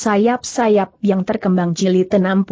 sayap-sayap yang terkembang jilid 63.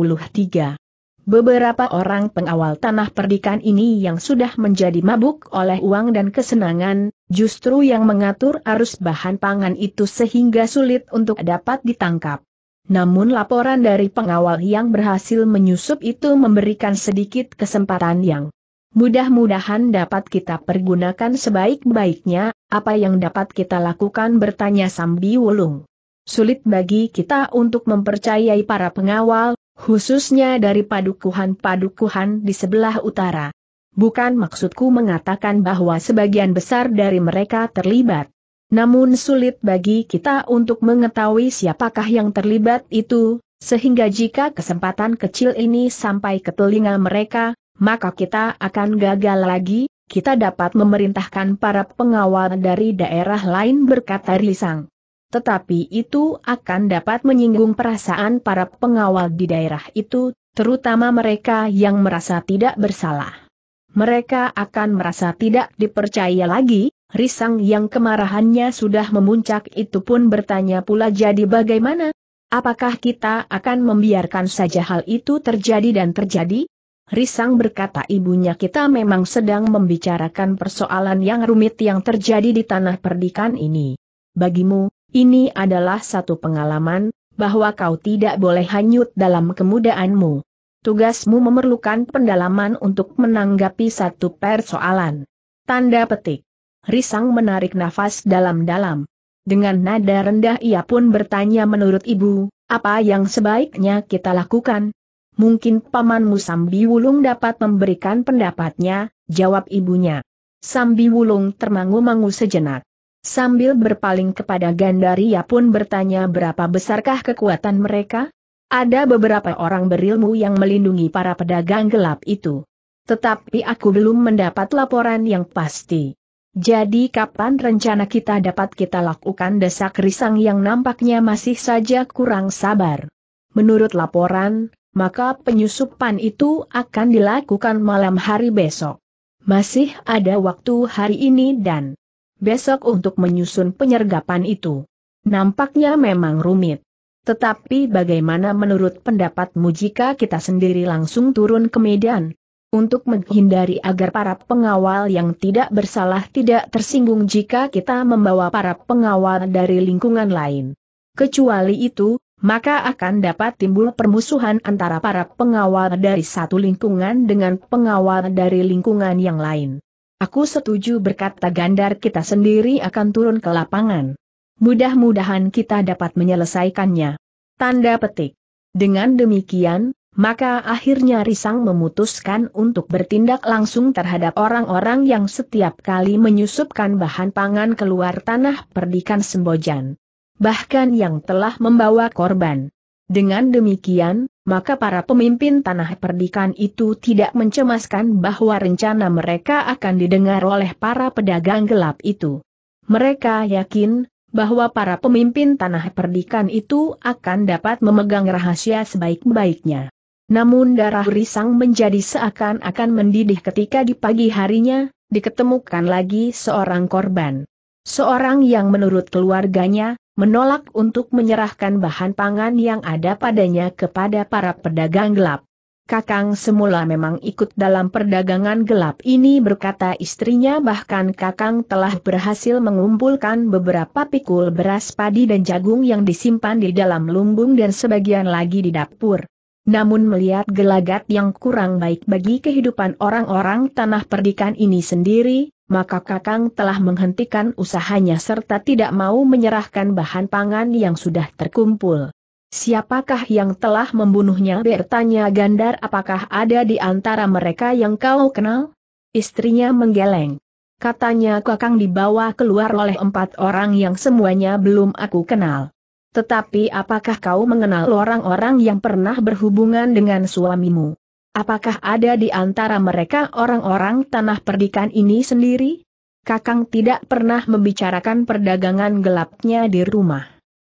Beberapa orang pengawal tanah perdikan ini yang sudah menjadi mabuk oleh uang dan kesenangan, justru yang mengatur arus bahan pangan itu sehingga sulit untuk dapat ditangkap. Namun laporan dari pengawal yang berhasil menyusup itu memberikan sedikit kesempatan yang mudah-mudahan dapat kita pergunakan sebaik-baiknya, apa yang dapat kita lakukan bertanya Sambi Wulung sulit bagi kita untuk mempercayai para pengawal, khususnya dari padukuhan-padukuhan di sebelah utara. Bukan maksudku mengatakan bahwa sebagian besar dari mereka terlibat. Namun sulit bagi kita untuk mengetahui siapakah yang terlibat itu, sehingga jika kesempatan kecil ini sampai ke telinga mereka, maka kita akan gagal lagi, kita dapat memerintahkan para pengawal dari daerah lain berkata Risang tetapi itu akan dapat menyinggung perasaan para pengawal di daerah itu, terutama mereka yang merasa tidak bersalah. Mereka akan merasa tidak dipercaya lagi, Risang yang kemarahannya sudah memuncak itu pun bertanya pula jadi bagaimana? Apakah kita akan membiarkan saja hal itu terjadi dan terjadi? Risang berkata ibunya kita memang sedang membicarakan persoalan yang rumit yang terjadi di tanah perdikan ini. Bagimu, ini adalah satu pengalaman, bahwa kau tidak boleh hanyut dalam kemudaanmu. Tugasmu memerlukan pendalaman untuk menanggapi satu persoalan. Tanda petik. Risang menarik nafas dalam-dalam. Dengan nada rendah ia pun bertanya menurut ibu, apa yang sebaiknya kita lakukan? Mungkin pamanmu Sambi Wulung dapat memberikan pendapatnya, jawab ibunya. Sambi Wulung termangu-mangu sejenak. Sambil berpaling kepada Gandaria pun bertanya berapa besarkah kekuatan mereka? Ada beberapa orang berilmu yang melindungi para pedagang gelap itu. Tetapi aku belum mendapat laporan yang pasti. Jadi kapan rencana kita dapat kita lakukan Desak Risang yang nampaknya masih saja kurang sabar? Menurut laporan, maka penyusupan itu akan dilakukan malam hari besok. Masih ada waktu hari ini dan besok untuk menyusun penyergapan itu. Nampaknya memang rumit. Tetapi bagaimana menurut pendapatmu jika kita sendiri langsung turun ke Medan? Untuk menghindari agar para pengawal yang tidak bersalah tidak tersinggung jika kita membawa para pengawal dari lingkungan lain. Kecuali itu, maka akan dapat timbul permusuhan antara para pengawal dari satu lingkungan dengan pengawal dari lingkungan yang lain. Aku setuju berkata Gandar kita sendiri akan turun ke lapangan. Mudah-mudahan kita dapat menyelesaikannya. Tanda petik. Dengan demikian, maka akhirnya Risang memutuskan untuk bertindak langsung terhadap orang-orang yang setiap kali menyusupkan bahan pangan keluar tanah perdikan Sembojan. Bahkan yang telah membawa korban. Dengan demikian, maka para pemimpin tanah perdikan itu tidak mencemaskan bahwa rencana mereka akan didengar oleh para pedagang gelap itu. Mereka yakin bahwa para pemimpin tanah perdikan itu akan dapat memegang rahasia sebaik-baiknya. Namun darah risang menjadi seakan-akan mendidih ketika di pagi harinya, diketemukan lagi seorang korban. Seorang yang menurut keluarganya, menolak untuk menyerahkan bahan pangan yang ada padanya kepada para pedagang gelap. Kakang semula memang ikut dalam perdagangan gelap ini berkata istrinya bahkan Kakang telah berhasil mengumpulkan beberapa pikul beras padi dan jagung yang disimpan di dalam lumbung dan sebagian lagi di dapur. Namun melihat gelagat yang kurang baik bagi kehidupan orang-orang tanah perdikan ini sendiri, maka Kakang telah menghentikan usahanya serta tidak mau menyerahkan bahan pangan yang sudah terkumpul. Siapakah yang telah membunuhnya? Bertanya Gandar apakah ada di antara mereka yang kau kenal? Istrinya menggeleng. Katanya Kakang dibawa keluar oleh empat orang yang semuanya belum aku kenal. Tetapi apakah kau mengenal orang-orang yang pernah berhubungan dengan suamimu? Apakah ada di antara mereka orang-orang tanah perdikan ini sendiri? Kakang tidak pernah membicarakan perdagangan gelapnya di rumah.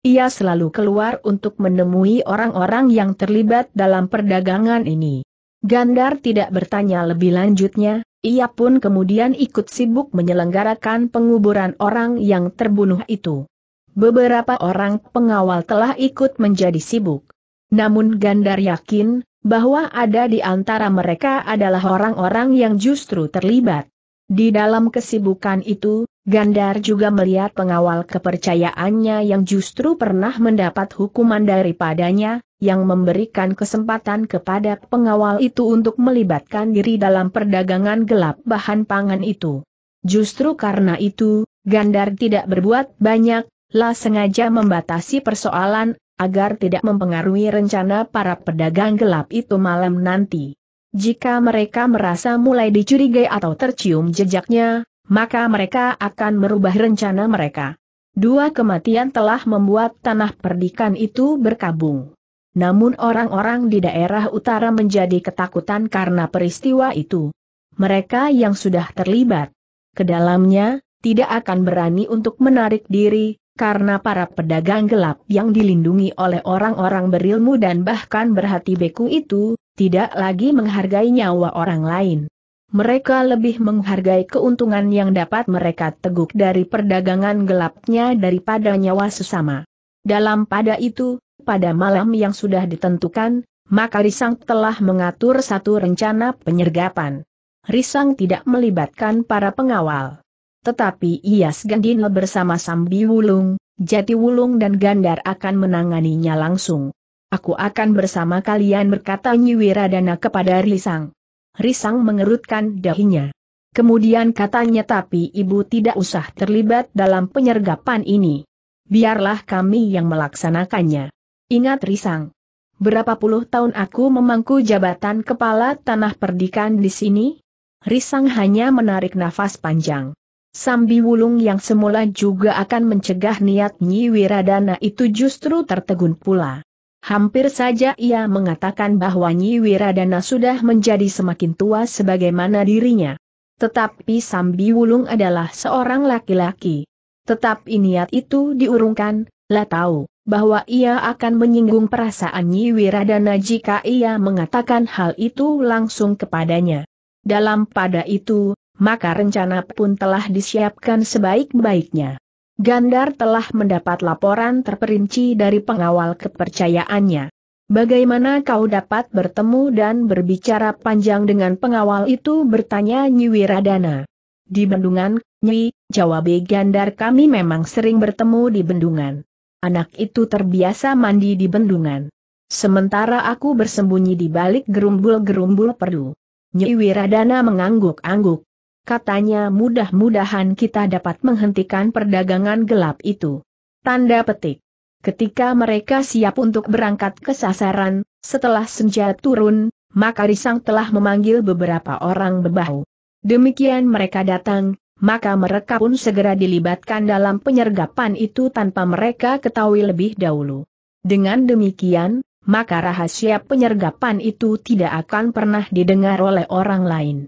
Ia selalu keluar untuk menemui orang-orang yang terlibat dalam perdagangan ini. Gandar tidak bertanya lebih lanjutnya, ia pun kemudian ikut sibuk menyelenggarakan penguburan orang yang terbunuh itu. Beberapa orang pengawal telah ikut menjadi sibuk. Namun Gandar yakin, bahwa ada di antara mereka adalah orang-orang yang justru terlibat. Di dalam kesibukan itu, Gandar juga melihat pengawal kepercayaannya yang justru pernah mendapat hukuman daripadanya, yang memberikan kesempatan kepada pengawal itu untuk melibatkan diri dalam perdagangan gelap bahan pangan itu. Justru karena itu, Gandar tidak berbuat banyak, lah sengaja membatasi persoalan, agar tidak mempengaruhi rencana para pedagang gelap itu malam nanti. Jika mereka merasa mulai dicurigai atau tercium jejaknya, maka mereka akan merubah rencana mereka. Dua kematian telah membuat tanah perdikan itu berkabung. Namun orang-orang di daerah utara menjadi ketakutan karena peristiwa itu. Mereka yang sudah terlibat ke dalamnya tidak akan berani untuk menarik diri, karena para pedagang gelap yang dilindungi oleh orang-orang berilmu dan bahkan berhati beku itu, tidak lagi menghargai nyawa orang lain. Mereka lebih menghargai keuntungan yang dapat mereka teguk dari perdagangan gelapnya daripada nyawa sesama. Dalam pada itu, pada malam yang sudah ditentukan, maka Risang telah mengatur satu rencana penyergapan. Risang tidak melibatkan para pengawal. Tetapi Ia Gandino bersama Sambi Wulung, Jati Wulung dan Gandar akan menanganinya langsung. Aku akan bersama kalian berkata Nyiwiradana kepada Risang. Risang mengerutkan dahinya. Kemudian katanya tapi ibu tidak usah terlibat dalam penyergapan ini. Biarlah kami yang melaksanakannya. Ingat Risang. Berapa puluh tahun aku memangku jabatan kepala tanah perdikan di sini? Risang hanya menarik nafas panjang. Sambi Wulung yang semula juga akan mencegah niat Nyi Wiradana itu justru tertegun pula. Hampir saja ia mengatakan bahwa Nyi Wiradana sudah menjadi semakin tua sebagaimana dirinya. Tetapi Sambi Wulung adalah seorang laki-laki. Tetapi niat itu diurungkan, lah tahu bahwa ia akan menyinggung perasaan Nyi Wiradana jika ia mengatakan hal itu langsung kepadanya. Dalam pada itu, maka rencana pun telah disiapkan sebaik-baiknya. Gandar telah mendapat laporan terperinci dari pengawal kepercayaannya. Bagaimana kau dapat bertemu dan berbicara panjang dengan pengawal itu bertanya Nyiwiradana. Di bendungan, Nyi, jawab Gandar kami memang sering bertemu di bendungan. Anak itu terbiasa mandi di bendungan. Sementara aku bersembunyi di balik gerumbul-gerumbul perdu. Nyi Wiradana mengangguk-angguk katanya mudah-mudahan kita dapat menghentikan perdagangan gelap itu. Tanda petik. Ketika mereka siap untuk berangkat ke sasaran, setelah senja turun, maka Risang telah memanggil beberapa orang bebahu. Demikian mereka datang, maka mereka pun segera dilibatkan dalam penyergapan itu tanpa mereka ketahui lebih dahulu. Dengan demikian, maka rahasia penyergapan itu tidak akan pernah didengar oleh orang lain.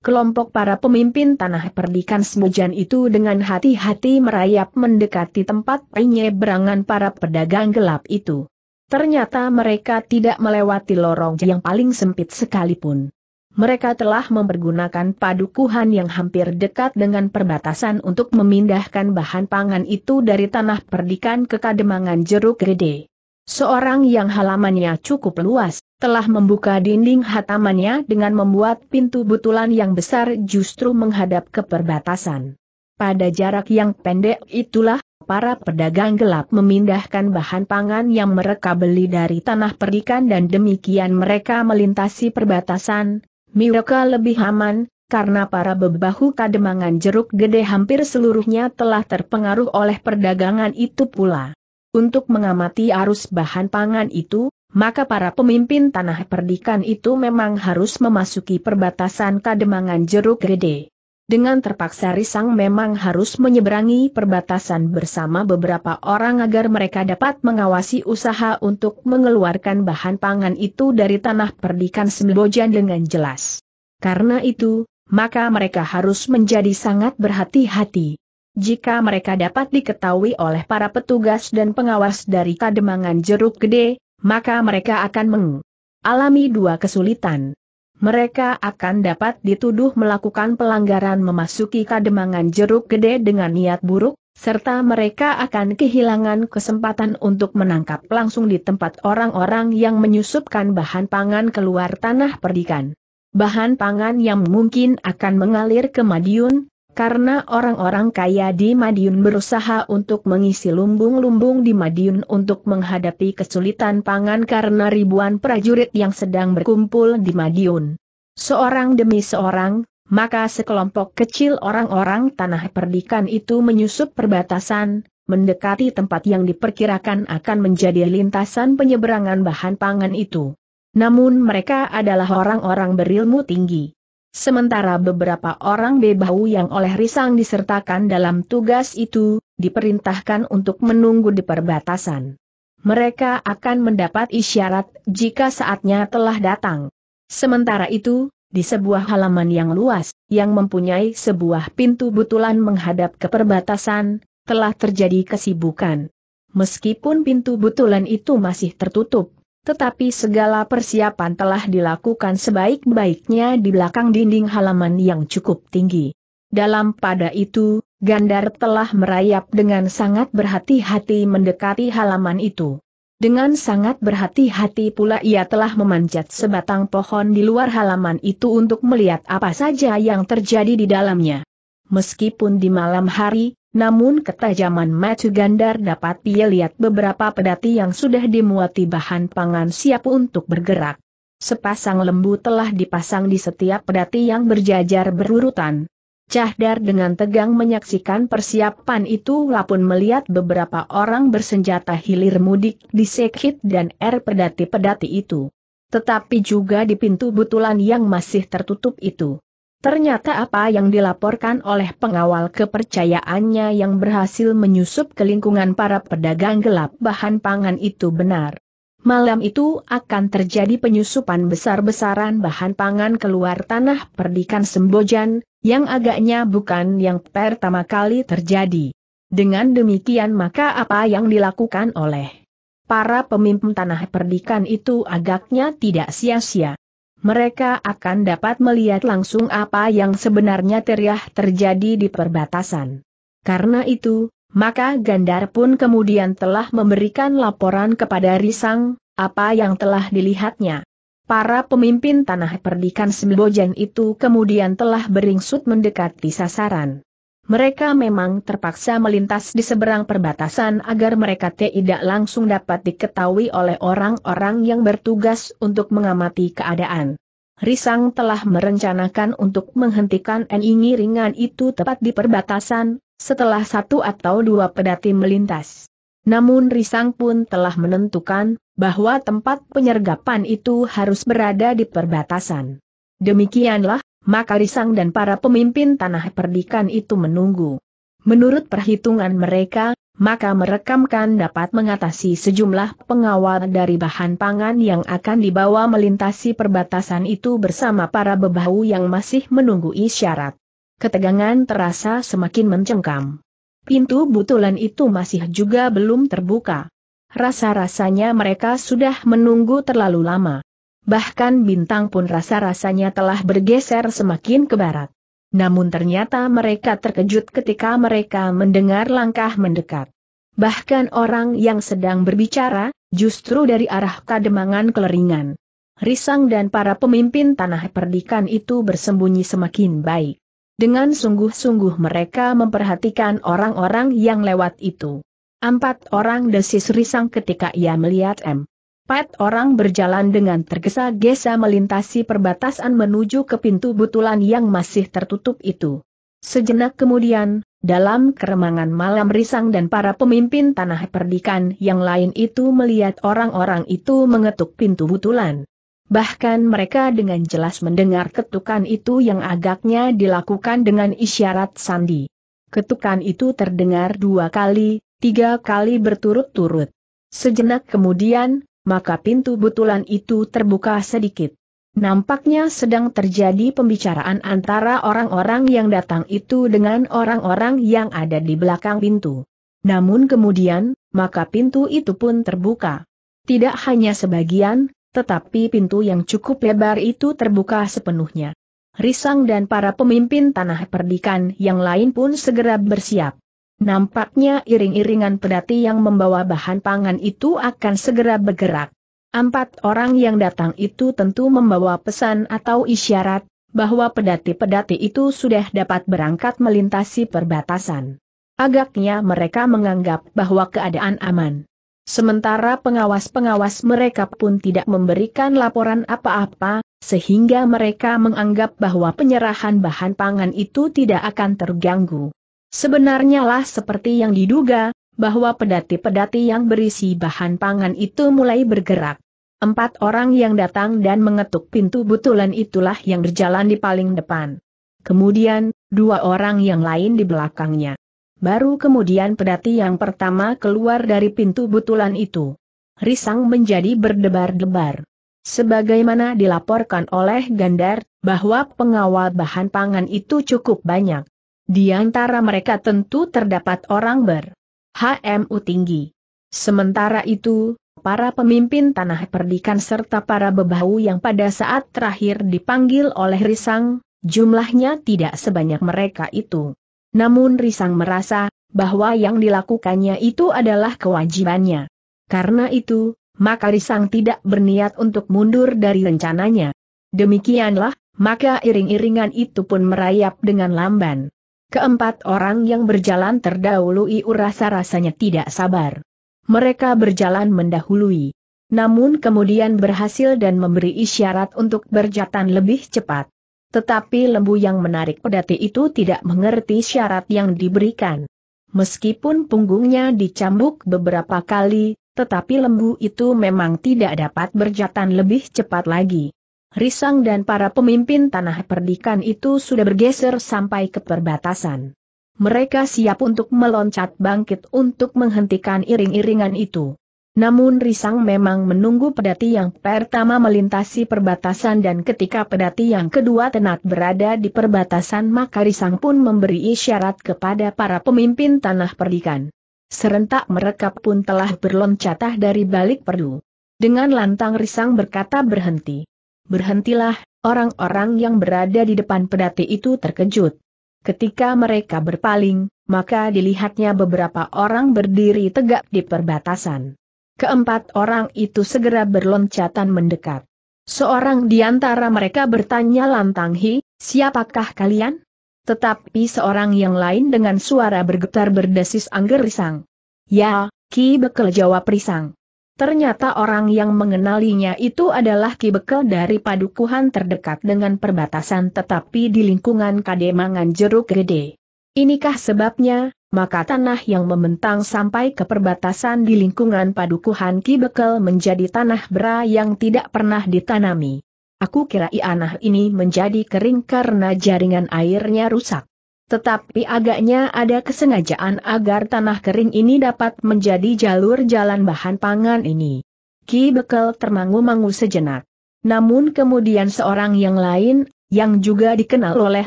Kelompok para pemimpin tanah perdikan semujan itu dengan hati-hati merayap mendekati tempat penyeberangan para pedagang gelap itu. Ternyata mereka tidak melewati lorong yang paling sempit sekalipun. Mereka telah mempergunakan padukuhan yang hampir dekat dengan perbatasan untuk memindahkan bahan pangan itu dari tanah perdikan ke kademangan jeruk gede. Seorang yang halamannya cukup luas, telah membuka dinding hatamannya dengan membuat pintu butulan yang besar justru menghadap ke perbatasan. Pada jarak yang pendek itulah, para pedagang gelap memindahkan bahan pangan yang mereka beli dari tanah perdikan dan demikian mereka melintasi perbatasan, mereka lebih aman, karena para bebahu kademangan jeruk gede hampir seluruhnya telah terpengaruh oleh perdagangan itu pula. Untuk mengamati arus bahan pangan itu, maka para pemimpin tanah perdikan itu memang harus memasuki perbatasan Kademangan Jeruk Gede. Dengan terpaksa Risang memang harus menyeberangi perbatasan bersama beberapa orang agar mereka dapat mengawasi usaha untuk mengeluarkan bahan pangan itu dari tanah perdikan Sembojan dengan jelas. Karena itu, maka mereka harus menjadi sangat berhati-hati. Jika mereka dapat diketahui oleh para petugas dan pengawas dari Kademangan Jeruk Gede, maka mereka akan mengalami dua kesulitan. Mereka akan dapat dituduh melakukan pelanggaran memasuki kademangan jeruk gede dengan niat buruk, serta mereka akan kehilangan kesempatan untuk menangkap langsung di tempat orang-orang yang menyusupkan bahan pangan keluar tanah perdikan. Bahan pangan yang mungkin akan mengalir ke Madiun, karena orang-orang kaya di Madiun berusaha untuk mengisi lumbung-lumbung di Madiun untuk menghadapi kesulitan pangan karena ribuan prajurit yang sedang berkumpul di Madiun. Seorang demi seorang, maka sekelompok kecil orang-orang tanah perdikan itu menyusup perbatasan, mendekati tempat yang diperkirakan akan menjadi lintasan penyeberangan bahan pangan itu. Namun mereka adalah orang-orang berilmu tinggi. Sementara beberapa orang bebau yang oleh Risang disertakan dalam tugas itu, diperintahkan untuk menunggu di perbatasan. Mereka akan mendapat isyarat jika saatnya telah datang. Sementara itu, di sebuah halaman yang luas, yang mempunyai sebuah pintu butulan menghadap ke perbatasan, telah terjadi kesibukan. Meskipun pintu butulan itu masih tertutup, tetapi segala persiapan telah dilakukan sebaik-baiknya di belakang dinding halaman yang cukup tinggi. Dalam pada itu, Gandar telah merayap dengan sangat berhati-hati mendekati halaman itu. Dengan sangat berhati-hati pula ia telah memanjat sebatang pohon di luar halaman itu untuk melihat apa saja yang terjadi di dalamnya. Meskipun di malam hari, namun ketajaman Macu Gandar dapat dia lihat beberapa pedati yang sudah dimuati bahan pangan siap untuk bergerak. Sepasang lembu telah dipasang di setiap pedati yang berjajar berurutan. Cahdar dengan tegang menyaksikan persiapan itu lapun melihat beberapa orang bersenjata hilir mudik di sekit dan air pedati-pedati itu. Tetapi juga di pintu butulan yang masih tertutup itu. Ternyata apa yang dilaporkan oleh pengawal kepercayaannya yang berhasil menyusup ke lingkungan para pedagang gelap bahan pangan itu benar. Malam itu akan terjadi penyusupan besar-besaran bahan pangan keluar tanah perdikan Sembojan, yang agaknya bukan yang pertama kali terjadi. Dengan demikian maka apa yang dilakukan oleh para pemimpin tanah perdikan itu agaknya tidak sia-sia mereka akan dapat melihat langsung apa yang sebenarnya teriah terjadi di perbatasan. Karena itu, maka Gandar pun kemudian telah memberikan laporan kepada Risang, apa yang telah dilihatnya. Para pemimpin tanah perdikan Sembojan itu kemudian telah beringsut mendekati sasaran mereka memang terpaksa melintas di seberang perbatasan agar mereka tidak langsung dapat diketahui oleh orang-orang yang bertugas untuk mengamati keadaan. Risang telah merencanakan untuk menghentikan NI ringan itu tepat di perbatasan, setelah satu atau dua pedati melintas. Namun Risang pun telah menentukan bahwa tempat penyergapan itu harus berada di perbatasan. Demikianlah, maka Risang dan para pemimpin tanah perdikan itu menunggu. Menurut perhitungan mereka, maka merekamkan dapat mengatasi sejumlah pengawal dari bahan pangan yang akan dibawa melintasi perbatasan itu bersama para bebahu yang masih menunggu isyarat. Ketegangan terasa semakin mencengkam. Pintu butulan itu masih juga belum terbuka. Rasa-rasanya mereka sudah menunggu terlalu lama bahkan bintang pun rasa-rasanya telah bergeser semakin ke barat. Namun ternyata mereka terkejut ketika mereka mendengar langkah mendekat. Bahkan orang yang sedang berbicara, justru dari arah kademangan keleringan. Risang dan para pemimpin tanah perdikan itu bersembunyi semakin baik. Dengan sungguh-sungguh mereka memperhatikan orang-orang yang lewat itu. Empat orang desis Risang ketika ia melihat M. Empat orang berjalan dengan tergesa-gesa melintasi perbatasan menuju ke pintu butulan yang masih tertutup itu. Sejenak kemudian, dalam keremangan malam risang dan para pemimpin tanah perdikan yang lain itu melihat orang-orang itu mengetuk pintu butulan. Bahkan mereka dengan jelas mendengar ketukan itu yang agaknya dilakukan dengan isyarat sandi. Ketukan itu terdengar dua kali, tiga kali berturut-turut. Sejenak kemudian, maka pintu butulan itu terbuka sedikit. Nampaknya sedang terjadi pembicaraan antara orang-orang yang datang itu dengan orang-orang yang ada di belakang pintu. Namun kemudian, maka pintu itu pun terbuka. Tidak hanya sebagian, tetapi pintu yang cukup lebar itu terbuka sepenuhnya. Risang dan para pemimpin tanah perdikan yang lain pun segera bersiap. Nampaknya iring-iringan pedati yang membawa bahan pangan itu akan segera bergerak. Empat orang yang datang itu tentu membawa pesan atau isyarat, bahwa pedati-pedati itu sudah dapat berangkat melintasi perbatasan. Agaknya mereka menganggap bahwa keadaan aman. Sementara pengawas-pengawas mereka pun tidak memberikan laporan apa-apa, sehingga mereka menganggap bahwa penyerahan bahan pangan itu tidak akan terganggu. Sebenarnya lah seperti yang diduga, bahwa pedati-pedati yang berisi bahan pangan itu mulai bergerak. Empat orang yang datang dan mengetuk pintu butulan itulah yang berjalan di paling depan. Kemudian, dua orang yang lain di belakangnya. Baru kemudian pedati yang pertama keluar dari pintu butulan itu. Risang menjadi berdebar-debar. Sebagaimana dilaporkan oleh Gandar, bahwa pengawal bahan pangan itu cukup banyak. Di antara mereka tentu terdapat orang ber HMU tinggi. Sementara itu, para pemimpin tanah perdikan serta para bebahu yang pada saat terakhir dipanggil oleh Risang, jumlahnya tidak sebanyak mereka itu. Namun Risang merasa bahwa yang dilakukannya itu adalah kewajibannya. Karena itu, maka Risang tidak berniat untuk mundur dari rencananya. Demikianlah, maka iring-iringan itu pun merayap dengan lamban. Keempat orang yang berjalan terdahulu terdahului rasa-rasanya tidak sabar. Mereka berjalan mendahului. Namun kemudian berhasil dan memberi isyarat untuk berjatan lebih cepat. Tetapi lembu yang menarik pedati itu tidak mengerti syarat yang diberikan. Meskipun punggungnya dicambuk beberapa kali, tetapi lembu itu memang tidak dapat berjatan lebih cepat lagi. Risang dan para pemimpin tanah perdikan itu sudah bergeser sampai ke perbatasan. Mereka siap untuk meloncat bangkit untuk menghentikan iring-iringan itu. Namun Risang memang menunggu pedati yang pertama melintasi perbatasan dan ketika pedati yang kedua tenat berada di perbatasan maka Risang pun memberi isyarat kepada para pemimpin tanah perdikan. Serentak mereka pun telah berloncatah dari balik perdu. Dengan lantang Risang berkata berhenti. Berhentilah, orang-orang yang berada di depan pedati itu terkejut. Ketika mereka berpaling, maka dilihatnya beberapa orang berdiri tegak di perbatasan. Keempat orang itu segera berloncatan mendekat. Seorang di antara mereka bertanya lantang hi, siapakah kalian? Tetapi seorang yang lain dengan suara bergetar berdesis Risang. Ya, Ki Bekel jawab risang. Ternyata orang yang mengenalinya itu adalah kibekel dari padukuhan terdekat dengan perbatasan tetapi di lingkungan Kademangan Jeruk Gede. Inikah sebabnya, maka tanah yang membentang sampai ke perbatasan di lingkungan padukuhan kibekel menjadi tanah bera yang tidak pernah ditanami. Aku kira ianah ini menjadi kering karena jaringan airnya rusak. Tetapi agaknya ada kesengajaan agar tanah kering ini dapat menjadi jalur jalan bahan pangan ini. Ki Bekel termangu-mangu sejenak. Namun kemudian seorang yang lain, yang juga dikenal oleh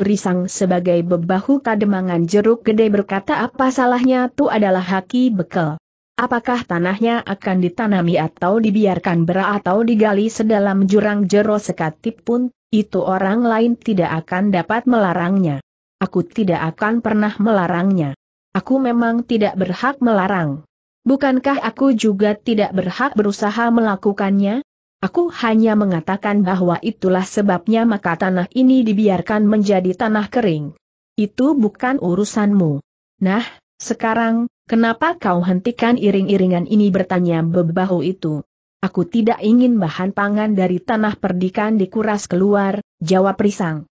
Risang sebagai bebahu kademangan jeruk gede berkata apa salahnya itu adalah haki bekel. Apakah tanahnya akan ditanami atau dibiarkan bera atau digali sedalam jurang jero sekatipun, itu orang lain tidak akan dapat melarangnya aku tidak akan pernah melarangnya. Aku memang tidak berhak melarang. Bukankah aku juga tidak berhak berusaha melakukannya? Aku hanya mengatakan bahwa itulah sebabnya maka tanah ini dibiarkan menjadi tanah kering. Itu bukan urusanmu. Nah, sekarang, kenapa kau hentikan iring-iringan ini bertanya bebahu itu? Aku tidak ingin bahan pangan dari tanah perdikan dikuras keluar, jawab Risang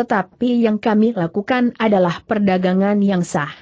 tetapi yang kami lakukan adalah perdagangan yang sah.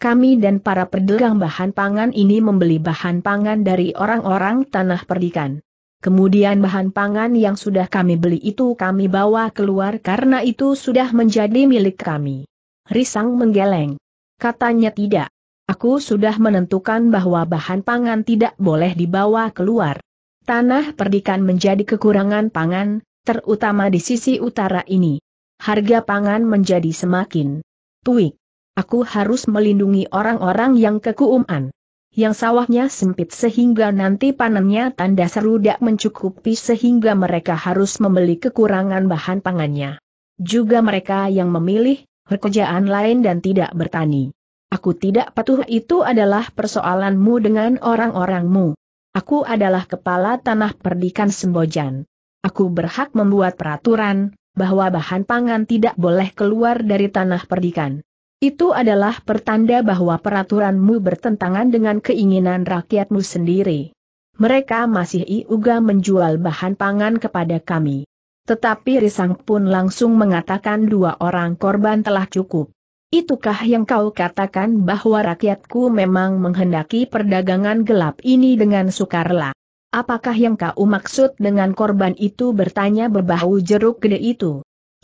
Kami dan para pedagang bahan pangan ini membeli bahan pangan dari orang-orang tanah perdikan. Kemudian bahan pangan yang sudah kami beli itu kami bawa keluar karena itu sudah menjadi milik kami. Risang menggeleng. Katanya tidak. Aku sudah menentukan bahwa bahan pangan tidak boleh dibawa keluar. Tanah perdikan menjadi kekurangan pangan, terutama di sisi utara ini harga pangan menjadi semakin tuik. Aku harus melindungi orang-orang yang kekuuman. Yang sawahnya sempit sehingga nanti panennya tanda seru mencukupi sehingga mereka harus membeli kekurangan bahan pangannya. Juga mereka yang memilih pekerjaan lain dan tidak bertani. Aku tidak patuh itu adalah persoalanmu dengan orang-orangmu. Aku adalah kepala tanah perdikan Sembojan. Aku berhak membuat peraturan, bahwa bahan pangan tidak boleh keluar dari tanah perdikan. Itu adalah pertanda bahwa peraturanmu bertentangan dengan keinginan rakyatmu sendiri. Mereka masih iuga menjual bahan pangan kepada kami. Tetapi Risang pun langsung mengatakan dua orang korban telah cukup. Itukah yang kau katakan bahwa rakyatku memang menghendaki perdagangan gelap ini dengan sukarela? Apakah yang kau maksud dengan korban itu bertanya berbau jeruk gede itu?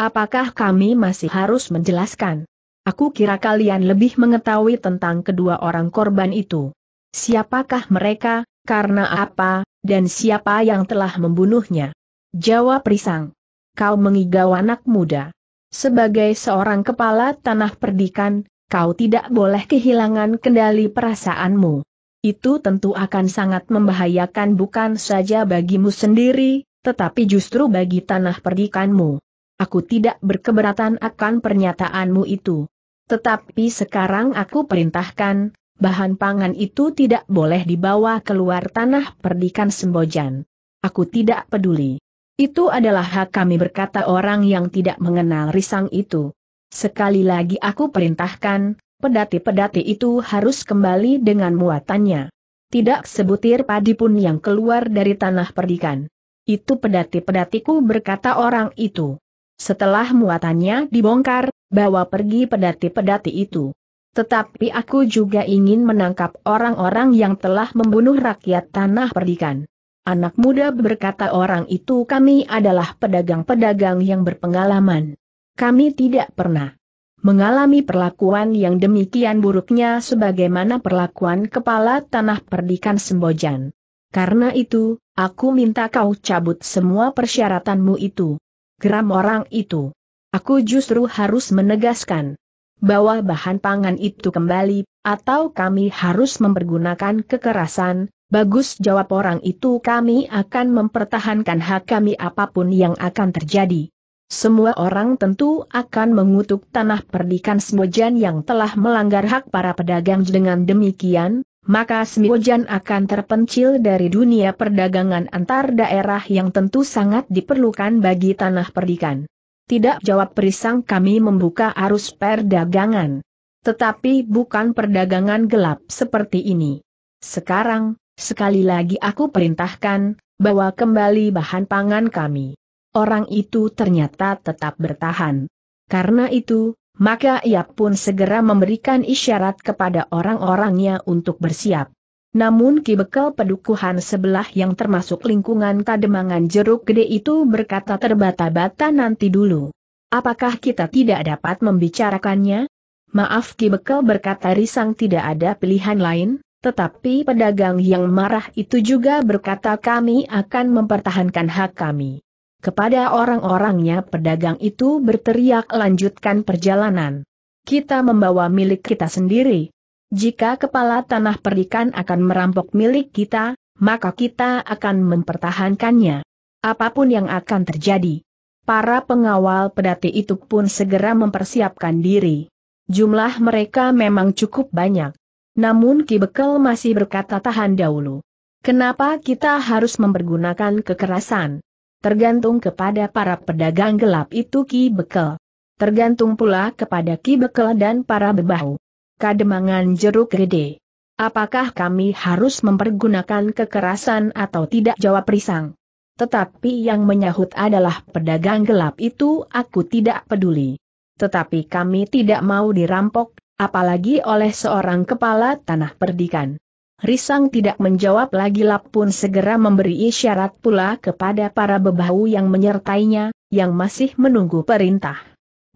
Apakah kami masih harus menjelaskan? Aku kira kalian lebih mengetahui tentang kedua orang korban itu. Siapakah mereka, karena apa, dan siapa yang telah membunuhnya? Jawab Risang. Kau mengigau anak muda. Sebagai seorang kepala tanah perdikan, kau tidak boleh kehilangan kendali perasaanmu itu tentu akan sangat membahayakan bukan saja bagimu sendiri, tetapi justru bagi tanah perdikanmu. Aku tidak berkeberatan akan pernyataanmu itu. Tetapi sekarang aku perintahkan, bahan pangan itu tidak boleh dibawa keluar tanah perdikan Sembojan. Aku tidak peduli. Itu adalah hak kami berkata orang yang tidak mengenal risang itu. Sekali lagi aku perintahkan, pedati-pedati itu harus kembali dengan muatannya. Tidak sebutir padi pun yang keluar dari tanah perdikan. Itu pedati-pedatiku berkata orang itu. Setelah muatannya dibongkar, bawa pergi pedati-pedati itu. Tetapi aku juga ingin menangkap orang-orang yang telah membunuh rakyat tanah perdikan. Anak muda berkata orang itu kami adalah pedagang-pedagang yang berpengalaman. Kami tidak pernah mengalami perlakuan yang demikian buruknya sebagaimana perlakuan kepala tanah perdikan Sembojan. Karena itu, aku minta kau cabut semua persyaratanmu itu. Geram orang itu. Aku justru harus menegaskan bahwa bahan pangan itu kembali, atau kami harus mempergunakan kekerasan, bagus jawab orang itu kami akan mempertahankan hak kami apapun yang akan terjadi. Semua orang tentu akan mengutuk tanah perdikan Smojan yang telah melanggar hak para pedagang dengan demikian, maka Smojan akan terpencil dari dunia perdagangan antar daerah yang tentu sangat diperlukan bagi tanah perdikan. Tidak jawab perisang kami membuka arus perdagangan. Tetapi bukan perdagangan gelap seperti ini. Sekarang, sekali lagi aku perintahkan, bawa kembali bahan pangan kami orang itu ternyata tetap bertahan. Karena itu, maka ia pun segera memberikan isyarat kepada orang-orangnya untuk bersiap. Namun kibekel Pedukuhan sebelah yang termasuk lingkungan Kademangan Jeruk Gede itu berkata terbata-bata nanti dulu. Apakah kita tidak dapat membicarakannya? Maaf kibekel berkata risang tidak ada pilihan lain, tetapi pedagang yang marah itu juga berkata kami akan mempertahankan hak kami. Kepada orang-orangnya pedagang itu berteriak lanjutkan perjalanan. Kita membawa milik kita sendiri. Jika kepala tanah perikan akan merampok milik kita, maka kita akan mempertahankannya. Apapun yang akan terjadi. Para pengawal pedati itu pun segera mempersiapkan diri. Jumlah mereka memang cukup banyak. Namun Ki Bekel masih berkata tahan dahulu. Kenapa kita harus mempergunakan kekerasan? tergantung kepada para pedagang gelap itu Ki Bekel. Tergantung pula kepada Ki Bekel dan para bebau. Kademangan jeruk gede. Apakah kami harus mempergunakan kekerasan atau tidak jawab Risang? Tetapi yang menyahut adalah pedagang gelap itu aku tidak peduli. Tetapi kami tidak mau dirampok, apalagi oleh seorang kepala tanah perdikan. Risang tidak menjawab lagi Lap pun segera memberi isyarat pula kepada para bebahu yang menyertainya, yang masih menunggu perintah.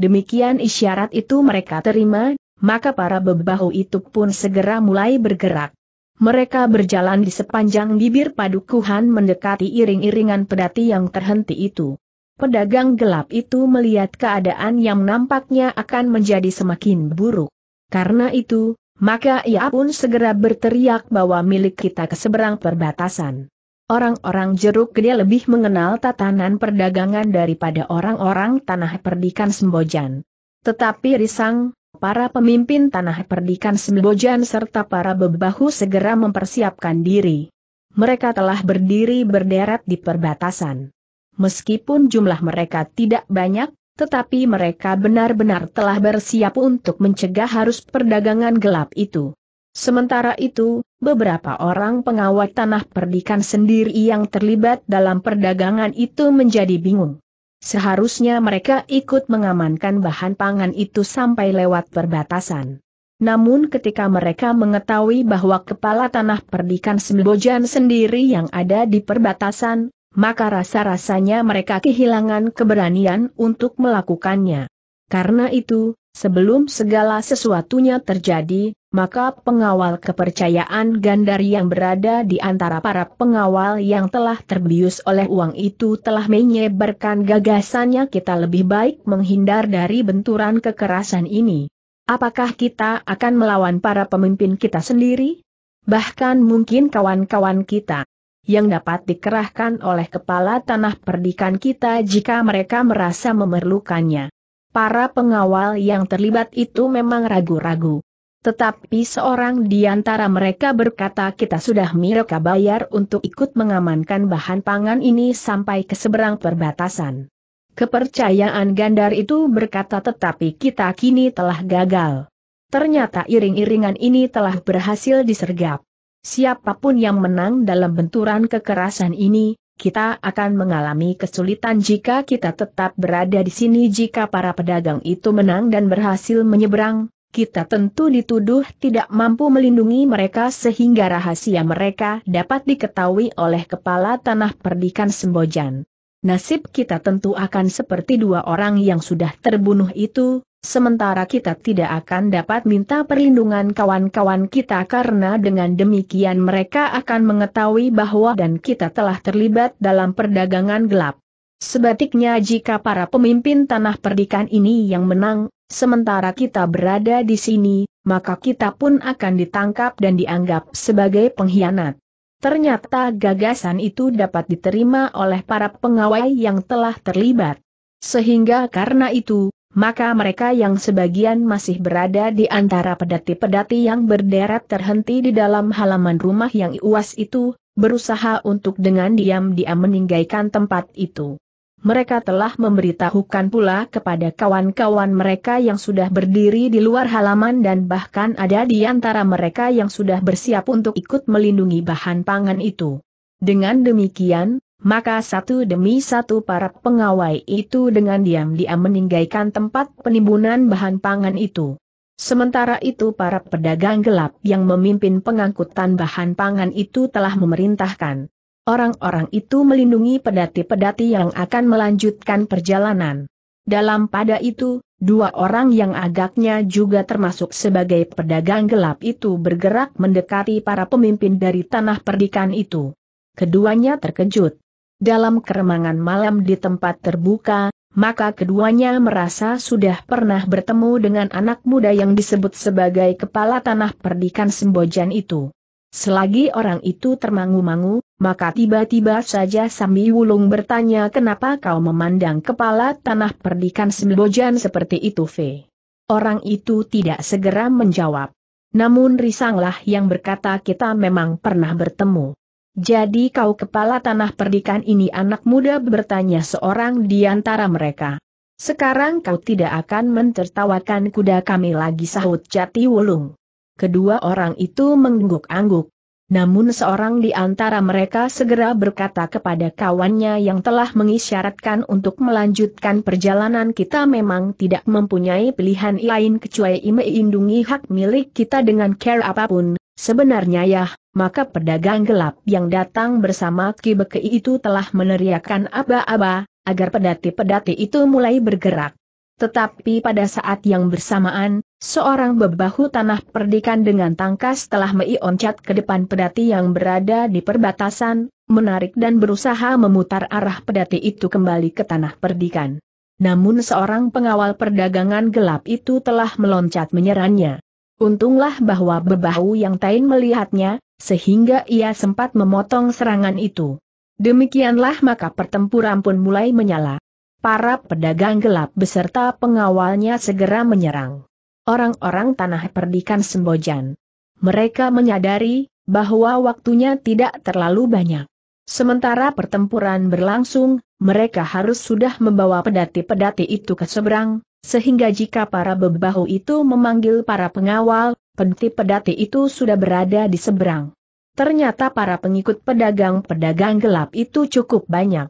Demikian isyarat itu mereka terima, maka para bebahu itu pun segera mulai bergerak. Mereka berjalan di sepanjang bibir padukuhan mendekati iring-iringan pedati yang terhenti itu. Pedagang gelap itu melihat keadaan yang nampaknya akan menjadi semakin buruk. Karena itu, maka ia pun segera berteriak bahwa milik kita ke seberang perbatasan. Orang-orang jeruk gede lebih mengenal tatanan perdagangan daripada orang-orang tanah perdikan Sembojan. Tetapi Risang, para pemimpin tanah perdikan Sembojan serta para bebahu segera mempersiapkan diri. Mereka telah berdiri berderet di perbatasan. Meskipun jumlah mereka tidak banyak, tetapi mereka benar-benar telah bersiap untuk mencegah harus perdagangan gelap itu. Sementara itu, beberapa orang pengawat tanah perdikan sendiri yang terlibat dalam perdagangan itu menjadi bingung. Seharusnya mereka ikut mengamankan bahan pangan itu sampai lewat perbatasan. Namun ketika mereka mengetahui bahwa kepala tanah perdikan Sembojan sendiri yang ada di perbatasan, maka rasa-rasanya mereka kehilangan keberanian untuk melakukannya. Karena itu, sebelum segala sesuatunya terjadi, maka pengawal kepercayaan Gandari yang berada di antara para pengawal yang telah terbius oleh uang itu telah menyebarkan gagasannya kita lebih baik menghindar dari benturan kekerasan ini. Apakah kita akan melawan para pemimpin kita sendiri? Bahkan mungkin kawan-kawan kita yang dapat dikerahkan oleh kepala tanah perdikan kita jika mereka merasa memerlukannya. Para pengawal yang terlibat itu memang ragu-ragu. Tetapi seorang di antara mereka berkata kita sudah mereka bayar untuk ikut mengamankan bahan pangan ini sampai ke seberang perbatasan. Kepercayaan Gandar itu berkata tetapi kita kini telah gagal. Ternyata iring-iringan ini telah berhasil disergap. Siapapun yang menang dalam benturan kekerasan ini, kita akan mengalami kesulitan jika kita tetap berada di sini jika para pedagang itu menang dan berhasil menyeberang, kita tentu dituduh tidak mampu melindungi mereka sehingga rahasia mereka dapat diketahui oleh kepala tanah perdikan Sembojan. Nasib kita tentu akan seperti dua orang yang sudah terbunuh itu, sementara kita tidak akan dapat minta perlindungan kawan-kawan kita karena dengan demikian mereka akan mengetahui bahwa dan kita telah terlibat dalam perdagangan gelap. Sebatiknya jika para pemimpin tanah perdikan ini yang menang, sementara kita berada di sini, maka kita pun akan ditangkap dan dianggap sebagai pengkhianat. Ternyata gagasan itu dapat diterima oleh para pengawai yang telah terlibat. Sehingga karena itu, maka mereka yang sebagian masih berada di antara pedati-pedati yang berderet terhenti di dalam halaman rumah yang luas itu, berusaha untuk dengan diam-diam meninggalkan tempat itu. Mereka telah memberitahukan pula kepada kawan-kawan mereka yang sudah berdiri di luar halaman dan bahkan ada di antara mereka yang sudah bersiap untuk ikut melindungi bahan pangan itu. Dengan demikian, maka satu demi satu para pengawai itu dengan diam-diam meninggalkan tempat penimbunan bahan pangan itu. Sementara itu para pedagang gelap yang memimpin pengangkutan bahan pangan itu telah memerintahkan. Orang-orang itu melindungi pedati-pedati yang akan melanjutkan perjalanan. Dalam pada itu, dua orang yang agaknya juga termasuk sebagai pedagang gelap itu bergerak mendekati para pemimpin dari tanah perdikan itu. Keduanya terkejut, dalam keremangan malam di tempat terbuka, maka keduanya merasa sudah pernah bertemu dengan anak muda yang disebut sebagai kepala tanah perdikan Sembojan itu. Selagi orang itu termangu-mangu, maka tiba-tiba saja Sambi Wulung bertanya kenapa kau memandang kepala tanah perdikan Sembojan seperti itu V. Orang itu tidak segera menjawab. Namun Risanglah yang berkata kita memang pernah bertemu. Jadi kau kepala tanah perdikan ini anak muda bertanya seorang di antara mereka. Sekarang kau tidak akan mentertawakan kuda kami lagi sahut jati wulung. Kedua orang itu mengangguk-angguk. Namun seorang di antara mereka segera berkata kepada kawannya yang telah mengisyaratkan untuk melanjutkan perjalanan kita memang tidak mempunyai pilihan lain kecuali melindungi hak milik kita dengan care apapun, Sebenarnya ya, maka pedagang gelap yang datang bersama Ki Bekei itu telah meneriakkan aba-aba, agar pedati-pedati itu mulai bergerak. Tetapi pada saat yang bersamaan, seorang bebahu tanah perdikan dengan tangkas telah meioncat ke depan pedati yang berada di perbatasan, menarik dan berusaha memutar arah pedati itu kembali ke tanah perdikan. Namun seorang pengawal perdagangan gelap itu telah meloncat menyerangnya. Untunglah bahwa bebahu yang Tain melihatnya, sehingga ia sempat memotong serangan itu. Demikianlah maka pertempuran pun mulai menyala. Para pedagang gelap beserta pengawalnya segera menyerang. Orang-orang tanah perdikan Sembojan. Mereka menyadari bahwa waktunya tidak terlalu banyak. Sementara pertempuran berlangsung, mereka harus sudah membawa pedati-pedati itu ke seberang, sehingga jika para bebahu itu memanggil para pengawal, peti pedati itu sudah berada di seberang. Ternyata para pengikut pedagang-pedagang gelap itu cukup banyak.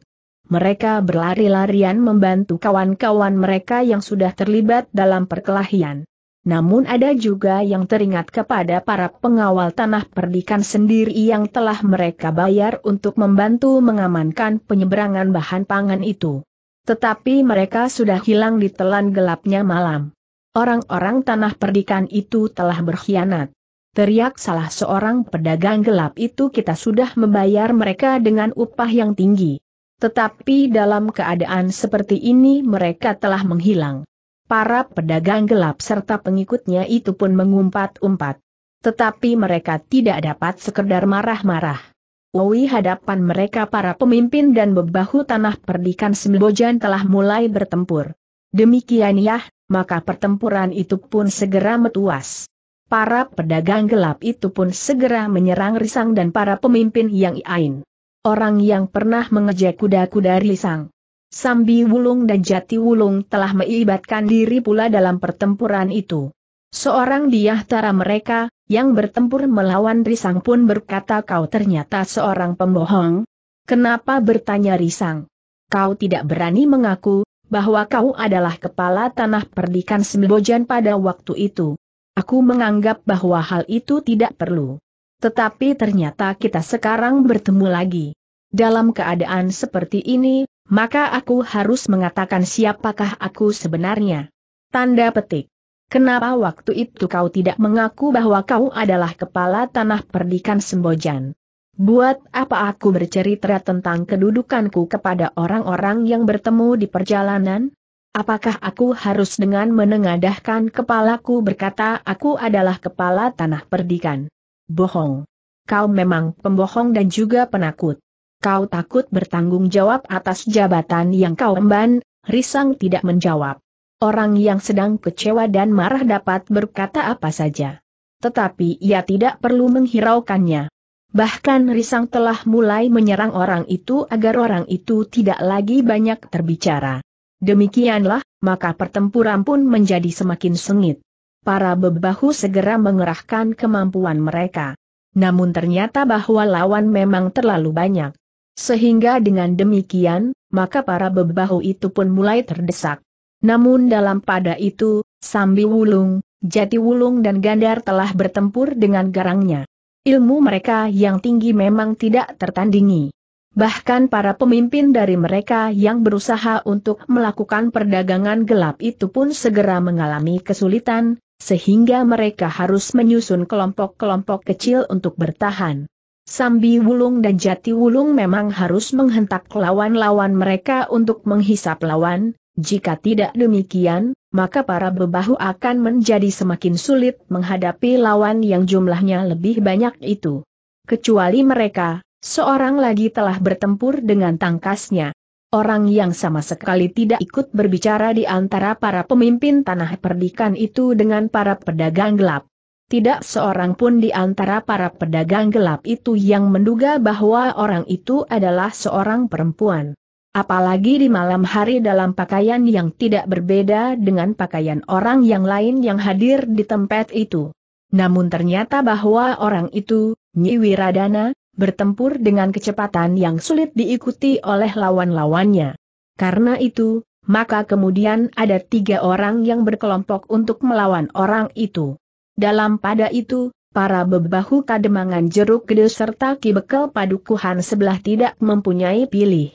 Mereka berlari-larian membantu kawan-kawan mereka yang sudah terlibat dalam perkelahian. Namun ada juga yang teringat kepada para pengawal tanah perdikan sendiri yang telah mereka bayar untuk membantu mengamankan penyeberangan bahan pangan itu. Tetapi mereka sudah hilang di telan gelapnya malam. Orang-orang tanah perdikan itu telah berkhianat. Teriak salah seorang pedagang gelap itu kita sudah membayar mereka dengan upah yang tinggi. Tetapi dalam keadaan seperti ini mereka telah menghilang. Para pedagang gelap serta pengikutnya itu pun mengumpat-umpat. Tetapi mereka tidak dapat sekedar marah-marah Ngawi hadapan mereka para pemimpin dan bebahu tanah perdikan Sembojan telah mulai bertempur. Demikian ya, maka pertempuran itu pun segera metuas. Para pedagang gelap itu pun segera menyerang Risang dan para pemimpin yang iain. Orang yang pernah mengejek kuda-kuda Risang. Sambi Wulung dan Jati Wulung telah melibatkan diri pula dalam pertempuran itu. Seorang di antara mereka, yang bertempur melawan Risang pun berkata kau ternyata seorang pembohong. Kenapa bertanya Risang? Kau tidak berani mengaku, bahwa kau adalah kepala tanah perdikan Sembojan pada waktu itu. Aku menganggap bahwa hal itu tidak perlu. Tetapi ternyata kita sekarang bertemu lagi. Dalam keadaan seperti ini, maka aku harus mengatakan siapakah aku sebenarnya. Tanda petik. Kenapa waktu itu kau tidak mengaku bahwa kau adalah kepala tanah perdikan Sembojan? Buat apa aku bercerita tentang kedudukanku kepada orang-orang yang bertemu di perjalanan? Apakah aku harus dengan menengadahkan kepalaku berkata aku adalah kepala tanah perdikan? Bohong. Kau memang pembohong dan juga penakut. Kau takut bertanggung jawab atas jabatan yang kau emban, Risang tidak menjawab orang yang sedang kecewa dan marah dapat berkata apa saja. Tetapi ia tidak perlu menghiraukannya. Bahkan Risang telah mulai menyerang orang itu agar orang itu tidak lagi banyak terbicara. Demikianlah, maka pertempuran pun menjadi semakin sengit. Para bebahu segera mengerahkan kemampuan mereka. Namun ternyata bahwa lawan memang terlalu banyak. Sehingga dengan demikian, maka para bebahu itu pun mulai terdesak. Namun dalam pada itu, Sambi Wulung, Jati Wulung dan Gandar telah bertempur dengan garangnya. Ilmu mereka yang tinggi memang tidak tertandingi. Bahkan para pemimpin dari mereka yang berusaha untuk melakukan perdagangan gelap itu pun segera mengalami kesulitan, sehingga mereka harus menyusun kelompok-kelompok kecil untuk bertahan. Sambi Wulung dan Jati Wulung memang harus menghentak lawan-lawan mereka untuk menghisap lawan, jika tidak demikian, maka para bebahu akan menjadi semakin sulit menghadapi lawan yang jumlahnya lebih banyak itu. Kecuali mereka, seorang lagi telah bertempur dengan tangkasnya. Orang yang sama sekali tidak ikut berbicara di antara para pemimpin tanah perdikan itu dengan para pedagang gelap. Tidak seorang pun di antara para pedagang gelap itu yang menduga bahwa orang itu adalah seorang perempuan. Apalagi di malam hari dalam pakaian yang tidak berbeda dengan pakaian orang yang lain yang hadir di tempat itu. Namun ternyata bahwa orang itu, Nyi Wiradana, bertempur dengan kecepatan yang sulit diikuti oleh lawan-lawannya. Karena itu, maka kemudian ada tiga orang yang berkelompok untuk melawan orang itu. Dalam pada itu, para bebahu kademangan jeruk gede serta kibekel padukuhan sebelah tidak mempunyai pilih.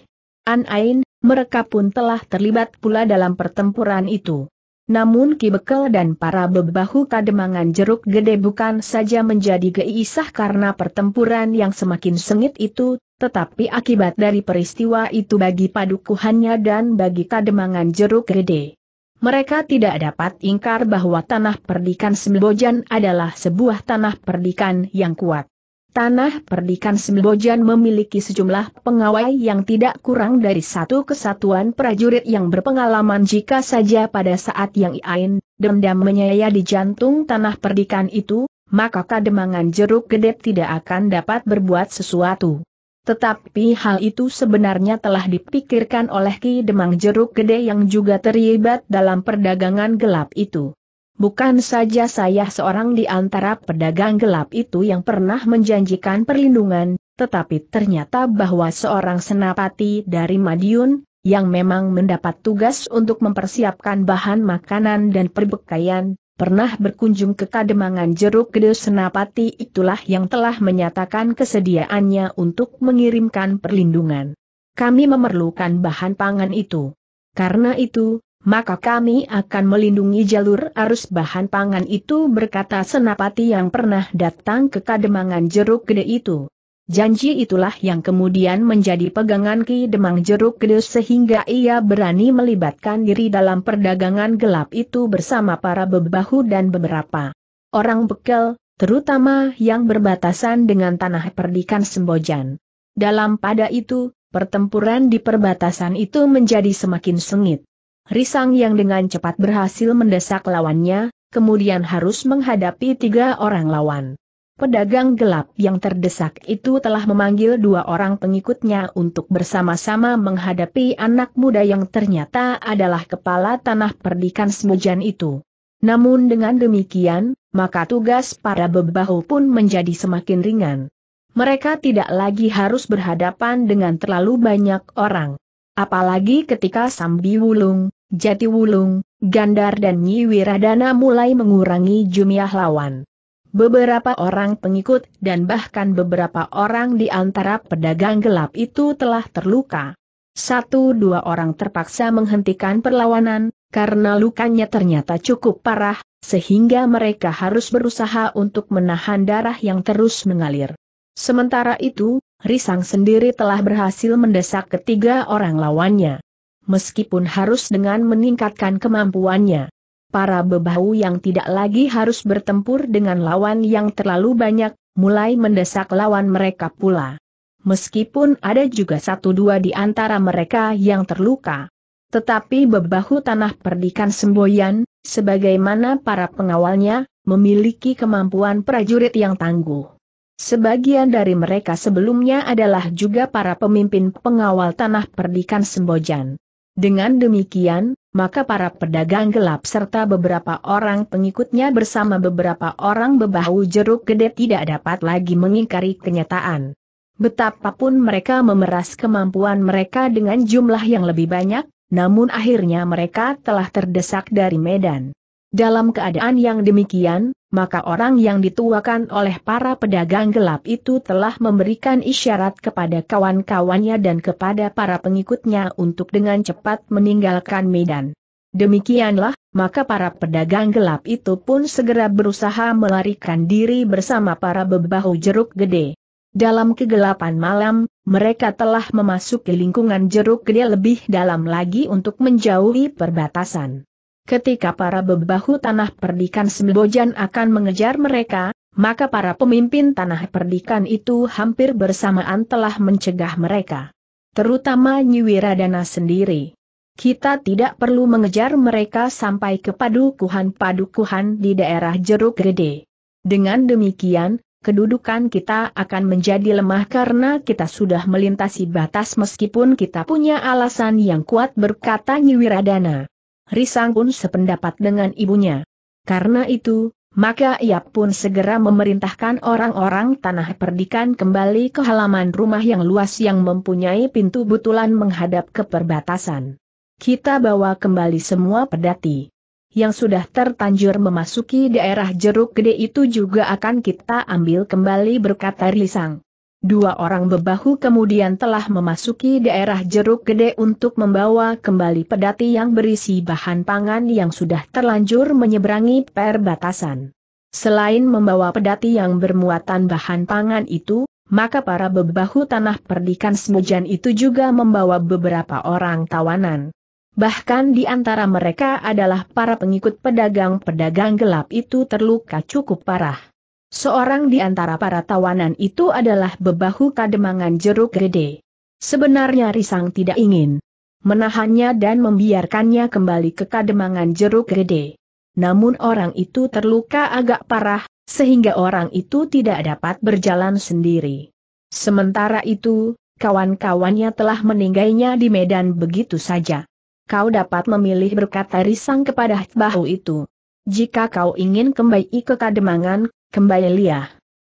An Ain, mereka pun telah terlibat pula dalam pertempuran itu. Namun Ki Bekel dan para bebahu kademangan jeruk gede bukan saja menjadi geisah karena pertempuran yang semakin sengit itu, tetapi akibat dari peristiwa itu bagi padukuhannya dan bagi kademangan jeruk gede. Mereka tidak dapat ingkar bahwa tanah perdikan Sembojan adalah sebuah tanah perdikan yang kuat. Tanah Perdikan Sembojan memiliki sejumlah pengawai yang tidak kurang dari satu kesatuan prajurit yang berpengalaman jika saja pada saat yang iain, dendam menyaya di jantung tanah perdikan itu, maka kademangan jeruk gedep tidak akan dapat berbuat sesuatu. Tetapi hal itu sebenarnya telah dipikirkan oleh Ki Demang Jeruk Gede yang juga terlibat dalam perdagangan gelap itu. Bukan saja saya seorang di antara pedagang gelap itu yang pernah menjanjikan perlindungan, tetapi ternyata bahwa seorang senapati dari Madiun, yang memang mendapat tugas untuk mempersiapkan bahan makanan dan perbekaian, pernah berkunjung ke Kademangan Jeruk Gede Senapati itulah yang telah menyatakan kesediaannya untuk mengirimkan perlindungan. Kami memerlukan bahan pangan itu. Karena itu, maka kami akan melindungi jalur arus bahan pangan itu berkata senapati yang pernah datang ke kademangan jeruk gede itu. Janji itulah yang kemudian menjadi pegangan Ki Demang Jeruk Gede sehingga ia berani melibatkan diri dalam perdagangan gelap itu bersama para bebahu dan beberapa orang bekel, terutama yang berbatasan dengan tanah perdikan Sembojan. Dalam pada itu, pertempuran di perbatasan itu menjadi semakin sengit. Risang yang dengan cepat berhasil mendesak lawannya, kemudian harus menghadapi tiga orang lawan. Pedagang gelap yang terdesak itu telah memanggil dua orang pengikutnya untuk bersama-sama menghadapi anak muda yang ternyata adalah kepala tanah perdikan Semujan itu. Namun dengan demikian, maka tugas para bebahu pun menjadi semakin ringan. Mereka tidak lagi harus berhadapan dengan terlalu banyak orang. Apalagi ketika Sambi Wulung, Jati Wulung, Gandar dan Nyi Wiradana mulai mengurangi jumlah lawan. Beberapa orang pengikut dan bahkan beberapa orang di antara pedagang gelap itu telah terluka. Satu dua orang terpaksa menghentikan perlawanan, karena lukanya ternyata cukup parah, sehingga mereka harus berusaha untuk menahan darah yang terus mengalir. Sementara itu, Risang sendiri telah berhasil mendesak ketiga orang lawannya meskipun harus dengan meningkatkan kemampuannya. Para bebahu yang tidak lagi harus bertempur dengan lawan yang terlalu banyak, mulai mendesak lawan mereka pula. Meskipun ada juga satu dua di antara mereka yang terluka. Tetapi bebahu tanah perdikan semboyan, sebagaimana para pengawalnya, memiliki kemampuan prajurit yang tangguh. Sebagian dari mereka sebelumnya adalah juga para pemimpin pengawal tanah perdikan Sembojan. Dengan demikian, maka para pedagang gelap serta beberapa orang pengikutnya bersama beberapa orang bebahu jeruk gede tidak dapat lagi mengingkari kenyataan. Betapapun mereka memeras kemampuan mereka dengan jumlah yang lebih banyak, namun akhirnya mereka telah terdesak dari medan. Dalam keadaan yang demikian, maka orang yang dituakan oleh para pedagang gelap itu telah memberikan isyarat kepada kawan-kawannya dan kepada para pengikutnya untuk dengan cepat meninggalkan medan. Demikianlah, maka para pedagang gelap itu pun segera berusaha melarikan diri bersama para bebahu jeruk gede. Dalam kegelapan malam, mereka telah memasuki lingkungan jeruk gede lebih dalam lagi untuk menjauhi perbatasan. Ketika para bebahu tanah perdikan Sembojan akan mengejar mereka, maka para pemimpin tanah perdikan itu hampir bersamaan telah mencegah mereka. Terutama Nyiwiradana sendiri. Kita tidak perlu mengejar mereka sampai ke padukuhan-padukuhan di daerah Jeruk Gede. Dengan demikian, kedudukan kita akan menjadi lemah karena kita sudah melintasi batas meskipun kita punya alasan yang kuat berkata Nyiwiradana. Risang pun sependapat dengan ibunya. Karena itu, maka ia pun segera memerintahkan orang-orang tanah perdikan kembali ke halaman rumah yang luas yang mempunyai pintu butulan menghadap ke perbatasan. Kita bawa kembali semua pedati yang sudah tertanjur memasuki daerah jeruk gede itu juga akan kita ambil kembali berkata Risang. Dua orang bebahu kemudian telah memasuki daerah jeruk gede untuk membawa kembali pedati yang berisi bahan pangan yang sudah terlanjur menyeberangi perbatasan. Selain membawa pedati yang bermuatan bahan pangan itu, maka para bebahu tanah perdikan Semujan itu juga membawa beberapa orang tawanan. Bahkan di antara mereka adalah para pengikut pedagang-pedagang gelap itu terluka cukup parah. Seorang di antara para tawanan itu adalah bebahu kademangan jeruk gede. Sebenarnya Risang tidak ingin menahannya dan membiarkannya kembali ke kademangan jeruk gede. Namun orang itu terluka agak parah, sehingga orang itu tidak dapat berjalan sendiri. Sementara itu, kawan-kawannya telah meninggainya di medan begitu saja. Kau dapat memilih berkata risang kepada Bahu itu. Jika kau ingin kembali ke kademangan, kembali Lia.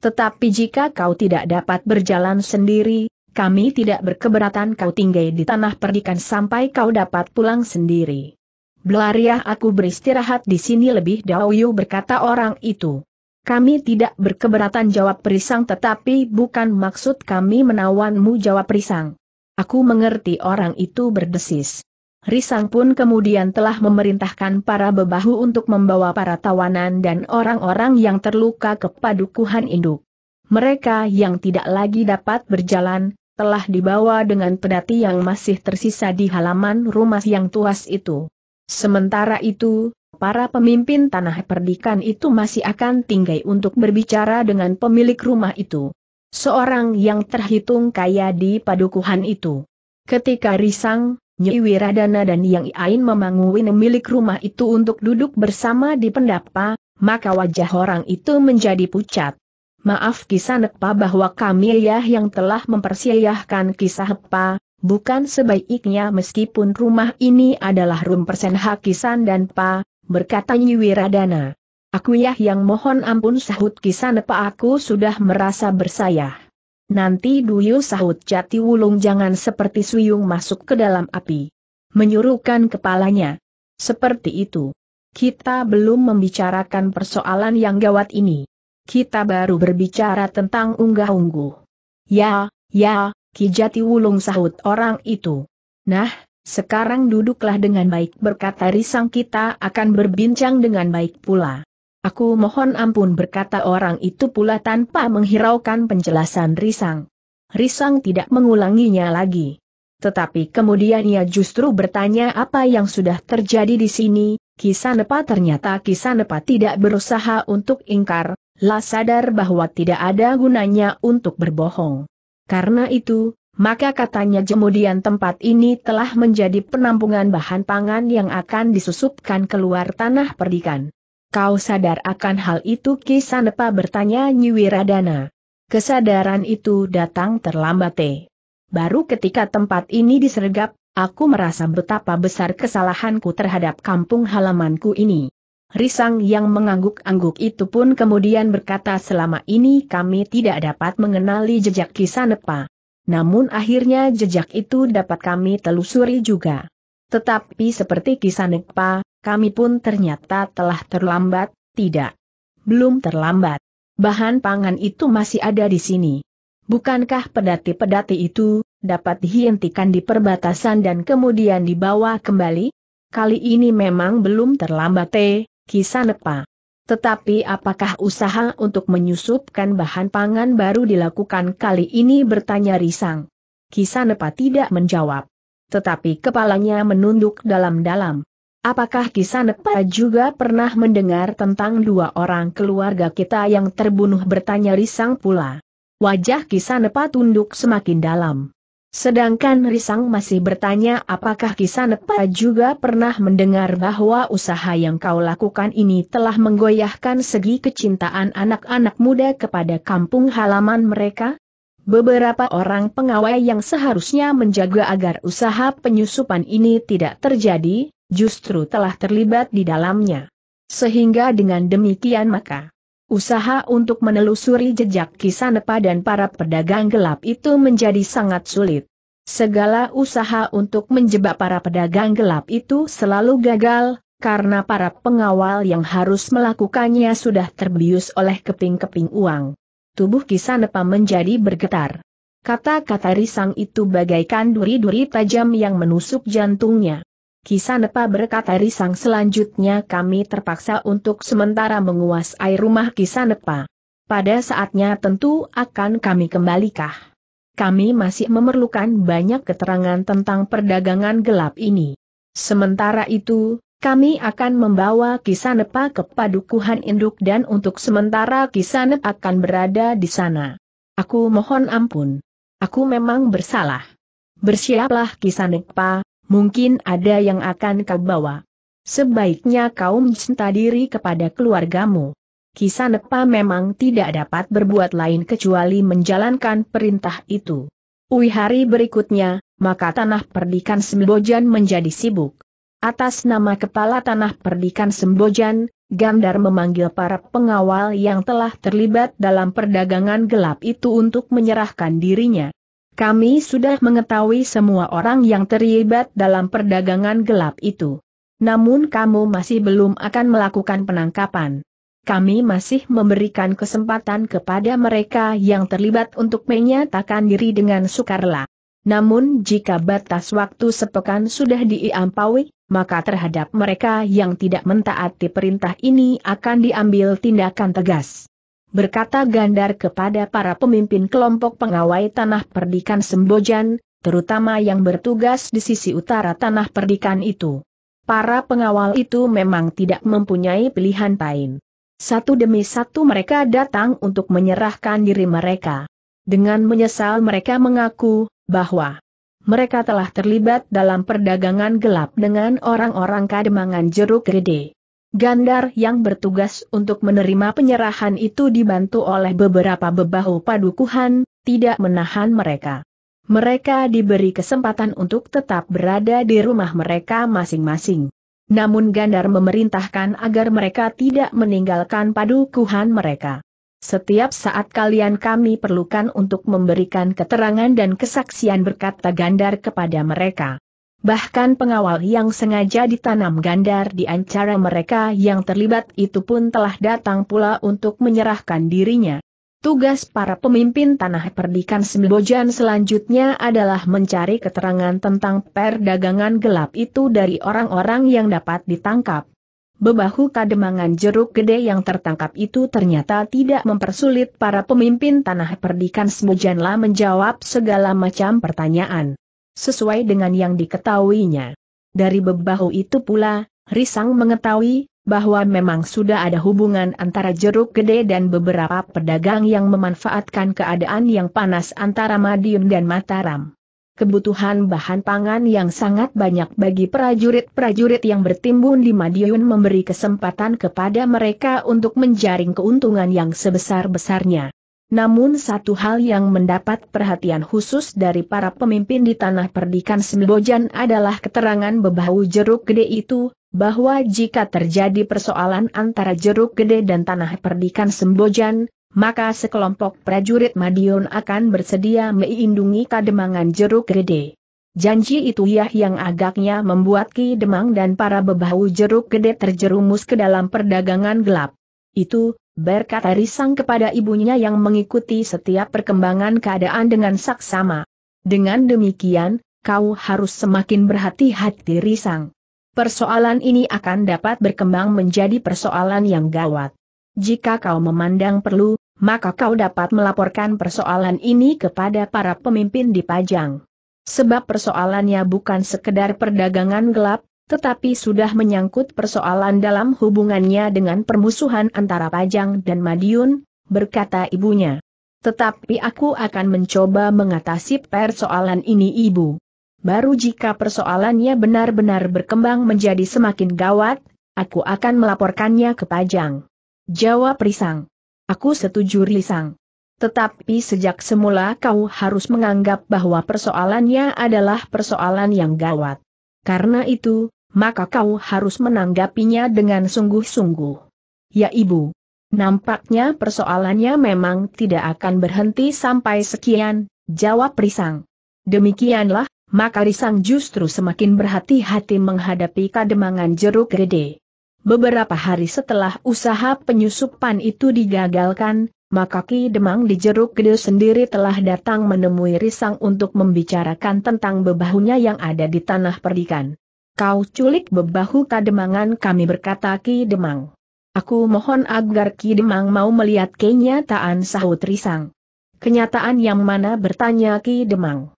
Tetapi jika kau tidak dapat berjalan sendiri, kami tidak berkeberatan kau tinggal di tanah perdikan sampai kau dapat pulang sendiri. Belariah aku beristirahat di sini lebih dahulu berkata orang itu. Kami tidak berkeberatan jawab Perisang tetapi bukan maksud kami menawanmu jawab Perisang. Aku mengerti orang itu berdesis. Risang pun kemudian telah memerintahkan para bebahu untuk membawa para tawanan dan orang-orang yang terluka ke padukuhan induk. Mereka yang tidak lagi dapat berjalan, telah dibawa dengan pedati yang masih tersisa di halaman rumah yang tuas itu. Sementara itu, para pemimpin tanah perdikan itu masih akan tinggai untuk berbicara dengan pemilik rumah itu. Seorang yang terhitung kaya di padukuhan itu. Ketika Risang, Nyi Wiradana dan Yang Iain memangui milik rumah itu untuk duduk bersama di pendapa, maka wajah orang itu menjadi pucat. Maaf kisah Nepa bahwa kami ya yang telah mempersiahkan kisah Hepa, bukan sebaiknya meskipun rumah ini adalah rum persen hakisan dan Pa, berkata Nyi Wiradana. Aku ya yang mohon ampun sahut kisah Nepa aku sudah merasa bersayah. Nanti Duyu sahut jati wulung jangan seperti suyung masuk ke dalam api. Menyuruhkan kepalanya. Seperti itu. Kita belum membicarakan persoalan yang gawat ini. Kita baru berbicara tentang unggah-ungguh. Ya, ya, Kijati Wulung sahut orang itu. Nah, sekarang duduklah dengan baik berkata Risang kita akan berbincang dengan baik pula. Aku mohon ampun berkata orang itu pula tanpa menghiraukan penjelasan Risang. Risang tidak mengulanginya lagi. Tetapi kemudian ia justru bertanya apa yang sudah terjadi di sini, kisah Kisanepa ternyata kisah Kisanepa tidak berusaha untuk ingkar, lah sadar bahwa tidak ada gunanya untuk berbohong. Karena itu, maka katanya kemudian tempat ini telah menjadi penampungan bahan pangan yang akan disusupkan keluar tanah perdikan. Kau sadar akan hal itu Kisanepa bertanya Nyiwiradana. Kesadaran itu datang terlambat. Eh. Baru ketika tempat ini disergap, aku merasa betapa besar kesalahanku terhadap kampung halamanku ini. Risang yang mengangguk-angguk itu pun kemudian berkata selama ini kami tidak dapat mengenali jejak Kisanepa. Namun akhirnya jejak itu dapat kami telusuri juga. Tetapi seperti Kisanepa, kami pun ternyata telah terlambat, tidak. Belum terlambat. Bahan pangan itu masih ada di sini. Bukankah pedati-pedati itu dapat dihentikan di perbatasan dan kemudian dibawa kembali? Kali ini memang belum terlambat, eh, nepa. Tetapi apakah usaha untuk menyusupkan bahan pangan baru dilakukan kali ini bertanya Risang? Kisanepa tidak menjawab. Tetapi kepalanya menunduk dalam-dalam. Apakah Kisanepa juga pernah mendengar tentang dua orang keluarga kita yang terbunuh bertanya Risang pula. Wajah Kisanepa tunduk semakin dalam. Sedangkan Risang masih bertanya apakah Kisanepa juga pernah mendengar bahwa usaha yang kau lakukan ini telah menggoyahkan segi kecintaan anak-anak muda kepada kampung halaman mereka? Beberapa orang pengawai yang seharusnya menjaga agar usaha penyusupan ini tidak terjadi, justru telah terlibat di dalamnya. Sehingga dengan demikian maka Usaha untuk menelusuri jejak Kisanepa dan para pedagang gelap itu menjadi sangat sulit. Segala usaha untuk menjebak para pedagang gelap itu selalu gagal, karena para pengawal yang harus melakukannya sudah terbius oleh keping-keping uang. Tubuh Kisanepa menjadi bergetar. Kata-kata risang itu bagaikan duri-duri tajam yang menusuk jantungnya. Kisanepa berkata risang selanjutnya kami terpaksa untuk sementara menguasai rumah Kisanepa. Pada saatnya tentu akan kami kembalikah. Kami masih memerlukan banyak keterangan tentang perdagangan gelap ini. Sementara itu, kami akan membawa Kisanepa ke padukuhan induk dan untuk sementara Kisanep akan berada di sana. Aku mohon ampun. Aku memang bersalah. Bersiaplah Kisanepa, mungkin ada yang akan kau bawa. Sebaiknya kau mencinta diri kepada keluargamu. Kisanepa memang tidak dapat berbuat lain kecuali menjalankan perintah itu. Uihari berikutnya, maka tanah perdikan Sembojan menjadi sibuk. Atas nama kepala tanah perdikan Sembojan, Gandar memanggil para pengawal yang telah terlibat dalam perdagangan gelap itu untuk menyerahkan dirinya. Kami sudah mengetahui semua orang yang terlibat dalam perdagangan gelap itu. Namun kamu masih belum akan melakukan penangkapan. Kami masih memberikan kesempatan kepada mereka yang terlibat untuk menyatakan diri dengan sukarela. Namun jika batas waktu sepekan sudah diampuni, maka terhadap mereka yang tidak mentaati perintah ini akan diambil tindakan tegas berkata Gandar kepada para pemimpin kelompok pengawai tanah perdikan Sembojan, terutama yang bertugas di sisi utara tanah perdikan itu. Para pengawal itu memang tidak mempunyai pilihan lain. Satu demi satu mereka datang untuk menyerahkan diri mereka. Dengan menyesal mereka mengaku, bahwa mereka telah terlibat dalam perdagangan gelap dengan orang-orang kademangan jeruk gede. Gandar yang bertugas untuk menerima penyerahan itu dibantu oleh beberapa bebahu padukuhan, tidak menahan mereka. Mereka diberi kesempatan untuk tetap berada di rumah mereka masing-masing. Namun Gandar memerintahkan agar mereka tidak meninggalkan padukuhan mereka. Setiap saat kalian kami perlukan untuk memberikan keterangan dan kesaksian berkata Gandar kepada mereka. Bahkan pengawal yang sengaja ditanam gandar di antara mereka yang terlibat itu pun telah datang pula untuk menyerahkan dirinya. Tugas para pemimpin Tanah Perdikan Sembojan selanjutnya adalah mencari keterangan tentang perdagangan gelap itu dari orang-orang yang dapat ditangkap. Bebahu kademangan jeruk gede yang tertangkap itu ternyata tidak mempersulit para pemimpin Tanah Perdikan Sembojanlah menjawab segala macam pertanyaan sesuai dengan yang diketahuinya. Dari bebahu itu pula, Risang mengetahui, bahwa memang sudah ada hubungan antara jeruk gede dan beberapa pedagang yang memanfaatkan keadaan yang panas antara Madiun dan Mataram. Kebutuhan bahan pangan yang sangat banyak bagi prajurit-prajurit yang bertimbun di Madiun memberi kesempatan kepada mereka untuk menjaring keuntungan yang sebesar-besarnya. Namun satu hal yang mendapat perhatian khusus dari para pemimpin di tanah perdikan Sembojan adalah keterangan bebahu jeruk gede itu, bahwa jika terjadi persoalan antara jeruk gede dan tanah perdikan Sembojan, maka sekelompok prajurit Madiun akan bersedia melindungi kademangan jeruk gede. Janji itu Yah yang agaknya membuat Ki Demang dan para bebahu jeruk gede terjerumus ke dalam perdagangan gelap. Itu, berkata Risang kepada ibunya yang mengikuti setiap perkembangan keadaan dengan saksama. Dengan demikian, kau harus semakin berhati-hati Risang. Persoalan ini akan dapat berkembang menjadi persoalan yang gawat. Jika kau memandang perlu, maka kau dapat melaporkan persoalan ini kepada para pemimpin di Pajang. Sebab persoalannya bukan sekedar perdagangan gelap, tetapi sudah menyangkut persoalan dalam hubungannya dengan permusuhan antara Pajang dan Madiun, berkata ibunya. Tetapi aku akan mencoba mengatasi persoalan ini ibu. Baru jika persoalannya benar-benar berkembang menjadi semakin gawat, aku akan melaporkannya ke Pajang. Jawab Risang. Aku setuju Risang. Tetapi sejak semula kau harus menganggap bahwa persoalannya adalah persoalan yang gawat. Karena itu, maka kau harus menanggapinya dengan sungguh-sungguh. Ya ibu. Nampaknya persoalannya memang tidak akan berhenti sampai sekian, jawab Risang. Demikianlah, maka Risang justru semakin berhati-hati menghadapi kademangan jeruk gede. Beberapa hari setelah usaha penyusupan itu digagalkan, maka Ki Demang di jeruk gede sendiri telah datang menemui Risang untuk membicarakan tentang bebahunya yang ada di tanah perdikan. Kau culik bebahu kademangan kami berkata Ki Demang. Aku mohon agar Ki Demang mau melihat kenyataan sahut risang. Kenyataan yang mana bertanya Ki Demang.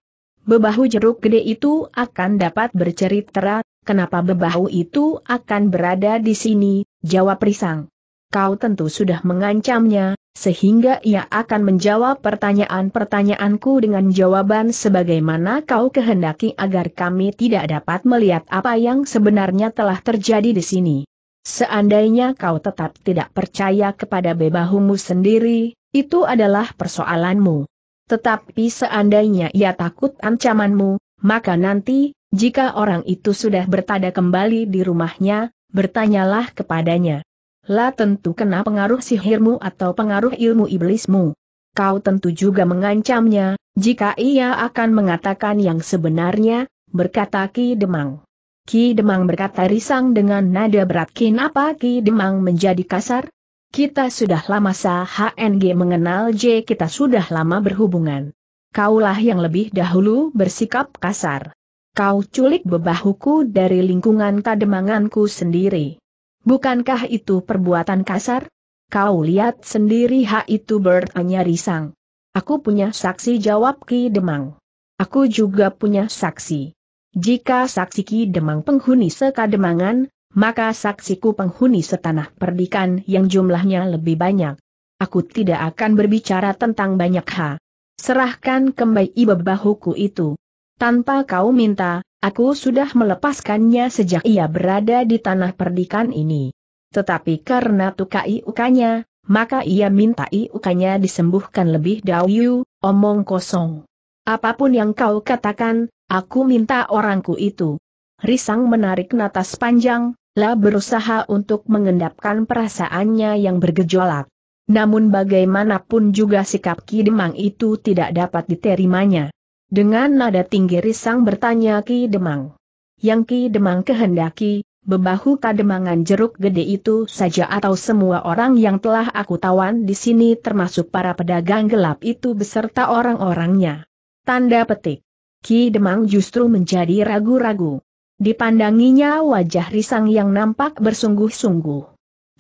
Bebahu jeruk gede itu akan dapat bercerita, kenapa bebahu itu akan berada di sini, jawab risang. Kau tentu sudah mengancamnya, sehingga ia akan menjawab pertanyaan-pertanyaanku dengan jawaban sebagaimana kau kehendaki agar kami tidak dapat melihat apa yang sebenarnya telah terjadi di sini. Seandainya kau tetap tidak percaya kepada bebahumu sendiri, itu adalah persoalanmu. Tetapi seandainya ia takut ancamanmu, maka nanti, jika orang itu sudah bertada kembali di rumahnya, bertanyalah kepadanya. Lah tentu kena pengaruh sihirmu atau pengaruh ilmu iblismu. Kau tentu juga mengancamnya, jika ia akan mengatakan yang sebenarnya, berkata Ki Demang. Ki Demang berkata risang dengan nada berat kenapa Ki Demang menjadi kasar? Kita sudah lama sah. HNG mengenal J kita sudah lama berhubungan. Kaulah yang lebih dahulu bersikap kasar. Kau culik bebahuku dari lingkungan kademanganku sendiri. Bukankah itu perbuatan kasar? Kau lihat sendiri hak itu bertanya risang. Aku punya saksi jawab Ki Demang. Aku juga punya saksi. Jika saksi Ki Demang penghuni sekademangan, maka saksiku penghuni setanah perdikan yang jumlahnya lebih banyak. Aku tidak akan berbicara tentang banyak hak. Serahkan kembali bebahuku itu. Tanpa kau minta, Aku sudah melepaskannya sejak ia berada di tanah perdikan ini. Tetapi karena tukai iukanya, maka ia minta iukanya disembuhkan lebih dahulu, omong kosong. Apapun yang kau katakan, aku minta orangku itu. Risang menarik natas panjang, lah berusaha untuk mengendapkan perasaannya yang bergejolak. Namun bagaimanapun juga sikap Ki Demang itu tidak dapat diterimanya. Dengan nada tinggi risang bertanya Ki Demang. Yang Ki Demang kehendaki, bebahu kademangan jeruk gede itu saja atau semua orang yang telah aku tawan di sini termasuk para pedagang gelap itu beserta orang-orangnya. Tanda petik. Ki Demang justru menjadi ragu-ragu. Dipandanginya wajah Risang yang nampak bersungguh-sungguh.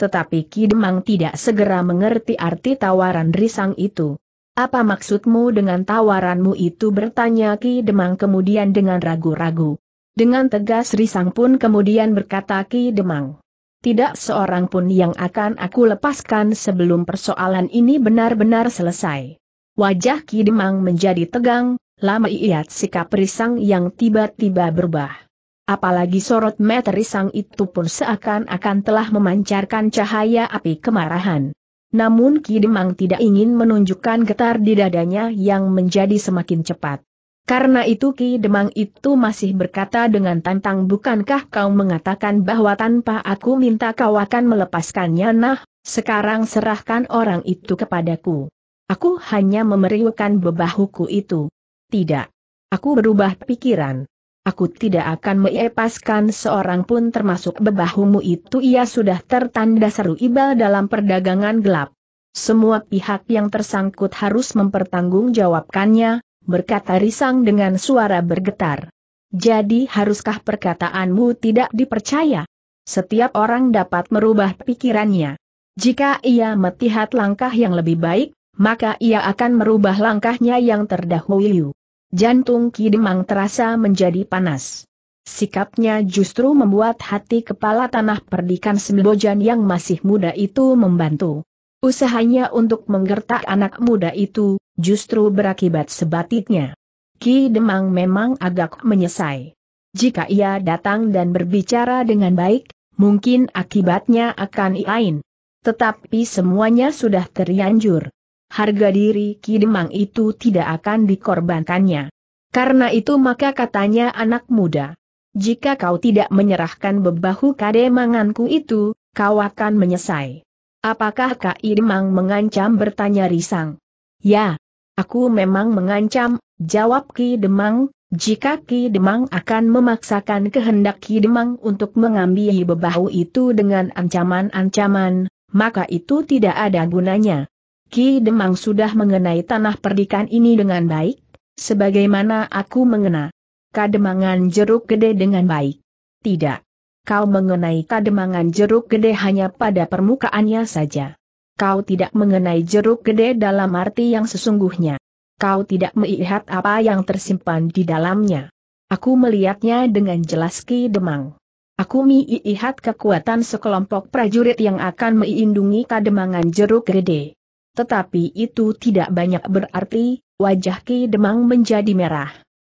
Tetapi Ki Demang tidak segera mengerti arti tawaran Risang itu. Apa maksudmu dengan tawaranmu itu bertanya Ki Demang kemudian dengan ragu-ragu. Dengan tegas Risang pun kemudian berkata Ki Demang. Tidak seorang pun yang akan aku lepaskan sebelum persoalan ini benar-benar selesai. Wajah Ki Demang menjadi tegang, lama iat sikap Risang yang tiba-tiba berubah. Apalagi sorot mata Risang itu pun seakan-akan telah memancarkan cahaya api kemarahan. Namun Ki Demang tidak ingin menunjukkan getar di dadanya yang menjadi semakin cepat. Karena itu Ki Demang itu masih berkata dengan tantang bukankah kau mengatakan bahwa tanpa aku minta kau akan melepaskannya nah, sekarang serahkan orang itu kepadaku. Aku hanya memeriukan bebahuku itu. Tidak. Aku berubah pikiran. Aku tidak akan melepaskan seorang pun termasuk bebahumu itu ia sudah tertanda seru ibal dalam perdagangan gelap. Semua pihak yang tersangkut harus mempertanggungjawabkannya, berkata Risang dengan suara bergetar. Jadi haruskah perkataanmu tidak dipercaya? Setiap orang dapat merubah pikirannya. Jika ia melihat langkah yang lebih baik, maka ia akan merubah langkahnya yang terdahulu. Jantung Ki Demang terasa menjadi panas. Sikapnya justru membuat hati kepala tanah perdikan Sembojan yang masih muda itu membantu. Usahanya untuk menggertak anak muda itu, justru berakibat sebatiknya. Ki Demang memang agak menyesai. Jika ia datang dan berbicara dengan baik, mungkin akibatnya akan lain. Tetapi semuanya sudah terlanjur harga diri Ki Demang itu tidak akan dikorbankannya. Karena itu maka katanya anak muda, jika kau tidak menyerahkan bebahu kademanganku itu, kau akan menyesai. Apakah Kak Demang mengancam bertanya Risang? Ya, aku memang mengancam, jawab Ki Demang, jika Ki Demang akan memaksakan kehendak Ki Demang untuk mengambil bebahu itu dengan ancaman-ancaman, maka itu tidak ada gunanya. Ki Demang sudah mengenai tanah perdikan ini dengan baik, sebagaimana aku mengena kademangan jeruk gede dengan baik. Tidak. Kau mengenai kademangan jeruk gede hanya pada permukaannya saja. Kau tidak mengenai jeruk gede dalam arti yang sesungguhnya. Kau tidak melihat apa yang tersimpan di dalamnya. Aku melihatnya dengan jelas Ki Demang. Aku melihat kekuatan sekelompok prajurit yang akan melindungi kademangan jeruk gede. Tetapi itu tidak banyak berarti, wajah Ki Demang menjadi merah.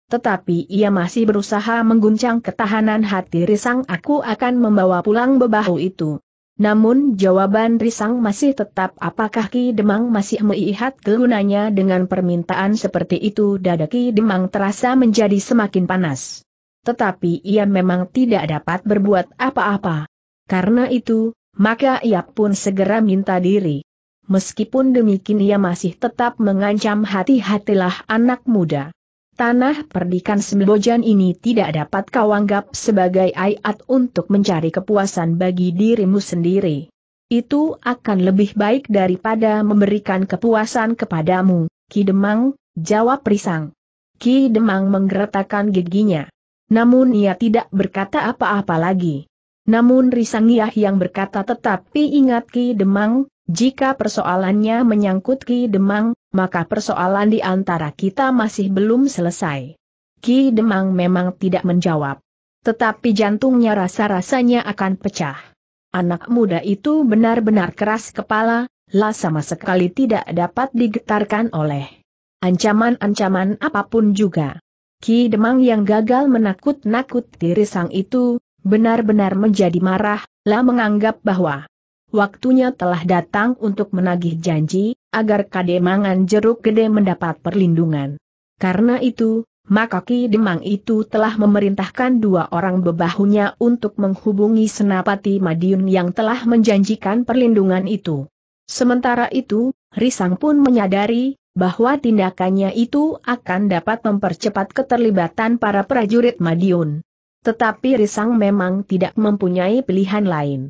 Tetapi ia masih berusaha mengguncang ketahanan hati Risang aku akan membawa pulang bebahu itu. Namun jawaban Risang masih tetap apakah Ki Demang masih melihat kegunanya dengan permintaan seperti itu dada Ki Demang terasa menjadi semakin panas. Tetapi ia memang tidak dapat berbuat apa-apa. Karena itu, maka ia pun segera minta diri. Meskipun demikian ia masih tetap mengancam hati-hatilah anak muda. Tanah perdikan Sembojan ini tidak dapat kau anggap sebagai ayat untuk mencari kepuasan bagi dirimu sendiri. Itu akan lebih baik daripada memberikan kepuasan kepadamu, Ki Demang, jawab Risang. Ki Demang menggeretakkan giginya. Namun ia tidak berkata apa-apa lagi. Namun Risang Yah yang berkata tetapi ingat Ki Demang, jika persoalannya menyangkut Ki Demang, maka persoalan di antara kita masih belum selesai. Ki Demang memang tidak menjawab. Tetapi jantungnya rasa-rasanya akan pecah. Anak muda itu benar-benar keras kepala, lah sama sekali tidak dapat digetarkan oleh ancaman-ancaman apapun juga. Ki Demang yang gagal menakut-nakuti tirisang itu, benar-benar menjadi marah, lah menganggap bahwa waktunya telah datang untuk menagih janji, agar kademangan jeruk gede mendapat perlindungan. Karena itu, maka Ki Demang itu telah memerintahkan dua orang bebahunya untuk menghubungi Senapati Madiun yang telah menjanjikan perlindungan itu. Sementara itu, Risang pun menyadari, bahwa tindakannya itu akan dapat mempercepat keterlibatan para prajurit Madiun. Tetapi Risang memang tidak mempunyai pilihan lain.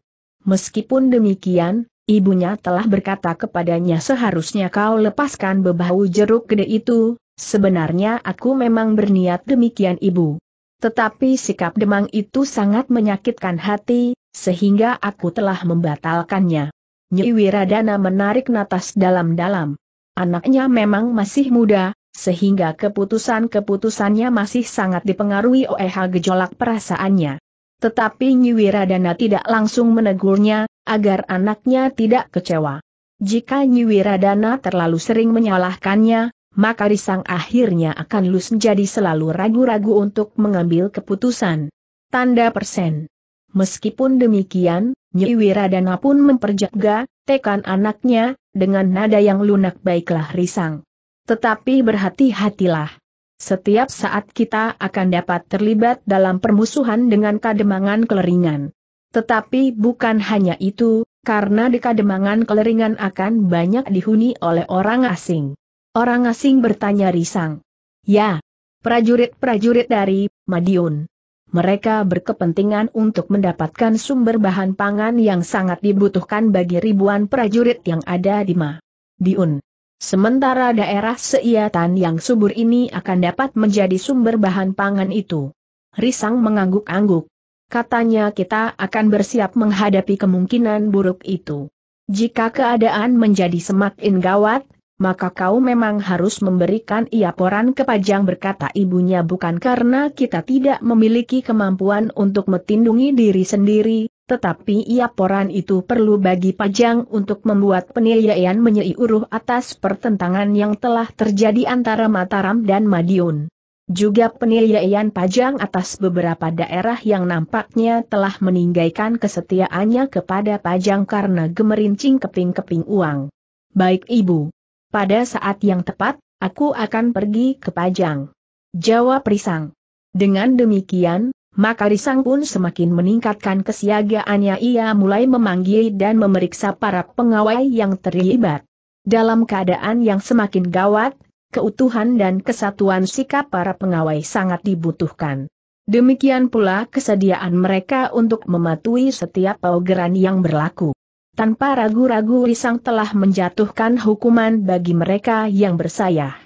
Meskipun demikian, ibunya telah berkata kepadanya seharusnya kau lepaskan bebahu jeruk gede itu, sebenarnya aku memang berniat demikian ibu. Tetapi sikap Demang itu sangat menyakitkan hati, sehingga aku telah membatalkannya. Nyi Wiradana menarik natas dalam-dalam. Anaknya memang masih muda, sehingga keputusan-keputusannya masih sangat dipengaruhi oleh gejolak perasaannya. Tetapi Nyiwiradana tidak langsung menegurnya, agar anaknya tidak kecewa. Jika Nyiwiradana terlalu sering menyalahkannya, maka Risang akhirnya akan lus menjadi selalu ragu-ragu untuk mengambil keputusan. Tanda persen. Meskipun demikian, Nyiwiradana pun memperjaga, tekan anaknya, dengan nada yang lunak baiklah Risang. Tetapi berhati-hatilah. Setiap saat kita akan dapat terlibat dalam permusuhan dengan kademangan keleringan. Tetapi bukan hanya itu, karena di kademangan keleringan akan banyak dihuni oleh orang asing. Orang asing bertanya risang. Ya, prajurit-prajurit dari Madiun. Mereka berkepentingan untuk mendapatkan sumber bahan pangan yang sangat dibutuhkan bagi ribuan prajurit yang ada di Ma. Diun. Sementara daerah seiatan yang subur ini akan dapat menjadi sumber bahan pangan itu. Risang mengangguk-angguk. Katanya kita akan bersiap menghadapi kemungkinan buruk itu. Jika keadaan menjadi semakin gawat, maka kau memang harus memberikan iaporan pajang. berkata ibunya bukan karena kita tidak memiliki kemampuan untuk metindungi diri sendiri, tetapi ia poran itu perlu bagi Pajang untuk membuat penilaian menyeiuruh atas pertentangan yang telah terjadi antara Mataram dan Madiun. Juga penilaian Pajang atas beberapa daerah yang nampaknya telah meninggalkan kesetiaannya kepada Pajang karena gemerincing keping-keping uang. Baik ibu. Pada saat yang tepat, aku akan pergi ke Pajang. Jawab Risang. Dengan demikian, maka Risang pun semakin meningkatkan kesiagaannya ia mulai memanggil dan memeriksa para pengawai yang terlibat. Dalam keadaan yang semakin gawat, keutuhan dan kesatuan sikap para pengawai sangat dibutuhkan. Demikian pula kesediaan mereka untuk mematuhi setiap paugeran yang berlaku. Tanpa ragu-ragu Risang telah menjatuhkan hukuman bagi mereka yang bersayah.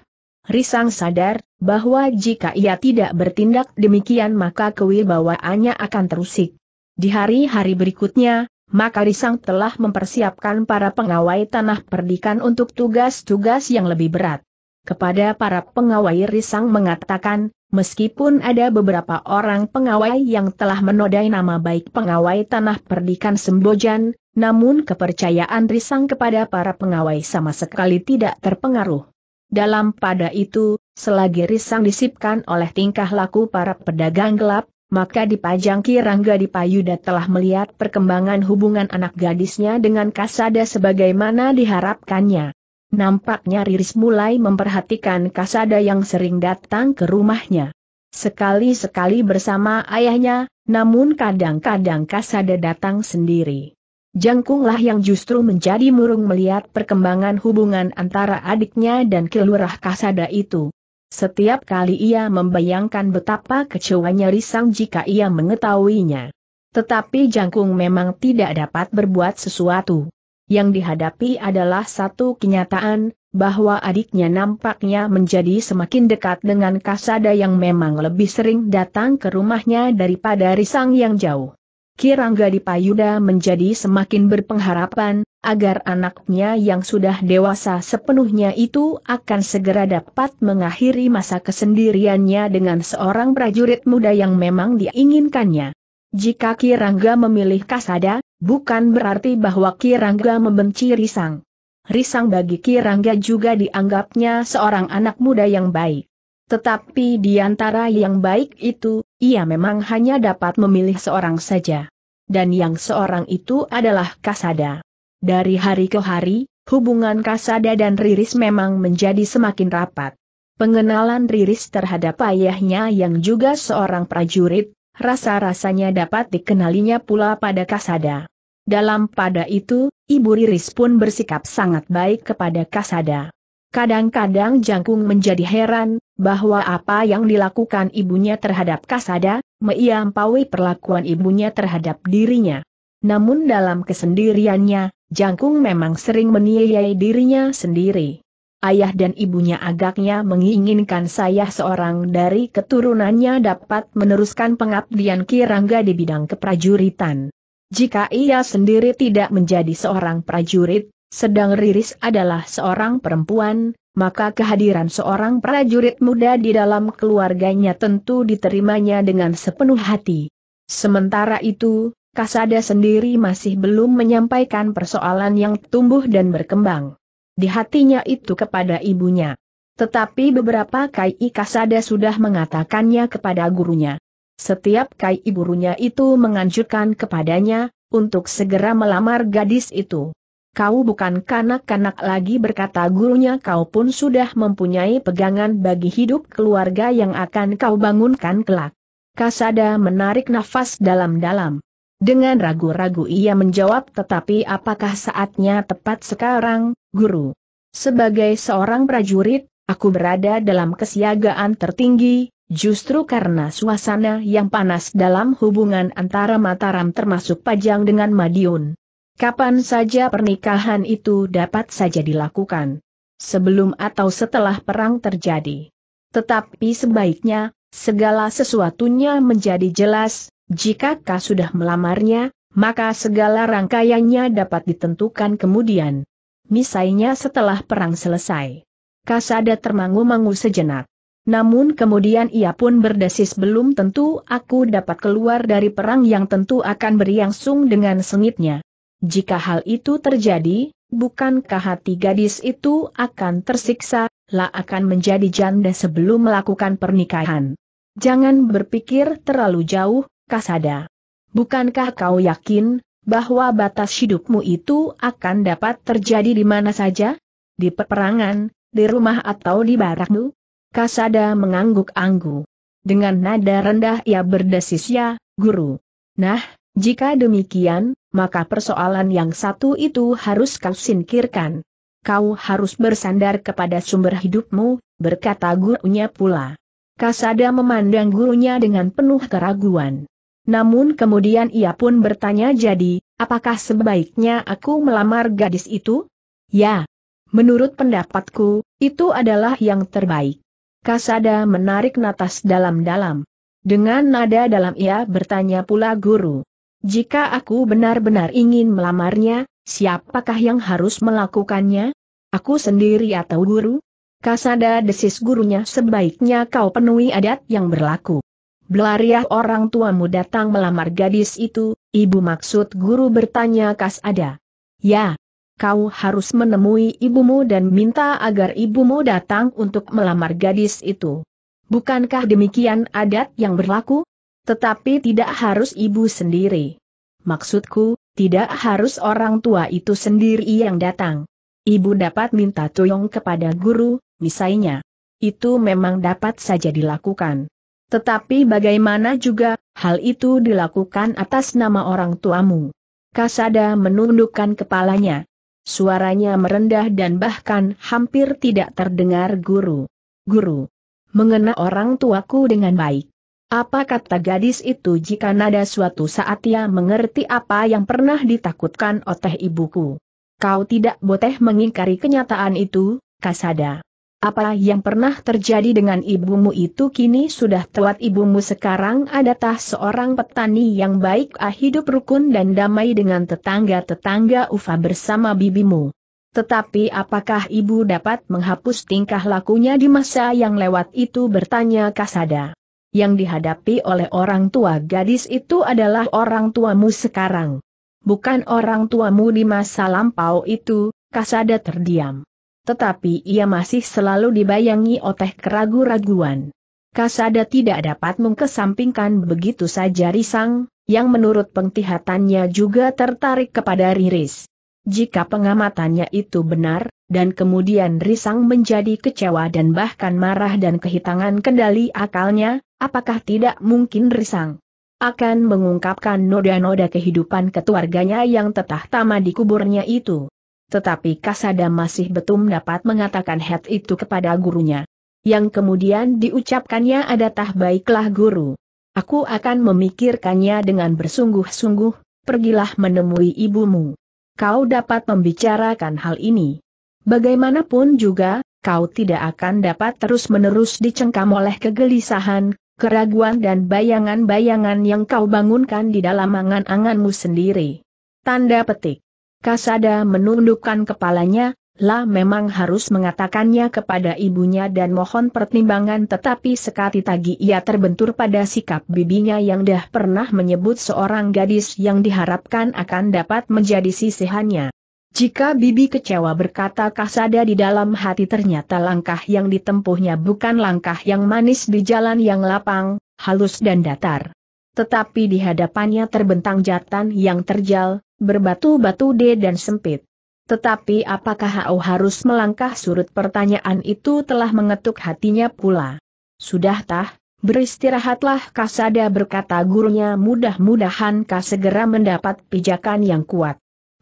Risang sadar bahwa jika ia tidak bertindak demikian maka kewibawaannya akan terusik. Di hari-hari berikutnya, maka Risang telah mempersiapkan para pengawai tanah perdikan untuk tugas-tugas yang lebih berat. Kepada para pengawai Risang mengatakan, meskipun ada beberapa orang pengawai yang telah menodai nama baik pengawai tanah perdikan Sembojan, namun kepercayaan Risang kepada para pengawai sama sekali tidak terpengaruh. Dalam pada itu, selagi risang disipkan oleh tingkah laku para pedagang gelap, maka dipajang Kirangga di Payuda telah melihat perkembangan hubungan anak gadisnya dengan Kasada sebagaimana diharapkannya. Nampaknya Riris mulai memperhatikan Kasada yang sering datang ke rumahnya. Sekali-sekali bersama ayahnya, namun kadang-kadang Kasada datang sendiri. Jangkunglah yang justru menjadi murung melihat perkembangan hubungan antara adiknya dan kelurah kasada itu. Setiap kali ia membayangkan betapa kecewanya Risang jika ia mengetahuinya. Tetapi Jangkung memang tidak dapat berbuat sesuatu. Yang dihadapi adalah satu kenyataan, bahwa adiknya nampaknya menjadi semakin dekat dengan kasada yang memang lebih sering datang ke rumahnya daripada Risang yang jauh. Kirangga Payuda menjadi semakin berpengharapan, agar anaknya yang sudah dewasa sepenuhnya itu akan segera dapat mengakhiri masa kesendiriannya dengan seorang prajurit muda yang memang diinginkannya. Jika Kirangga memilih Kasada, bukan berarti bahwa Kirangga membenci Risang. Risang bagi Kirangga juga dianggapnya seorang anak muda yang baik. Tetapi di antara yang baik itu, ia memang hanya dapat memilih seorang saja. Dan yang seorang itu adalah Kasada. Dari hari ke hari, hubungan Kasada dan Riris memang menjadi semakin rapat. Pengenalan Riris terhadap ayahnya yang juga seorang prajurit, rasa-rasanya dapat dikenalinya pula pada Kasada. Dalam pada itu, Ibu Riris pun bersikap sangat baik kepada Kasada. Kadang-kadang Jangkung menjadi heran, bahwa apa yang dilakukan ibunya terhadap Kasada, meiampaui perlakuan ibunya terhadap dirinya. Namun dalam kesendiriannya, Jangkung memang sering menilai dirinya sendiri. Ayah dan ibunya agaknya menginginkan saya seorang dari keturunannya dapat meneruskan pengabdian Kirangga di bidang keprajuritan. Jika ia sendiri tidak menjadi seorang prajurit, sedang Riris adalah seorang perempuan, maka kehadiran seorang prajurit muda di dalam keluarganya tentu diterimanya dengan sepenuh hati. Sementara itu, Kasada sendiri masih belum menyampaikan persoalan yang tumbuh dan berkembang di hatinya itu kepada ibunya. Tetapi beberapa kaii Kasada sudah mengatakannya kepada gurunya. Setiap kai gurunya itu menganjurkan kepadanya, untuk segera melamar gadis itu. Kau bukan kanak-kanak lagi berkata gurunya kau pun sudah mempunyai pegangan bagi hidup keluarga yang akan kau bangunkan kelak. Kasada menarik nafas dalam-dalam. Dengan ragu-ragu ia menjawab tetapi apakah saatnya tepat sekarang, guru? Sebagai seorang prajurit, aku berada dalam kesiagaan tertinggi, justru karena suasana yang panas dalam hubungan antara Mataram termasuk Pajang dengan Madiun. Kapan saja pernikahan itu dapat saja dilakukan. Sebelum atau setelah perang terjadi. Tetapi sebaiknya, segala sesuatunya menjadi jelas, jika kau sudah melamarnya, maka segala rangkaiannya dapat ditentukan kemudian. Misalnya setelah perang selesai. Kasada termangu-mangu sejenak. Namun kemudian ia pun berdesis belum tentu aku dapat keluar dari perang yang tentu akan beriangsung dengan sengitnya. Jika hal itu terjadi, bukankah hati gadis itu akan tersiksa, lah akan menjadi janda sebelum melakukan pernikahan? Jangan berpikir terlalu jauh, Kasada. Bukankah kau yakin bahwa batas hidupmu itu akan dapat terjadi di mana saja? Di peperangan, di rumah atau di barakmu? Kasada mengangguk-anggu. Dengan nada rendah ia berdesis ya, guru. Nah, jika demikian, maka persoalan yang satu itu harus kau singkirkan. Kau harus bersandar kepada sumber hidupmu, berkata gurunya pula. Kasada memandang gurunya dengan penuh keraguan. Namun kemudian ia pun bertanya jadi, apakah sebaiknya aku melamar gadis itu? Ya. Menurut pendapatku, itu adalah yang terbaik. Kasada menarik natas dalam-dalam. Dengan nada dalam ia bertanya pula guru, jika aku benar-benar ingin melamarnya, siapakah yang harus melakukannya? Aku sendiri atau guru? Kasada desis gurunya sebaiknya kau penuhi adat yang berlaku. Belariah orang tuamu datang melamar gadis itu, ibu maksud guru bertanya Kasada. Ya, kau harus menemui ibumu dan minta agar ibumu datang untuk melamar gadis itu. Bukankah demikian adat yang berlaku? Tetapi tidak harus ibu sendiri. Maksudku, tidak harus orang tua itu sendiri yang datang. Ibu dapat minta Tuyong kepada guru, misalnya. Itu memang dapat saja dilakukan. Tetapi bagaimana juga, hal itu dilakukan atas nama orang tuamu. Kasada menundukkan kepalanya. Suaranya merendah dan bahkan hampir tidak terdengar guru. Guru, mengena orang tuaku dengan baik. Apa kata gadis itu jika nada suatu saat ia mengerti apa yang pernah ditakutkan oleh ibuku? Kau tidak boleh mengingkari kenyataan itu, Kasada. Apa yang pernah terjadi dengan ibumu itu kini sudah tewat ibumu sekarang adatah seorang petani yang baik ah hidup rukun dan damai dengan tetangga-tetangga Ufa bersama bibimu. Tetapi apakah ibu dapat menghapus tingkah lakunya di masa yang lewat itu bertanya Kasada yang dihadapi oleh orang tua gadis itu adalah orang tuamu sekarang. Bukan orang tuamu di masa lampau itu, Kasada terdiam. Tetapi ia masih selalu dibayangi oleh keragu-raguan. Kasada tidak dapat mengkesampingkan begitu saja Risang, yang menurut penglihatannya juga tertarik kepada Riris. Jika pengamatannya itu benar, dan kemudian Risang menjadi kecewa dan bahkan marah dan kehitangan kendali akalnya, Apakah tidak mungkin risang? Akan mengungkapkan noda-noda kehidupan ketuarganya yang tetah tama di kuburnya itu. Tetapi Kasada masih betul dapat mengatakan hat itu kepada gurunya. Yang kemudian diucapkannya ada tah baiklah guru. Aku akan memikirkannya dengan bersungguh-sungguh, pergilah menemui ibumu. Kau dapat membicarakan hal ini. Bagaimanapun juga, kau tidak akan dapat terus-menerus dicengkam oleh kegelisahan, keraguan dan bayangan-bayangan yang kau bangunkan di dalam angan-anganmu sendiri. Tanda petik. Kasada menundukkan kepalanya, Lah memang harus mengatakannya kepada ibunya dan mohon pertimbangan tetapi sekali tagi ia terbentur pada sikap bibinya yang dah pernah menyebut seorang gadis yang diharapkan akan dapat menjadi sisihannya. Jika Bibi kecewa berkata kasada di dalam hati ternyata langkah yang ditempuhnya bukan langkah yang manis di jalan yang lapang, halus dan datar. Tetapi di hadapannya terbentang jatan yang terjal, berbatu-batu de dan sempit. Tetapi apakah Hao harus melangkah surut pertanyaan itu telah mengetuk hatinya pula. Sudah tah, beristirahatlah kasada berkata gurunya mudah-mudahan kasegera mendapat pijakan yang kuat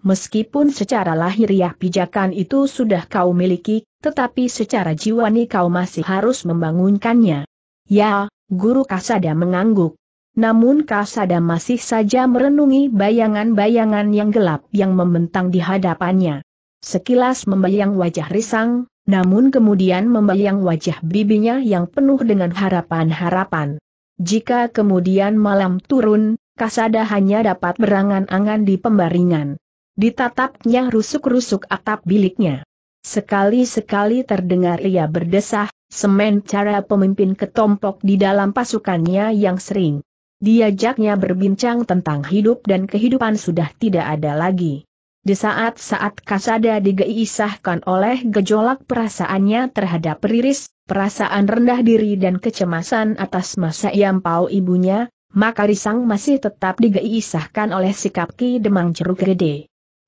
meskipun secara lahiriah ya, pijakan itu sudah kau miliki, tetapi secara jiwani kau masih harus membangunkannya. Ya, Guru Kasada mengangguk. Namun Kasada masih saja merenungi bayangan-bayangan yang gelap yang membentang di hadapannya. Sekilas membayang wajah Risang, namun kemudian membayang wajah bibinya yang penuh dengan harapan-harapan. Jika kemudian malam turun, Kasada hanya dapat berangan-angan di pembaringan. Ditatapnya rusuk-rusuk atap biliknya. Sekali-sekali terdengar ia berdesah, semen cara pemimpin ketompok di dalam pasukannya yang sering. Diajaknya berbincang tentang hidup dan kehidupan sudah tidak ada lagi. Di saat-saat kasada digeisahkan oleh gejolak perasaannya terhadap Riris, perasaan rendah diri dan kecemasan atas masa yampau ibunya, maka Risang masih tetap digeisahkan oleh sikap Ki Demang Jeruk Gede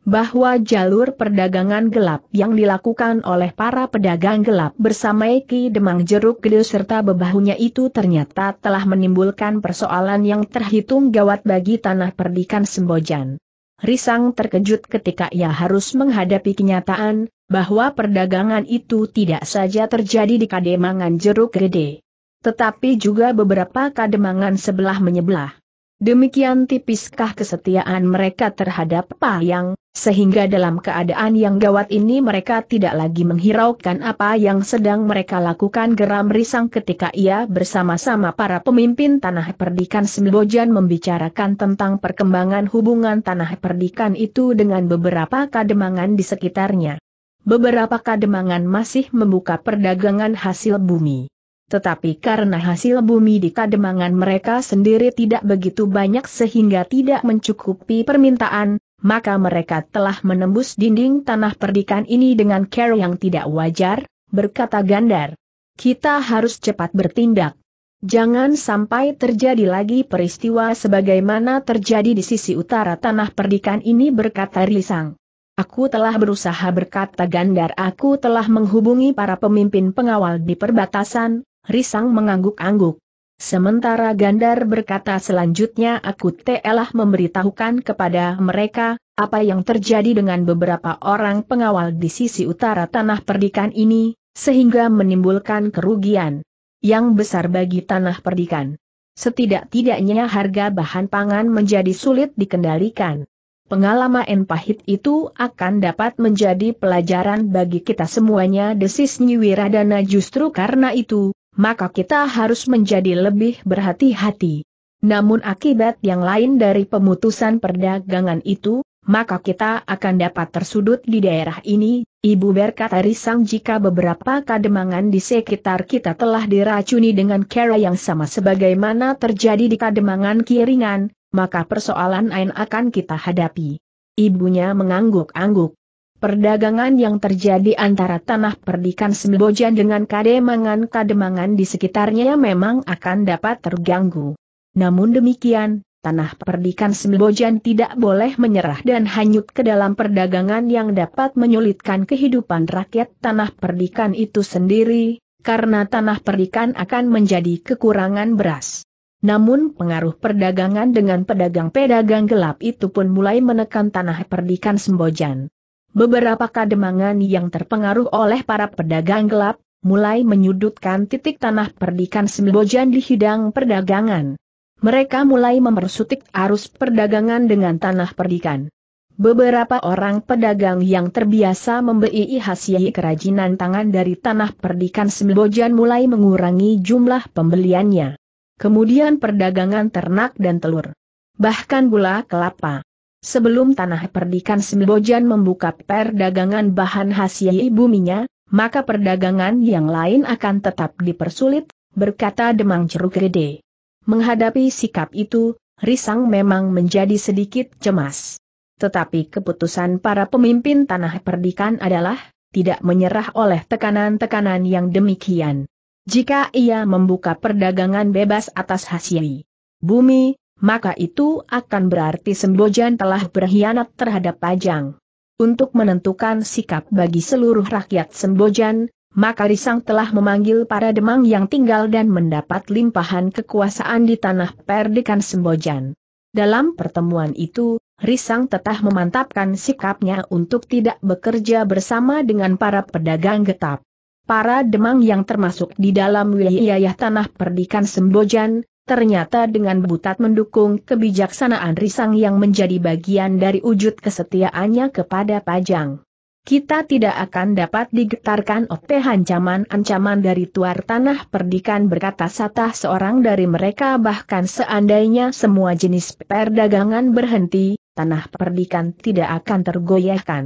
bahwa jalur perdagangan gelap yang dilakukan oleh para pedagang gelap bersama Eki Demang Jeruk Gede serta bebahunya itu ternyata telah menimbulkan persoalan yang terhitung gawat bagi tanah perdikan Sembojan. Risang terkejut ketika ia harus menghadapi kenyataan, bahwa perdagangan itu tidak saja terjadi di kademangan jeruk gede. Tetapi juga beberapa kademangan sebelah menyebelah. Demikian tipiskah kesetiaan mereka terhadap yang sehingga dalam keadaan yang gawat ini mereka tidak lagi menghiraukan apa yang sedang mereka lakukan geram risang ketika ia bersama-sama para pemimpin Tanah Perdikan Sembojan membicarakan tentang perkembangan hubungan Tanah Perdikan itu dengan beberapa kademangan di sekitarnya. Beberapa kademangan masih membuka perdagangan hasil bumi. Tetapi karena hasil bumi di kademangan mereka sendiri tidak begitu banyak sehingga tidak mencukupi permintaan, maka mereka telah menembus dinding tanah perdikan ini dengan cara yang tidak wajar, berkata Gandar. Kita harus cepat bertindak. Jangan sampai terjadi lagi peristiwa sebagaimana terjadi di sisi utara tanah perdikan ini berkata Risang. Aku telah berusaha berkata Gandar aku telah menghubungi para pemimpin pengawal di perbatasan, Risang mengangguk-angguk. Sementara Gandar berkata selanjutnya aku telah memberitahukan kepada mereka, apa yang terjadi dengan beberapa orang pengawal di sisi utara tanah perdikan ini, sehingga menimbulkan kerugian yang besar bagi tanah perdikan. Setidak-tidaknya harga bahan pangan menjadi sulit dikendalikan. Pengalaman pahit itu akan dapat menjadi pelajaran bagi kita semuanya desis Nyiwiradana justru karena itu, maka kita harus menjadi lebih berhati-hati. Namun akibat yang lain dari pemutusan perdagangan itu, maka kita akan dapat tersudut di daerah ini, Ibu berkata risang jika beberapa kademangan di sekitar kita telah diracuni dengan cara yang sama sebagaimana terjadi di kademangan Kiringan, maka persoalan lain akan kita hadapi. Ibunya mengangguk-angguk. Perdagangan yang terjadi antara tanah perdikan Sembojan dengan kademangan-kademangan di sekitarnya memang akan dapat terganggu. Namun demikian, tanah perdikan Sembojan tidak boleh menyerah dan hanyut ke dalam perdagangan yang dapat menyulitkan kehidupan rakyat tanah perdikan itu sendiri, karena tanah perdikan akan menjadi kekurangan beras. Namun pengaruh perdagangan dengan pedagang-pedagang gelap itu pun mulai menekan tanah perdikan Sembojan. Beberapa kademangan yang terpengaruh oleh para pedagang gelap, mulai menyudutkan titik tanah perdikan Sembojan di hidang perdagangan. Mereka mulai mempersutik arus perdagangan dengan tanah perdikan. Beberapa orang pedagang yang terbiasa membeli hasil kerajinan tangan dari tanah perdikan Sembojan mulai mengurangi jumlah pembeliannya. Kemudian perdagangan ternak dan telur. Bahkan gula kelapa. Sebelum tanah perdikan Sembojan membuka perdagangan bahan hasil buminya, maka perdagangan yang lain akan tetap dipersulit, berkata Demang Jeruk Gede. Menghadapi sikap itu, Risang memang menjadi sedikit cemas. Tetapi keputusan para pemimpin tanah perdikan adalah, tidak menyerah oleh tekanan-tekanan yang demikian. Jika ia membuka perdagangan bebas atas hasil bumi, maka itu akan berarti Sembojan telah berkhianat terhadap Pajang. Untuk menentukan sikap bagi seluruh rakyat Sembojan, maka Risang telah memanggil para demang yang tinggal dan mendapat limpahan kekuasaan di tanah perdikan Sembojan. Dalam pertemuan itu, Risang tetap memantapkan sikapnya untuk tidak bekerja bersama dengan para pedagang getap. Para demang yang termasuk di dalam wilayah tanah perdikan Sembojan, ternyata dengan butat mendukung kebijaksanaan Risang yang menjadi bagian dari wujud kesetiaannya kepada Pajang. Kita tidak akan dapat digetarkan oleh ancaman-ancaman dari tuar tanah perdikan berkata satah seorang dari mereka bahkan seandainya semua jenis perdagangan berhenti, tanah perdikan tidak akan tergoyahkan.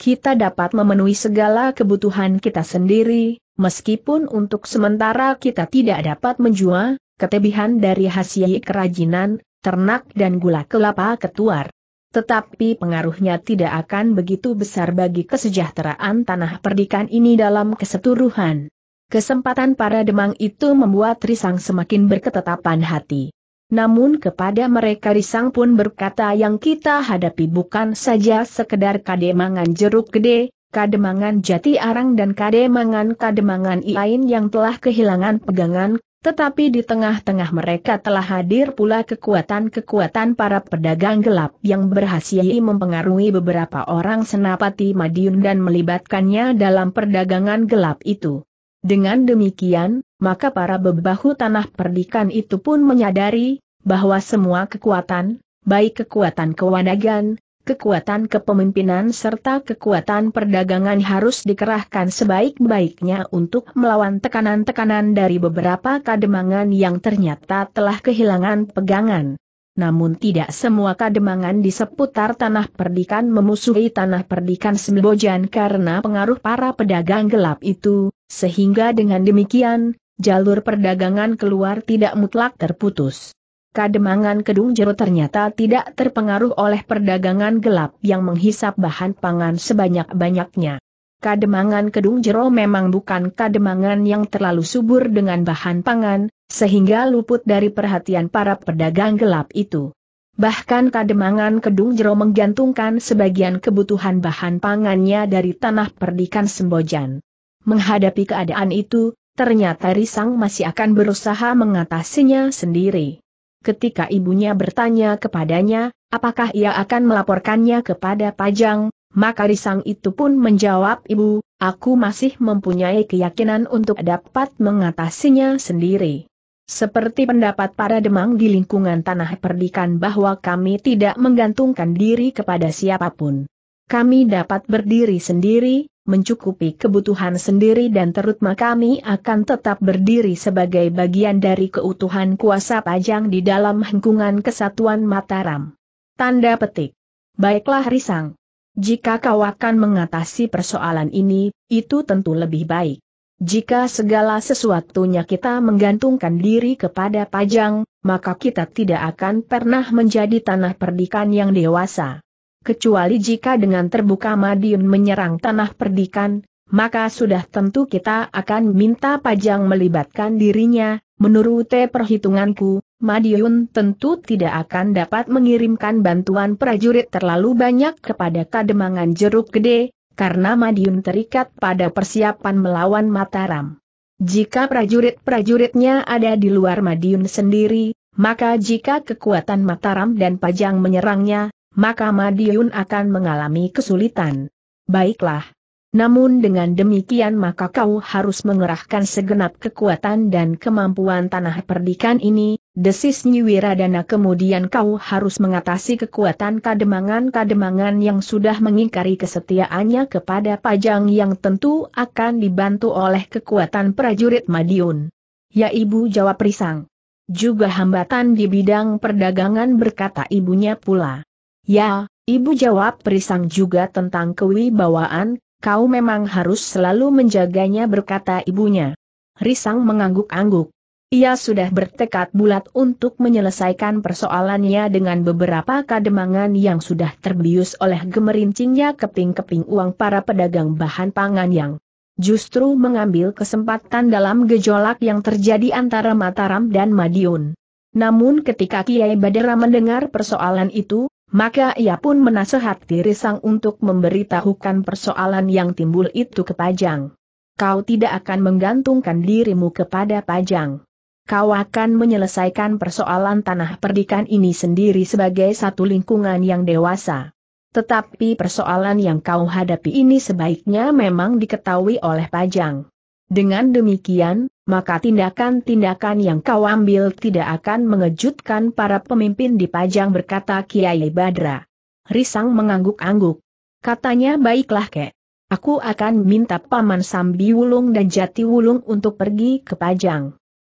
Kita dapat memenuhi segala kebutuhan kita sendiri, Meskipun untuk sementara kita tidak dapat menjual, ketebihan dari hasil kerajinan, ternak dan gula kelapa ketuar. Tetapi pengaruhnya tidak akan begitu besar bagi kesejahteraan tanah perdikan ini dalam keseturuhan. Kesempatan para demang itu membuat Risang semakin berketetapan hati. Namun kepada mereka Risang pun berkata yang kita hadapi bukan saja sekedar kademangan jeruk gede, kademangan jati arang dan kademangan-kademangan lain yang telah kehilangan pegangan, tetapi di tengah-tengah mereka telah hadir pula kekuatan-kekuatan para pedagang gelap yang berhasil mempengaruhi beberapa orang senapati Madiun dan melibatkannya dalam perdagangan gelap itu. Dengan demikian, maka para bebahu tanah perdikan itu pun menyadari bahwa semua kekuatan, baik kekuatan kewanagan, kekuatan kepemimpinan serta kekuatan perdagangan harus dikerahkan sebaik-baiknya untuk melawan tekanan-tekanan dari beberapa kademangan yang ternyata telah kehilangan pegangan. Namun tidak semua kademangan di seputar tanah perdikan memusuhi tanah perdikan Sembojan karena pengaruh para pedagang gelap itu, sehingga dengan demikian, jalur perdagangan keluar tidak mutlak terputus. Kademangan Kedung Jero ternyata tidak terpengaruh oleh perdagangan gelap yang menghisap bahan pangan sebanyak-banyaknya. Kademangan Kedung Jero memang bukan kademangan yang terlalu subur dengan bahan pangan, sehingga luput dari perhatian para pedagang gelap itu. Bahkan Kademangan Kedung Jero menggantungkan sebagian kebutuhan bahan pangannya dari tanah perdikan Sembojan. Menghadapi keadaan itu, ternyata Risang masih akan berusaha mengatasinya sendiri ketika ibunya bertanya kepadanya, apakah ia akan melaporkannya kepada Pajang, maka Risang itu pun menjawab ibu, aku masih mempunyai keyakinan untuk dapat mengatasinya sendiri. Seperti pendapat para demang di lingkungan tanah perdikan bahwa kami tidak menggantungkan diri kepada siapapun. Kami dapat berdiri sendiri, mencukupi kebutuhan sendiri dan terutama kami akan tetap berdiri sebagai bagian dari keutuhan kuasa pajang di dalam hengkungan kesatuan Mataram. Tanda petik. Baiklah Risang. Jika kau akan mengatasi persoalan ini, itu tentu lebih baik. Jika segala sesuatunya kita menggantungkan diri kepada pajang, maka kita tidak akan pernah menjadi tanah perdikan yang dewasa kecuali jika dengan terbuka Madiun menyerang tanah perdikan, maka sudah tentu kita akan minta Pajang melibatkan dirinya, menurut perhitunganku, Madiun tentu tidak akan dapat mengirimkan bantuan prajurit terlalu banyak kepada Kademangan Jeruk Gede, karena Madiun terikat pada persiapan melawan Mataram. Jika prajurit-prajuritnya ada di luar Madiun sendiri, maka jika kekuatan Mataram dan Pajang menyerangnya, maka Madiun akan mengalami kesulitan. Baiklah. Namun dengan demikian maka kau harus mengerahkan segenap kekuatan dan kemampuan tanah perdikan ini, desis Nyiwiradana kemudian kau harus mengatasi kekuatan kademangan-kademangan yang sudah mengingkari kesetiaannya kepada Pajang yang tentu akan dibantu oleh kekuatan prajurit Madiun. Ya ibu jawab Risang. Juga hambatan di bidang perdagangan berkata ibunya pula. Ya, ibu jawab perisang juga tentang kewibawaan, kau memang harus selalu menjaganya berkata ibunya. Risang mengangguk-angguk. Ia sudah bertekad bulat untuk menyelesaikan persoalannya dengan beberapa kademangan yang sudah terbius oleh gemerincingnya keping-keping uang para pedagang bahan pangan yang justru mengambil kesempatan dalam gejolak yang terjadi antara Mataram dan Madiun. Namun ketika Kiai Badera mendengar persoalan itu, maka ia pun menasehati Risang untuk memberitahukan persoalan yang timbul itu ke Pajang. Kau tidak akan menggantungkan dirimu kepada Pajang. Kau akan menyelesaikan persoalan tanah perdikan ini sendiri sebagai satu lingkungan yang dewasa. Tetapi persoalan yang kau hadapi ini sebaiknya memang diketahui oleh Pajang. Dengan demikian, maka tindakan-tindakan yang kau ambil tidak akan mengejutkan para pemimpin di Pajang berkata Kiai Badra. Risang mengangguk-angguk. Katanya baiklah kek. Aku akan minta Paman Sambi Wulung dan Jati Wulung untuk pergi ke Pajang.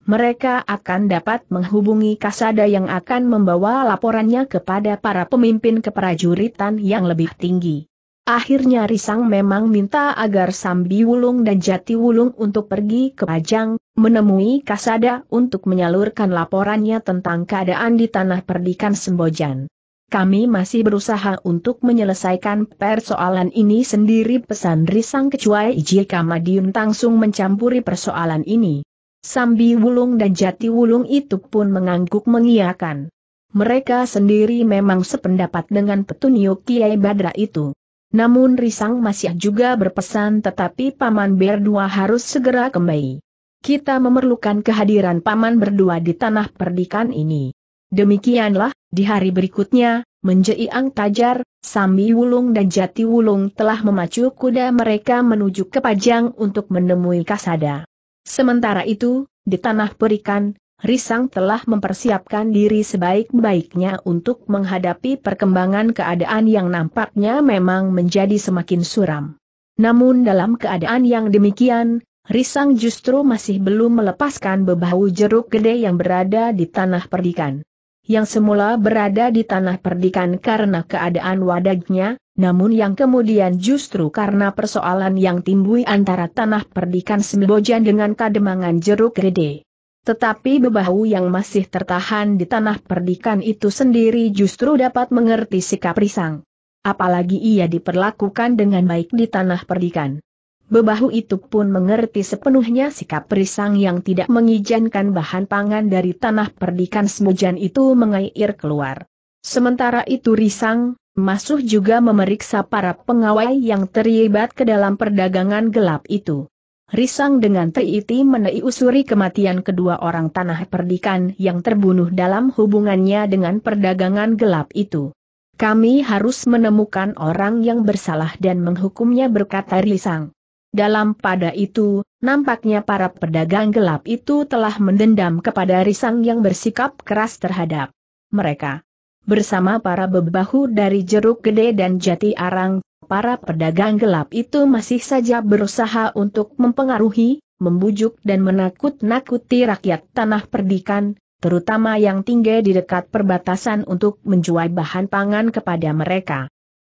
Mereka akan dapat menghubungi kasada yang akan membawa laporannya kepada para pemimpin keprajuritan yang lebih tinggi. Akhirnya Risang memang minta agar Sambi Wulung dan Jati Wulung untuk pergi ke Pajang, menemui Kasada untuk menyalurkan laporannya tentang keadaan di tanah perdikan Sembojan. Kami masih berusaha untuk menyelesaikan persoalan ini sendiri pesan Risang kecuali jika Madiun langsung mencampuri persoalan ini. Sambi Wulung dan Jati Wulung itu pun mengangguk mengiakan. Mereka sendiri memang sependapat dengan petunjuk Kiai Badra itu. Namun Risang masih juga berpesan tetapi paman berdua harus segera kembali. Kita memerlukan kehadiran paman berdua di tanah perdikan ini. Demikianlah, di hari berikutnya, Menjeiang Tajar, Sambi Wulung dan Jati Wulung telah memacu kuda mereka menuju ke Pajang untuk menemui Kasada. Sementara itu, di tanah perikan, Risang telah mempersiapkan diri sebaik-baiknya untuk menghadapi perkembangan keadaan yang nampaknya memang menjadi semakin suram. Namun dalam keadaan yang demikian, Risang justru masih belum melepaskan bebahu jeruk gede yang berada di tanah perdikan. Yang semula berada di tanah perdikan karena keadaan wadagnya, namun yang kemudian justru karena persoalan yang timbul antara tanah perdikan Sembojan dengan kademangan jeruk gede. Tetapi bebahu yang masih tertahan di tanah perdikan itu sendiri justru dapat mengerti sikap risang. Apalagi ia diperlakukan dengan baik di tanah perdikan. Bebahu itu pun mengerti sepenuhnya sikap risang yang tidak mengizinkan bahan pangan dari tanah perdikan semujan itu mengair keluar. Sementara itu risang, masuk juga memeriksa para pengawai yang terlibat ke dalam perdagangan gelap itu risang dengan teliti usuri kematian kedua orang tanah perdikan yang terbunuh dalam hubungannya dengan perdagangan gelap itu. Kami harus menemukan orang yang bersalah dan menghukumnya berkata risang. Dalam pada itu, nampaknya para pedagang gelap itu telah mendendam kepada risang yang bersikap keras terhadap mereka bersama para bebahu dari Jeruk Gede dan Jati Arang, para pedagang gelap itu masih saja berusaha untuk mempengaruhi, membujuk dan menakut-nakuti rakyat tanah perdikan, terutama yang tinggal di dekat perbatasan untuk menjual bahan pangan kepada mereka.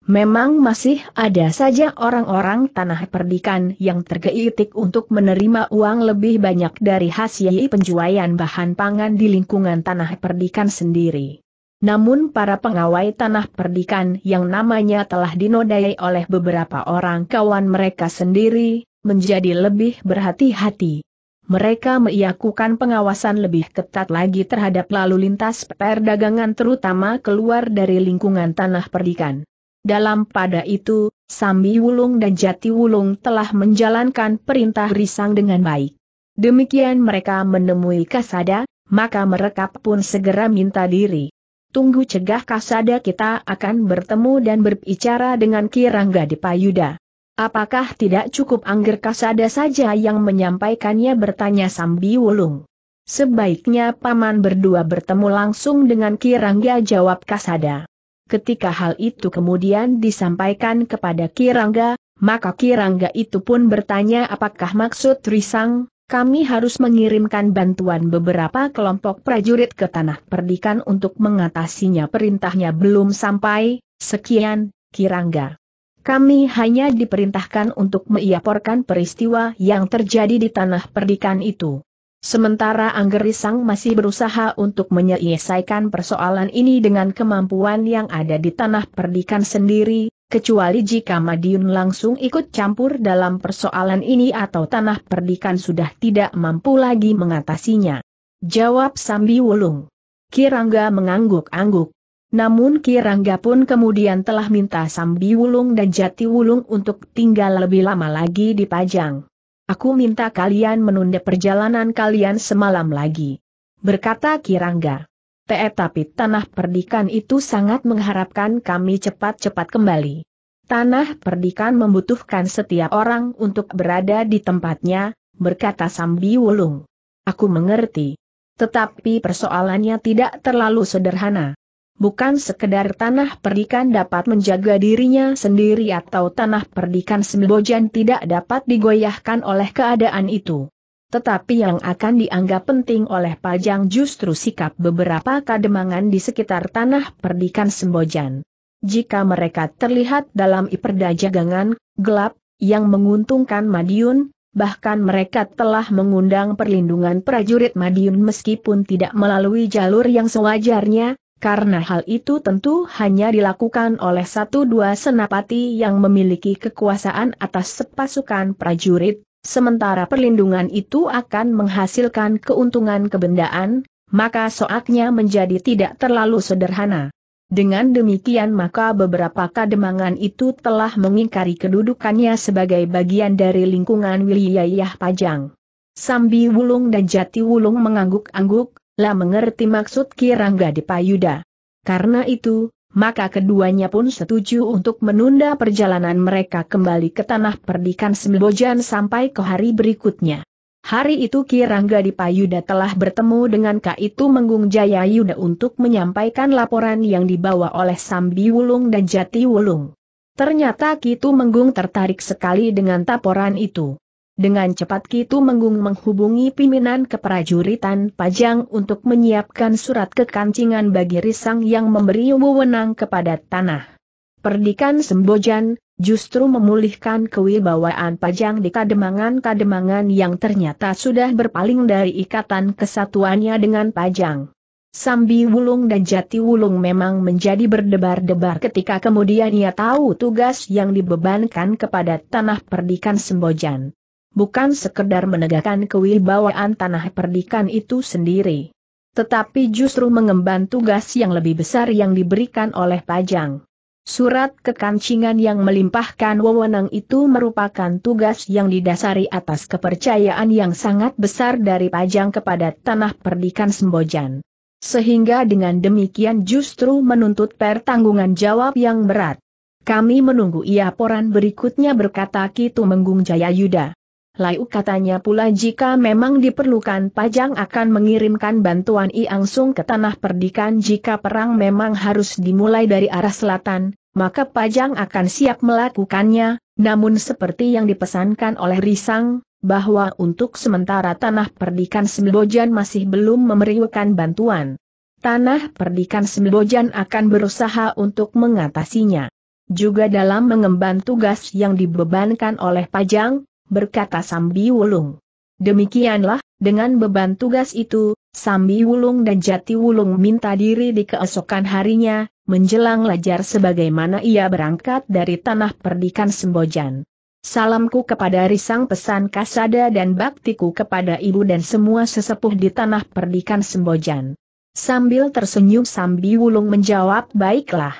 Memang masih ada saja orang-orang tanah perdikan yang tergelitik untuk menerima uang lebih banyak dari hasil penjualan bahan pangan di lingkungan tanah perdikan sendiri. Namun para pengawai tanah perdikan yang namanya telah dinodai oleh beberapa orang kawan mereka sendiri, menjadi lebih berhati-hati. Mereka meyakukan pengawasan lebih ketat lagi terhadap lalu lintas perdagangan terutama keluar dari lingkungan tanah perdikan. Dalam pada itu, Sambi Wulung dan Jati Wulung telah menjalankan perintah Risang dengan baik. Demikian mereka menemui Kasada, maka mereka pun segera minta diri tunggu cegah kasada kita akan bertemu dan berbicara dengan Kirangga Dipayuda. Apakah tidak cukup Angger Kasada saja yang menyampaikannya bertanya Sambi Wulung? Sebaiknya paman berdua bertemu langsung dengan Kirangga jawab Kasada. Ketika hal itu kemudian disampaikan kepada Kirangga, maka Kirangga itu pun bertanya apakah maksud Risang, kami harus mengirimkan bantuan beberapa kelompok prajurit ke tanah perdikan untuk mengatasinya perintahnya belum sampai, sekian, Kirangga. Kami hanya diperintahkan untuk melaporkan peristiwa yang terjadi di tanah perdikan itu. Sementara Anggerisang masih berusaha untuk menyelesaikan persoalan ini dengan kemampuan yang ada di tanah perdikan sendiri, kecuali jika Madiun langsung ikut campur dalam persoalan ini atau tanah perdikan sudah tidak mampu lagi mengatasinya. Jawab Sambi Wulung. Kirangga mengangguk-angguk. Namun Kirangga pun kemudian telah minta Sambi Wulung dan Jati Wulung untuk tinggal lebih lama lagi di Pajang. Aku minta kalian menunda perjalanan kalian semalam lagi. Berkata Kirangga. Tetapi tanah perdikan itu sangat mengharapkan kami cepat-cepat kembali. Tanah perdikan membutuhkan setiap orang untuk berada di tempatnya, berkata Sambi Wulung. Aku mengerti. Tetapi persoalannya tidak terlalu sederhana. Bukan sekedar tanah perdikan dapat menjaga dirinya sendiri atau tanah perdikan Sembojan tidak dapat digoyahkan oleh keadaan itu tetapi yang akan dianggap penting oleh Pajang justru sikap beberapa kademangan di sekitar tanah perdikan Sembojan. Jika mereka terlihat dalam iperda gelap, yang menguntungkan Madiun, bahkan mereka telah mengundang perlindungan prajurit Madiun meskipun tidak melalui jalur yang sewajarnya, karena hal itu tentu hanya dilakukan oleh satu dua senapati yang memiliki kekuasaan atas sepasukan prajurit, Sementara perlindungan itu akan menghasilkan keuntungan kebendaan, maka soaknya menjadi tidak terlalu sederhana. Dengan demikian maka beberapa kademangan itu telah mengingkari kedudukannya sebagai bagian dari lingkungan wilayah Pajang. Sambi Wulung dan Jati Wulung mengangguk-angguk, lah mengerti maksud Kirangga Dipayuda. Karena itu, maka keduanya pun setuju untuk menunda perjalanan mereka kembali ke tanah perdikan Sembojan sampai ke hari berikutnya. Hari itu Kirangga Dipayuda telah bertemu dengan Kaitu Menggung Jaya Yuda untuk menyampaikan laporan yang dibawa oleh Sambi Wulung dan Jati Wulung. Ternyata Kitu Menggung tertarik sekali dengan laporan itu. Dengan cepat Kitu Menggung menghubungi pimpinan keprajuritan Pajang untuk menyiapkan surat kekancingan bagi Risang yang memberi wewenang kepada tanah. Perdikan Sembojan, justru memulihkan kewibawaan Pajang di kademangan-kademangan yang ternyata sudah berpaling dari ikatan kesatuannya dengan Pajang. Sambi Wulung dan Jati Wulung memang menjadi berdebar-debar ketika kemudian ia tahu tugas yang dibebankan kepada tanah perdikan Sembojan bukan sekedar menegakkan kewibawaan tanah perdikan itu sendiri. Tetapi justru mengemban tugas yang lebih besar yang diberikan oleh Pajang. Surat kekancingan yang melimpahkan wewenang itu merupakan tugas yang didasari atas kepercayaan yang sangat besar dari Pajang kepada tanah perdikan Sembojan. Sehingga dengan demikian justru menuntut pertanggungan jawab yang berat. Kami menunggu iaporan berikutnya berkata Kitu Menggung Jaya Yuda. Laiu katanya pula jika memang diperlukan Pajang akan mengirimkan bantuan iangsung ke tanah perdikan jika perang memang harus dimulai dari arah selatan, maka Pajang akan siap melakukannya, namun seperti yang dipesankan oleh Risang, bahwa untuk sementara tanah perdikan Sembojan masih belum memerlukan bantuan. Tanah perdikan Sembojan akan berusaha untuk mengatasinya. Juga dalam mengemban tugas yang dibebankan oleh Pajang, berkata Sambi Wulung. Demikianlah, dengan beban tugas itu, Sambi Wulung dan Jati Wulung minta diri di keesokan harinya, menjelang lajar sebagaimana ia berangkat dari tanah perdikan Sembojan. Salamku kepada Risang Pesan Kasada dan baktiku kepada ibu dan semua sesepuh di tanah perdikan Sembojan. Sambil tersenyum Sambi Wulung menjawab baiklah.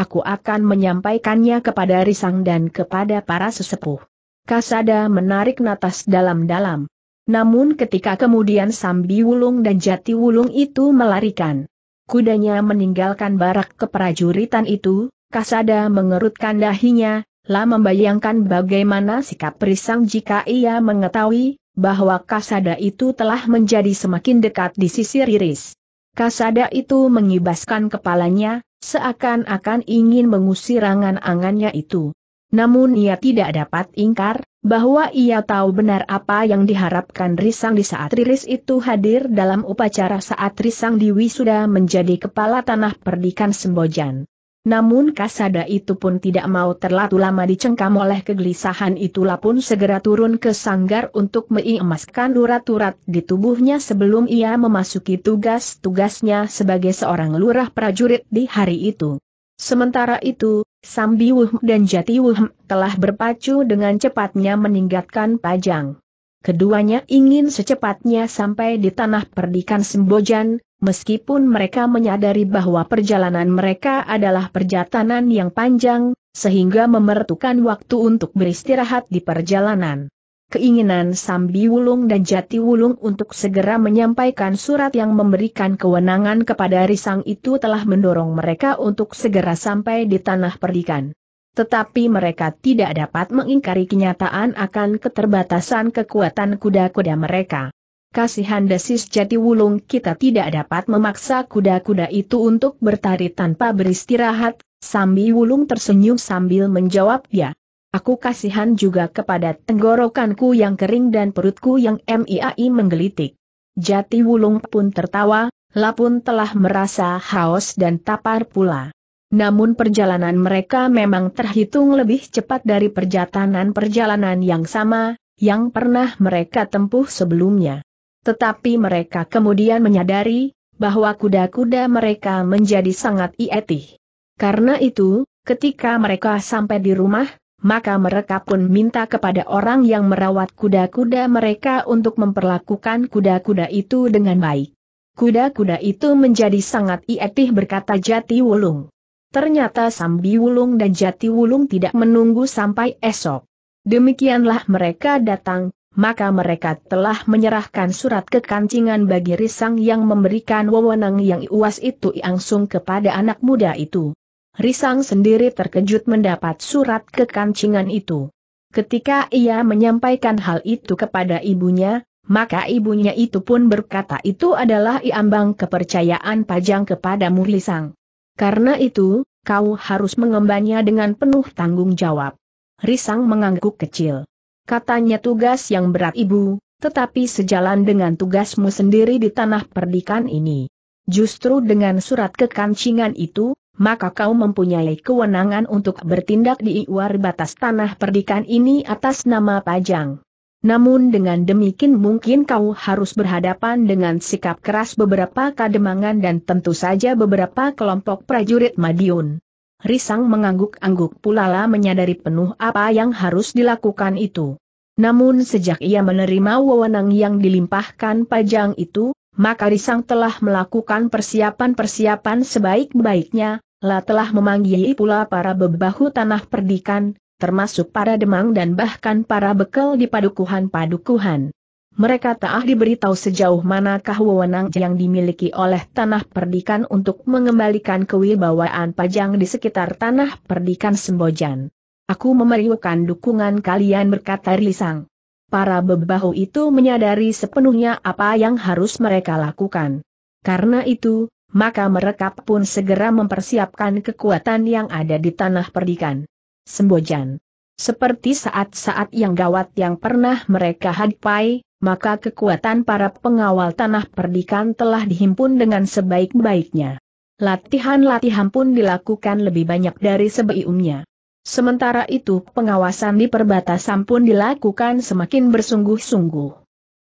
Aku akan menyampaikannya kepada Risang dan kepada para sesepuh. Kasada menarik natas dalam-dalam. Namun ketika kemudian Sambi Wulung dan Jati Wulung itu melarikan kudanya meninggalkan barak keprajuritan itu, Kasada mengerutkan dahinya, lah membayangkan bagaimana sikap Prisang jika ia mengetahui bahwa Kasada itu telah menjadi semakin dekat di sisi Riris. Kasada itu mengibaskan kepalanya, seakan-akan ingin mengusir angan-angannya itu. Namun ia tidak dapat ingkar, bahwa ia tahu benar apa yang diharapkan Risang di saat Riris itu hadir dalam upacara saat Risang sudah menjadi kepala tanah perdikan Sembojan. Namun Kasada itu pun tidak mau terlalu lama dicengkam oleh kegelisahan itulah pun segera turun ke sanggar untuk mengemaskan urat-urat di tubuhnya sebelum ia memasuki tugas-tugasnya sebagai seorang lurah prajurit di hari itu. Sementara itu, Sambiwuh dan Jatiwuh telah berpacu dengan cepatnya meninggalkan Pajang. Keduanya ingin secepatnya sampai di tanah perdikan Sembojan, meskipun mereka menyadari bahwa perjalanan mereka adalah perjalanan yang panjang, sehingga memerlukan waktu untuk beristirahat di perjalanan keinginan Sambi Wulung dan Jati Wulung untuk segera menyampaikan surat yang memberikan kewenangan kepada Risang itu telah mendorong mereka untuk segera sampai di tanah perdikan. Tetapi mereka tidak dapat mengingkari kenyataan akan keterbatasan kekuatan kuda-kuda mereka. Kasihan desis Jati Wulung kita tidak dapat memaksa kuda-kuda itu untuk bertari tanpa beristirahat, Sambi Wulung tersenyum sambil menjawab ya. Aku kasihan juga kepada tenggorokanku yang kering dan perutku yang MIAI menggelitik. Jati Wulung pun tertawa, Lapun telah merasa haus dan tapar pula. Namun perjalanan mereka memang terhitung lebih cepat dari perjalanan-perjalanan yang sama, yang pernah mereka tempuh sebelumnya. Tetapi mereka kemudian menyadari, bahwa kuda-kuda mereka menjadi sangat ietih. Karena itu, ketika mereka sampai di rumah, maka mereka pun minta kepada orang yang merawat kuda-kuda mereka untuk memperlakukan kuda-kuda itu dengan baik. Kuda-kuda itu menjadi sangat ietih berkata Jati Wulung. Ternyata Sambi Wulung dan Jati Wulung tidak menunggu sampai esok. Demikianlah mereka datang, maka mereka telah menyerahkan surat kekancingan bagi Risang yang memberikan wewenang yang iwas itu langsung kepada anak muda itu. Risang sendiri terkejut mendapat surat kekancingan itu. Ketika ia menyampaikan hal itu kepada ibunya, maka ibunya itu pun berkata itu adalah iambang kepercayaan Pajang kepada Murisang. Karena itu, kau harus mengembannya dengan penuh tanggung jawab. Risang mengangguk kecil. Katanya tugas yang berat ibu, tetapi sejalan dengan tugasmu sendiri di tanah perdikan ini. Justru dengan surat kekancingan itu, maka kau mempunyai kewenangan untuk bertindak di luar batas tanah perdikan ini atas nama Pajang. Namun dengan demikian mungkin kau harus berhadapan dengan sikap keras beberapa kademangan dan tentu saja beberapa kelompok prajurit Madiun. Risang mengangguk-angguk pulala menyadari penuh apa yang harus dilakukan itu. Namun sejak ia menerima wewenang yang dilimpahkan pajang itu, maka Risang telah melakukan persiapan-persiapan sebaik-baiknya, lah telah memanggil pula para bebahu tanah perdikan, termasuk para demang dan bahkan para bekel di padukuhan-padukuhan. Mereka tak diberitahu sejauh manakah wewenang yang dimiliki oleh tanah perdikan untuk mengembalikan kewibawaan pajang di sekitar tanah perdikan Sembojan. Aku memerlukan dukungan kalian berkata Risang para bebahu itu menyadari sepenuhnya apa yang harus mereka lakukan. Karena itu, maka mereka pun segera mempersiapkan kekuatan yang ada di tanah perdikan. Sembojan. Seperti saat-saat yang gawat yang pernah mereka hadapi, maka kekuatan para pengawal tanah perdikan telah dihimpun dengan sebaik-baiknya. Latihan-latihan pun dilakukan lebih banyak dari sebelumnya. Sementara itu pengawasan di perbatasan pun dilakukan semakin bersungguh-sungguh.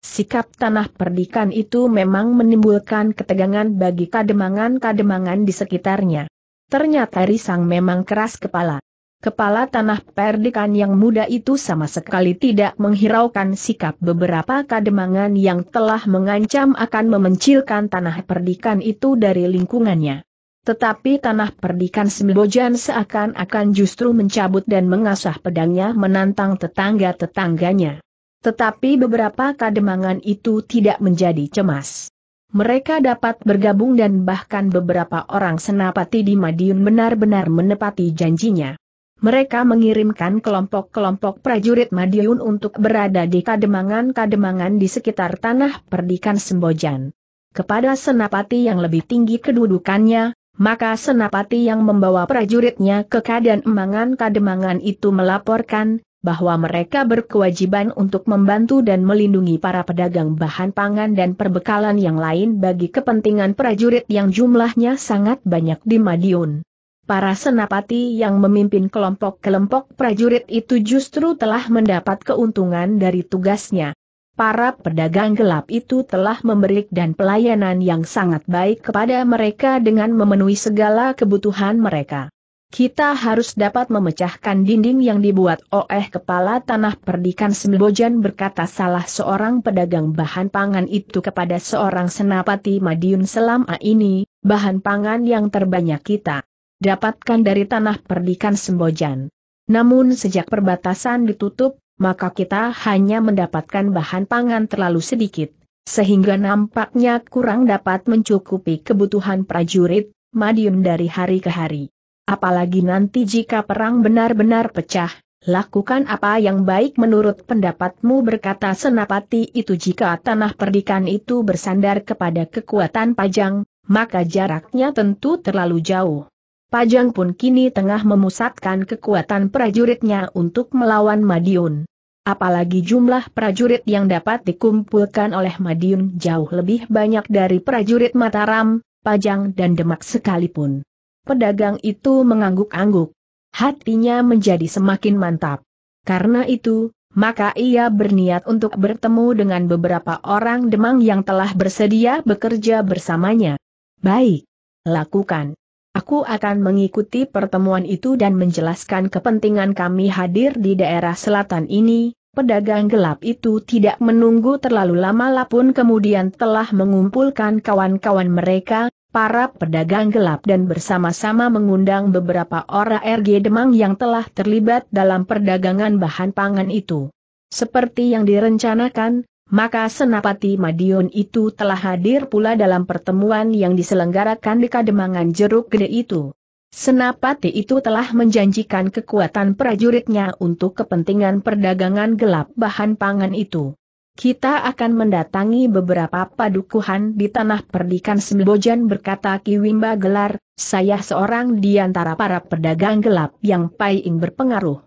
Sikap tanah perdikan itu memang menimbulkan ketegangan bagi kademangan-kademangan di sekitarnya. Ternyata Risang memang keras kepala. Kepala tanah perdikan yang muda itu sama sekali tidak menghiraukan sikap beberapa kademangan yang telah mengancam akan memencilkan tanah perdikan itu dari lingkungannya. Tetapi tanah perdikan Sembojan seakan-akan justru mencabut dan mengasah pedangnya menantang tetangga-tetangganya. Tetapi beberapa kademangan itu tidak menjadi cemas. Mereka dapat bergabung dan bahkan beberapa orang senapati di Madiun benar-benar menepati janjinya. Mereka mengirimkan kelompok-kelompok prajurit Madiun untuk berada di kademangan-kademangan di sekitar tanah perdikan Sembojan kepada senapati yang lebih tinggi kedudukannya, maka senapati yang membawa prajuritnya ke kadan emangan kademangan itu melaporkan, bahwa mereka berkewajiban untuk membantu dan melindungi para pedagang bahan pangan dan perbekalan yang lain bagi kepentingan prajurit yang jumlahnya sangat banyak di Madiun. Para senapati yang memimpin kelompok-kelompok prajurit itu justru telah mendapat keuntungan dari tugasnya. Para pedagang gelap itu telah memberi dan pelayanan yang sangat baik kepada mereka dengan memenuhi segala kebutuhan mereka. Kita harus dapat memecahkan dinding yang dibuat oleh kepala tanah perdikan Sembojan berkata salah seorang pedagang bahan pangan itu kepada seorang senapati Madiun selama ini, bahan pangan yang terbanyak kita dapatkan dari tanah perdikan Sembojan. Namun sejak perbatasan ditutup, maka kita hanya mendapatkan bahan pangan terlalu sedikit, sehingga nampaknya kurang dapat mencukupi kebutuhan prajurit, madiun dari hari ke hari. Apalagi nanti jika perang benar-benar pecah, lakukan apa yang baik menurut pendapatmu berkata senapati itu jika tanah perdikan itu bersandar kepada kekuatan pajang, maka jaraknya tentu terlalu jauh. Pajang pun kini tengah memusatkan kekuatan prajuritnya untuk melawan Madiun. Apalagi jumlah prajurit yang dapat dikumpulkan oleh Madiun jauh lebih banyak dari prajurit Mataram, Pajang dan Demak sekalipun. Pedagang itu mengangguk-angguk. Hatinya menjadi semakin mantap. Karena itu, maka ia berniat untuk bertemu dengan beberapa orang Demang yang telah bersedia bekerja bersamanya. Baik, lakukan. Aku akan mengikuti pertemuan itu dan menjelaskan kepentingan kami hadir di daerah selatan ini. Pedagang gelap itu tidak menunggu terlalu lama lapun kemudian telah mengumpulkan kawan-kawan mereka, para pedagang gelap dan bersama-sama mengundang beberapa orang RG Demang yang telah terlibat dalam perdagangan bahan pangan itu. Seperti yang direncanakan, maka Senapati Madiun itu telah hadir pula dalam pertemuan yang diselenggarakan di Kademangan Jeruk Gede itu. Senapati itu telah menjanjikan kekuatan prajuritnya untuk kepentingan perdagangan gelap bahan pangan itu. Kita akan mendatangi beberapa padukuhan di tanah perdikan Sembojan berkata Ki Wimba Gelar, saya seorang di antara para pedagang gelap yang paling berpengaruh.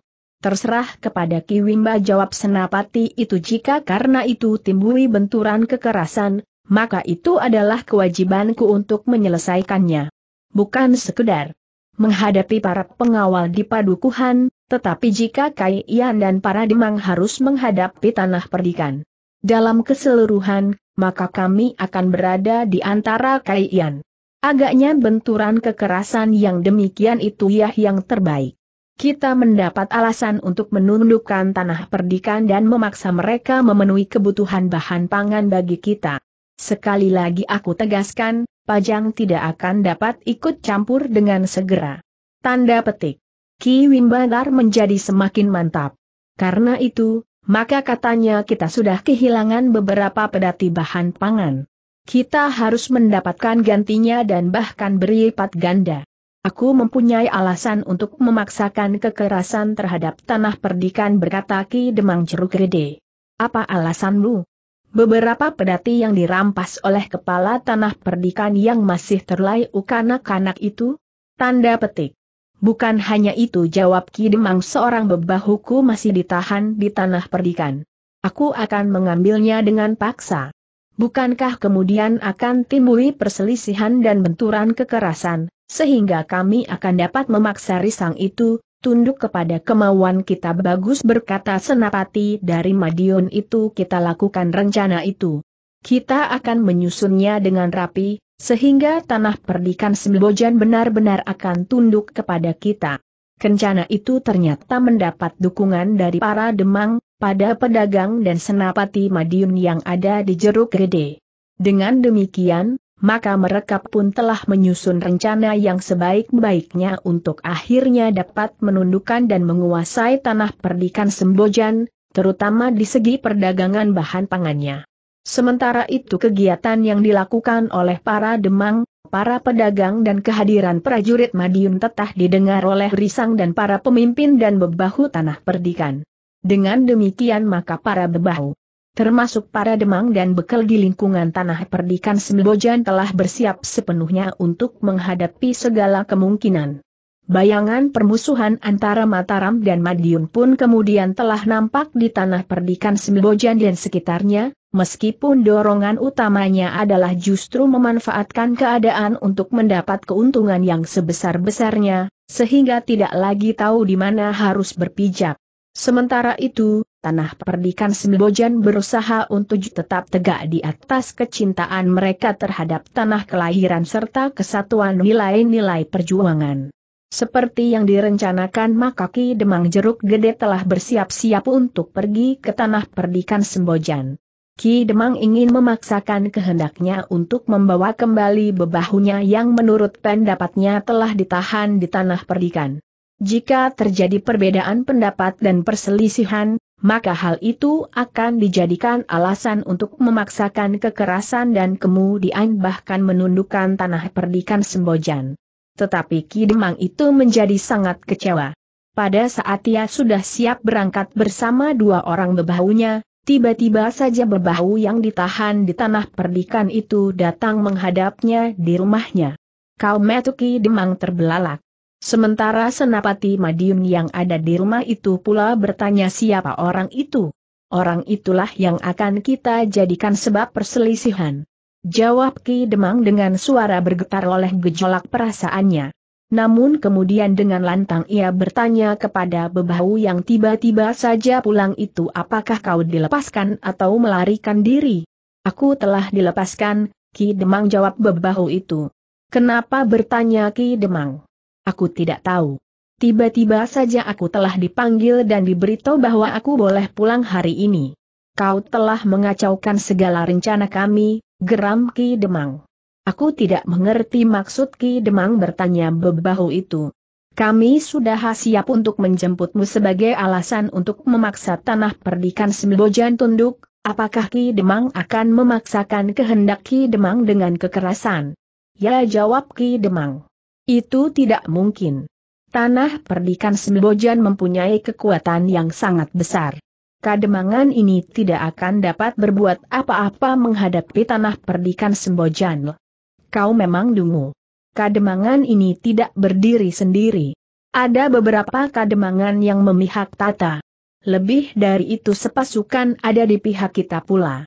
Terserah kepada Ki Wimba jawab senapati itu jika karena itu timbuli benturan kekerasan, maka itu adalah kewajibanku untuk menyelesaikannya. Bukan sekedar menghadapi para pengawal di padukuhan, tetapi jika Ian dan para demang harus menghadapi tanah perdikan. Dalam keseluruhan, maka kami akan berada di antara Kaian. Agaknya benturan kekerasan yang demikian itu ya yang terbaik kita mendapat alasan untuk menundukkan tanah perdikan dan memaksa mereka memenuhi kebutuhan bahan pangan bagi kita. Sekali lagi aku tegaskan, Pajang tidak akan dapat ikut campur dengan segera. Tanda petik. Ki Wimbalar menjadi semakin mantap. Karena itu, maka katanya kita sudah kehilangan beberapa pedati bahan pangan. Kita harus mendapatkan gantinya dan bahkan berlipat ganda. Aku mempunyai alasan untuk memaksakan kekerasan terhadap tanah perdikan berkata Ki Demang Jeruk Rede. Apa alasanmu? Beberapa pedati yang dirampas oleh kepala tanah perdikan yang masih terlai ukanak-kanak itu? Tanda petik. Bukan hanya itu jawab Ki Demang seorang bebahuku masih ditahan di tanah perdikan. Aku akan mengambilnya dengan paksa. Bukankah kemudian akan timbul perselisihan dan benturan kekerasan? Sehingga kami akan dapat memaksa risang itu, tunduk kepada kemauan kita bagus berkata senapati dari Madiun itu kita lakukan rencana itu. Kita akan menyusunnya dengan rapi, sehingga tanah perdikan Sembojan benar-benar akan tunduk kepada kita. Kencana itu ternyata mendapat dukungan dari para Demang, pada pedagang dan senapati Madiun yang ada di Jeruk Gede. Dengan demikian, maka mereka pun telah menyusun rencana yang sebaik-baiknya untuk akhirnya dapat menundukkan dan menguasai tanah perdikan Sembojan, terutama di segi perdagangan bahan pangannya. Sementara itu kegiatan yang dilakukan oleh para demang, para pedagang dan kehadiran prajurit Madiun tetah didengar oleh Risang dan para pemimpin dan bebahu tanah perdikan. Dengan demikian maka para bebahu termasuk para demang dan bekal di lingkungan tanah perdikan Sembojan telah bersiap sepenuhnya untuk menghadapi segala kemungkinan. Bayangan permusuhan antara Mataram dan Madiun pun kemudian telah nampak di tanah perdikan Sembojan dan sekitarnya, meskipun dorongan utamanya adalah justru memanfaatkan keadaan untuk mendapat keuntungan yang sebesar-besarnya, sehingga tidak lagi tahu di mana harus berpijak. Sementara itu, Tanah Perdikan Sembojan berusaha untuk tetap tegak di atas kecintaan mereka terhadap tanah kelahiran serta kesatuan nilai-nilai perjuangan. Seperti yang direncanakan Makaki Demang Jeruk Gede telah bersiap-siap untuk pergi ke Tanah Perdikan Sembojan. Ki Demang ingin memaksakan kehendaknya untuk membawa kembali bebahunya yang menurut pendapatnya telah ditahan di tanah perdikan. Jika terjadi perbedaan pendapat dan perselisihan, maka hal itu akan dijadikan alasan untuk memaksakan kekerasan dan kemudian bahkan menundukkan tanah perdikan Sembojan. Tetapi Ki Demang itu menjadi sangat kecewa. Pada saat ia sudah siap berangkat bersama dua orang bebahunya, tiba-tiba saja bebahu yang ditahan di tanah perdikan itu datang menghadapnya di rumahnya. Kau metuki Demang terbelalak. Sementara senapati Madiun yang ada di rumah itu pula bertanya siapa orang itu. Orang itulah yang akan kita jadikan sebab perselisihan. Jawab Ki Demang dengan suara bergetar oleh gejolak perasaannya. Namun kemudian dengan lantang ia bertanya kepada bebahu yang tiba-tiba saja pulang itu apakah kau dilepaskan atau melarikan diri? Aku telah dilepaskan, Ki Demang jawab bebahu itu. Kenapa bertanya Ki Demang? Aku tidak tahu. Tiba-tiba saja aku telah dipanggil dan diberitahu bahwa aku boleh pulang hari ini. Kau telah mengacaukan segala rencana kami, geram Ki Demang. Aku tidak mengerti maksud Ki Demang bertanya bebahu itu. Kami sudah siap untuk menjemputmu sebagai alasan untuk memaksa tanah perdikan Sembojan tunduk, apakah Ki Demang akan memaksakan kehendak Ki Demang dengan kekerasan? Ya jawab Ki Demang. Itu tidak mungkin. Tanah perdikan Sembojan mempunyai kekuatan yang sangat besar. Kademangan ini tidak akan dapat berbuat apa-apa menghadapi tanah perdikan Sembojan. Kau memang dungu. Kademangan ini tidak berdiri sendiri. Ada beberapa kademangan yang memihak tata. Lebih dari itu sepasukan ada di pihak kita pula.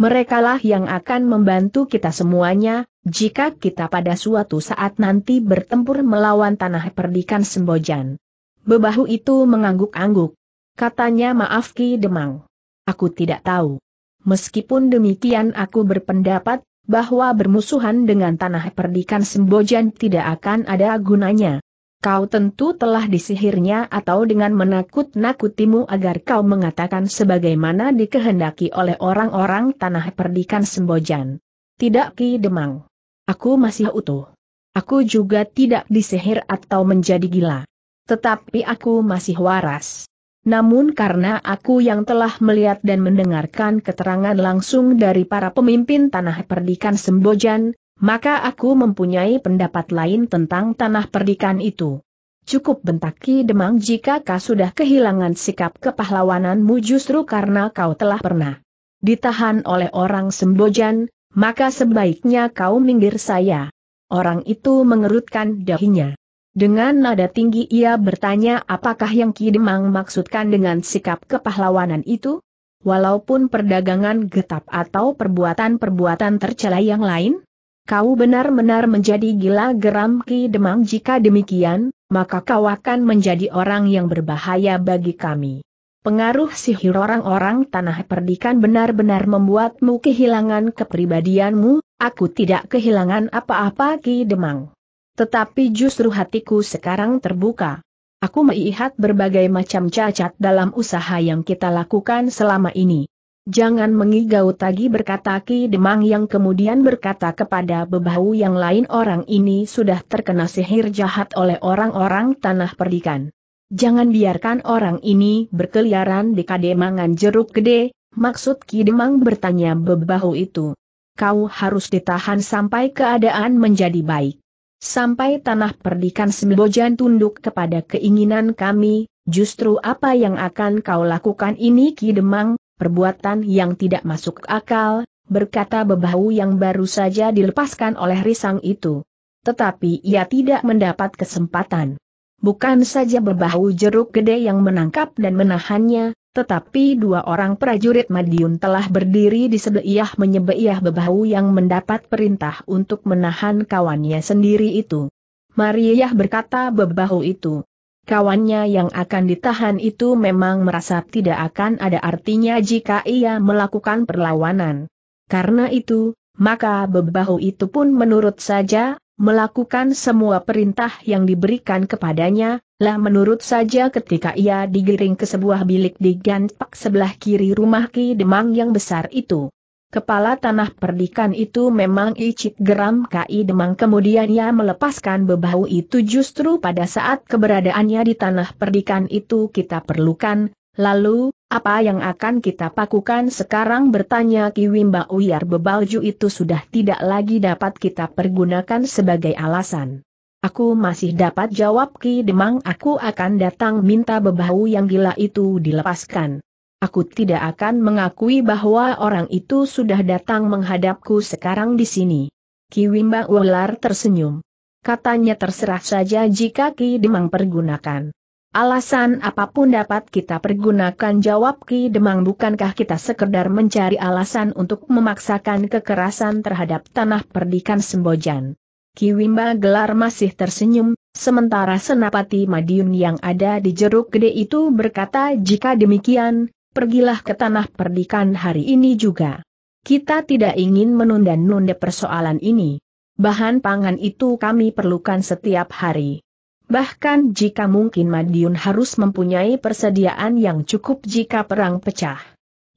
Merekalah yang akan membantu kita semuanya, jika kita pada suatu saat nanti bertempur melawan tanah perdikan Sembojan. Bebahu itu mengangguk-angguk. Katanya maaf Ki Demang. Aku tidak tahu. Meskipun demikian aku berpendapat, bahwa bermusuhan dengan tanah perdikan Sembojan tidak akan ada gunanya. Kau tentu telah disihirnya atau dengan menakut-nakutimu agar kau mengatakan sebagaimana dikehendaki oleh orang-orang tanah perdikan Sembojan. Tidak Ki Demang. Aku masih utuh. Aku juga tidak disihir atau menjadi gila. Tetapi aku masih waras. Namun karena aku yang telah melihat dan mendengarkan keterangan langsung dari para pemimpin tanah perdikan Sembojan, maka aku mempunyai pendapat lain tentang tanah perdikan itu. Cukup bentak Ki Demang jika kau sudah kehilangan sikap kepahlawananmu justru karena kau telah pernah ditahan oleh orang Sembojan, maka sebaiknya kau minggir saya. Orang itu mengerutkan dahinya. Dengan nada tinggi ia bertanya apakah yang Ki Demang maksudkan dengan sikap kepahlawanan itu? Walaupun perdagangan getap atau perbuatan-perbuatan tercela yang lain? Kau benar-benar menjadi gila geram Ki Demang jika demikian, maka kau akan menjadi orang yang berbahaya bagi kami. Pengaruh sihir orang-orang tanah perdikan benar-benar membuatmu kehilangan kepribadianmu, aku tidak kehilangan apa-apa Ki Demang. Tetapi justru hatiku sekarang terbuka. Aku melihat berbagai macam cacat dalam usaha yang kita lakukan selama ini. Jangan mengigau tagi berkata Ki Demang yang kemudian berkata kepada bebahu yang lain orang ini sudah terkena sihir jahat oleh orang-orang tanah perdikan. Jangan biarkan orang ini berkeliaran di kademangan jeruk gede, maksud Ki Demang bertanya bebahu itu. Kau harus ditahan sampai keadaan menjadi baik. Sampai tanah perdikan Sembojan tunduk kepada keinginan kami, justru apa yang akan kau lakukan ini Ki Demang, perbuatan yang tidak masuk akal, berkata bebahu yang baru saja dilepaskan oleh risang itu. Tetapi ia tidak mendapat kesempatan. Bukan saja bebahu jeruk gede yang menangkap dan menahannya, tetapi dua orang prajurit Madiun telah berdiri di sebelah menyebeiah bebahu yang mendapat perintah untuk menahan kawannya sendiri itu. Mariah berkata bebahu itu, Kawannya yang akan ditahan itu memang merasa tidak akan ada artinya jika ia melakukan perlawanan. Karena itu, maka bebahu itu pun menurut saja, melakukan semua perintah yang diberikan kepadanya, lah menurut saja ketika ia digiring ke sebuah bilik di gantak sebelah kiri rumah Ki Demang yang besar itu. Kepala tanah perdikan itu memang icip geram Kai Demang kemudian ia melepaskan bebau itu justru pada saat keberadaannya di tanah perdikan itu kita perlukan, lalu, apa yang akan kita pakukan sekarang bertanya Kiwimba Uyar bebalju itu sudah tidak lagi dapat kita pergunakan sebagai alasan. Aku masih dapat jawab Ki Demang aku akan datang minta bebau yang gila itu dilepaskan. Aku tidak akan mengakui bahwa orang itu sudah datang menghadapku sekarang di sini. Ki Wimba Ular tersenyum. Katanya terserah saja jika Ki Demang pergunakan. Alasan apapun dapat kita pergunakan jawab Ki Demang bukankah kita sekedar mencari alasan untuk memaksakan kekerasan terhadap tanah perdikan Sembojan. Ki Wimba Gelar masih tersenyum, sementara Senapati Madiun yang ada di jeruk gede itu berkata jika demikian, pergilah ke tanah perdikan hari ini juga. Kita tidak ingin menunda-nunda persoalan ini. Bahan pangan itu kami perlukan setiap hari. Bahkan jika mungkin Madiun harus mempunyai persediaan yang cukup jika perang pecah.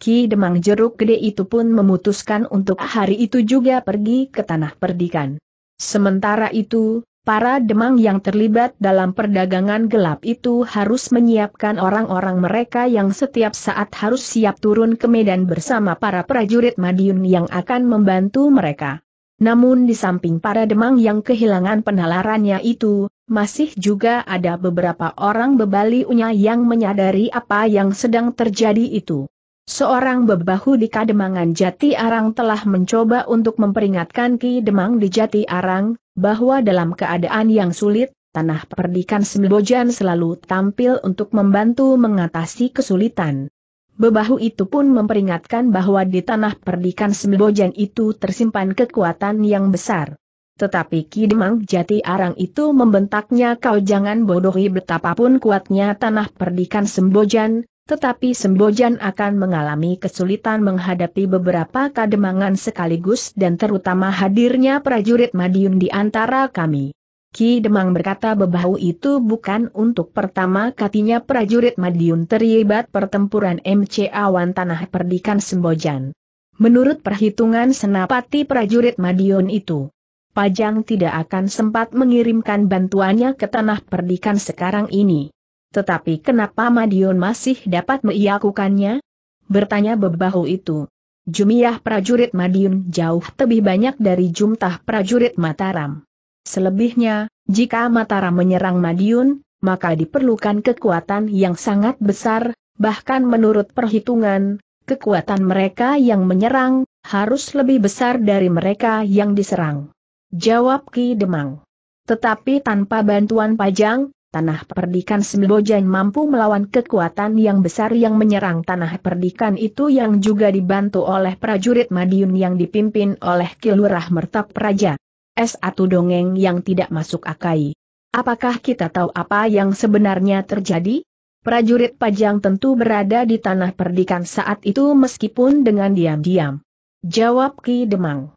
Ki Demang Jeruk Gede itu pun memutuskan untuk hari itu juga pergi ke tanah perdikan. Sementara itu, Para demang yang terlibat dalam perdagangan gelap itu harus menyiapkan orang-orang mereka yang setiap saat harus siap turun ke medan bersama para prajurit Madiun yang akan membantu mereka. Namun di samping para demang yang kehilangan penalarannya itu, masih juga ada beberapa orang bebali unya yang menyadari apa yang sedang terjadi itu. Seorang bebahu di Kademangan Jati Arang telah mencoba untuk memperingatkan Ki Demang di Jati Arang, bahwa dalam keadaan yang sulit, tanah perdikan Sembojan selalu tampil untuk membantu mengatasi kesulitan. Bebahu itu pun memperingatkan bahwa di tanah perdikan Sembojan itu tersimpan kekuatan yang besar. Tetapi Ki Demang Jati Arang itu membentaknya kau jangan bodohi betapapun kuatnya tanah perdikan Sembojan, tetapi Sembojan akan mengalami kesulitan menghadapi beberapa kademangan sekaligus dan terutama hadirnya prajurit Madiun di antara kami. Ki Demang berkata bebahu itu bukan untuk pertama katinya prajurit Madiun terlibat pertempuran MC Awan Tanah Perdikan Sembojan. Menurut perhitungan senapati prajurit Madiun itu, Pajang tidak akan sempat mengirimkan bantuannya ke Tanah Perdikan sekarang ini. Tetapi kenapa Madiun masih dapat melakukannya? Bertanya bebahu itu. Jumiah prajurit Madiun jauh lebih banyak dari jumlah prajurit Mataram. Selebihnya, jika Mataram menyerang Madiun, maka diperlukan kekuatan yang sangat besar, bahkan menurut perhitungan, kekuatan mereka yang menyerang, harus lebih besar dari mereka yang diserang. Jawab Ki Demang. Tetapi tanpa bantuan pajang, tanah perdikan Sembojan mampu melawan kekuatan yang besar yang menyerang tanah perdikan itu yang juga dibantu oleh prajurit Madiun yang dipimpin oleh Kilurah Mertap Praja. s Atu dongeng yang tidak masuk akai. Apakah kita tahu apa yang sebenarnya terjadi? Prajurit Pajang tentu berada di tanah perdikan saat itu meskipun dengan diam-diam. Jawab Ki Demang.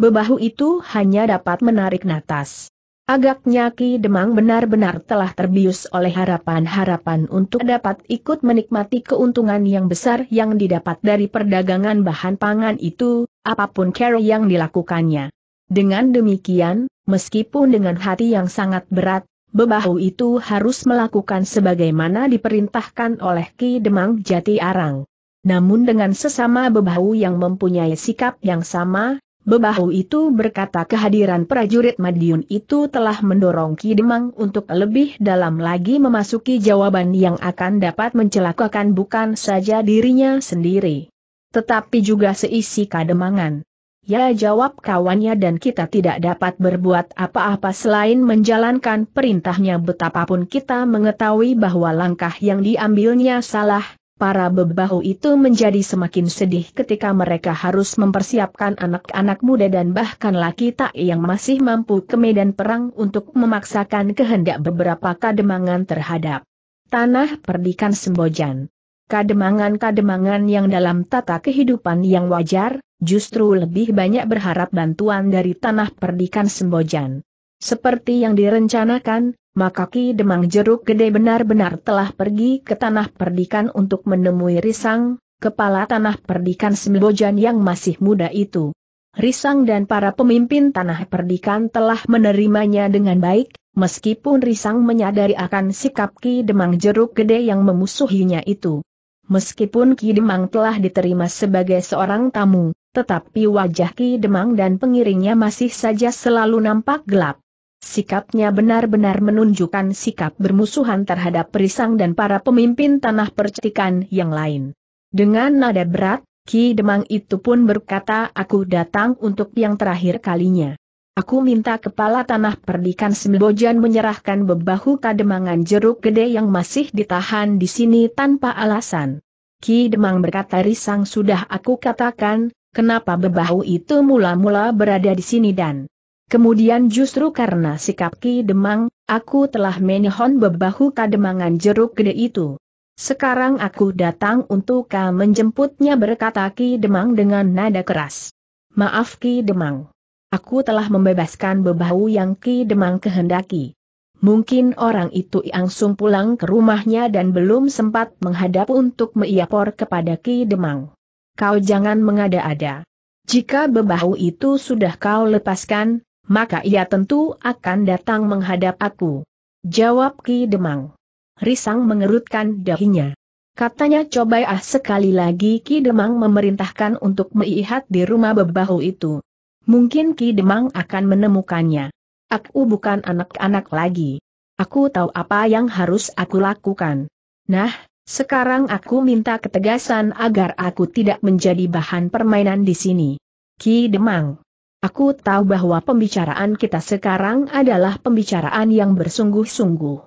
Bebahu itu hanya dapat menarik natas. Agaknya Ki Demang benar-benar telah terbius oleh harapan-harapan untuk dapat ikut menikmati keuntungan yang besar yang didapat dari perdagangan bahan pangan itu, apapun cara yang dilakukannya. Dengan demikian, meskipun dengan hati yang sangat berat, Bebahu itu harus melakukan sebagaimana diperintahkan oleh Ki Demang Jati Arang. Namun dengan sesama bebahu yang mempunyai sikap yang sama, Bebahu itu berkata kehadiran prajurit Madiun itu telah mendorong Ki Demang untuk lebih dalam lagi memasuki jawaban yang akan dapat mencelakakan bukan saja dirinya sendiri. Tetapi juga seisi kademangan. Ya jawab kawannya dan kita tidak dapat berbuat apa-apa selain menjalankan perintahnya betapapun kita mengetahui bahwa langkah yang diambilnya salah, Para bebahu itu menjadi semakin sedih ketika mereka harus mempersiapkan anak-anak muda dan bahkan laki tak yang masih mampu ke medan perang untuk memaksakan kehendak beberapa kademangan terhadap tanah perdikan Sembojan. Kademangan-kademangan yang dalam tata kehidupan yang wajar, justru lebih banyak berharap bantuan dari tanah perdikan Sembojan. Seperti yang direncanakan, maka Ki Demang Jeruk Gede benar-benar telah pergi ke tanah perdikan untuk menemui Risang, kepala tanah perdikan Sembojan yang masih muda itu. Risang dan para pemimpin tanah perdikan telah menerimanya dengan baik, meskipun Risang menyadari akan sikap Ki Demang Jeruk Gede yang memusuhinya itu. Meskipun Ki Demang telah diterima sebagai seorang tamu, tetapi wajah Ki Demang dan pengiringnya masih saja selalu nampak gelap. Sikapnya benar-benar menunjukkan sikap bermusuhan terhadap perisang dan para pemimpin tanah percetikan yang lain. Dengan nada berat, Ki Demang itu pun berkata aku datang untuk yang terakhir kalinya. Aku minta kepala tanah perdikan Sembojan menyerahkan bebahu kademangan jeruk gede yang masih ditahan di sini tanpa alasan. Ki Demang berkata risang sudah aku katakan, kenapa bebahu itu mula-mula berada di sini dan Kemudian justru karena sikap Ki Demang, aku telah menihon bebahu kademangan jeruk gede itu. Sekarang aku datang untuk ka menjemputnya berkata Ki Demang dengan nada keras. Maaf Ki Demang. Aku telah membebaskan bebahu yang Ki Demang kehendaki. Mungkin orang itu langsung pulang ke rumahnya dan belum sempat menghadap untuk meiapor kepada Ki Demang. Kau jangan mengada-ada. Jika bebahu itu sudah kau lepaskan, maka ia tentu akan datang menghadap aku. Jawab Ki Demang. Risang mengerutkan dahinya. Katanya cobai ah sekali lagi Ki Demang memerintahkan untuk melihat di rumah bebahu itu. Mungkin Ki Demang akan menemukannya. Aku bukan anak-anak lagi. Aku tahu apa yang harus aku lakukan. Nah, sekarang aku minta ketegasan agar aku tidak menjadi bahan permainan di sini. Ki Demang. Aku tahu bahwa pembicaraan kita sekarang adalah pembicaraan yang bersungguh-sungguh.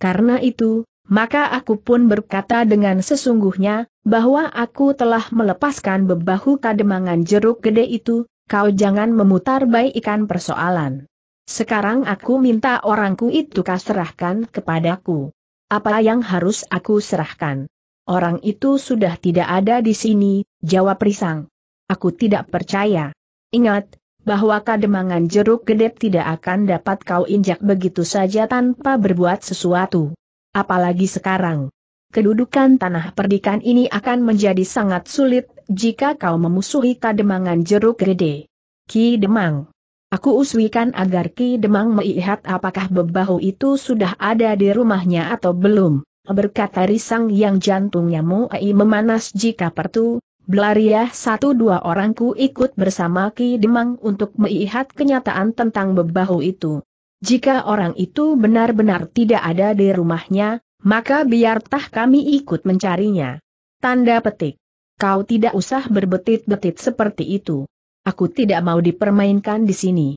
Karena itu, maka aku pun berkata dengan sesungguhnya, bahwa aku telah melepaskan bebahu kademangan jeruk gede itu, kau jangan memutar baikan persoalan. Sekarang aku minta orangku itu kau serahkan kepadaku. Apa yang harus aku serahkan? Orang itu sudah tidak ada di sini, jawab Risang. Aku tidak percaya. Ingat, bahwa kademangan jeruk gede tidak akan dapat kau injak begitu saja tanpa berbuat sesuatu. Apalagi sekarang. Kedudukan tanah perdikan ini akan menjadi sangat sulit jika kau memusuhi kademangan jeruk gede. Ki Demang. Aku uswikan agar Ki Demang melihat apakah bebahu itu sudah ada di rumahnya atau belum, berkata Risang yang jantungnya mu'ai memanas jika pertu, Belariah satu dua orangku ikut bersama Ki Demang untuk melihat kenyataan tentang bebahu itu. Jika orang itu benar-benar tidak ada di rumahnya, maka biar tah kami ikut mencarinya. Tanda petik. Kau tidak usah berbetit-betit seperti itu. Aku tidak mau dipermainkan di sini.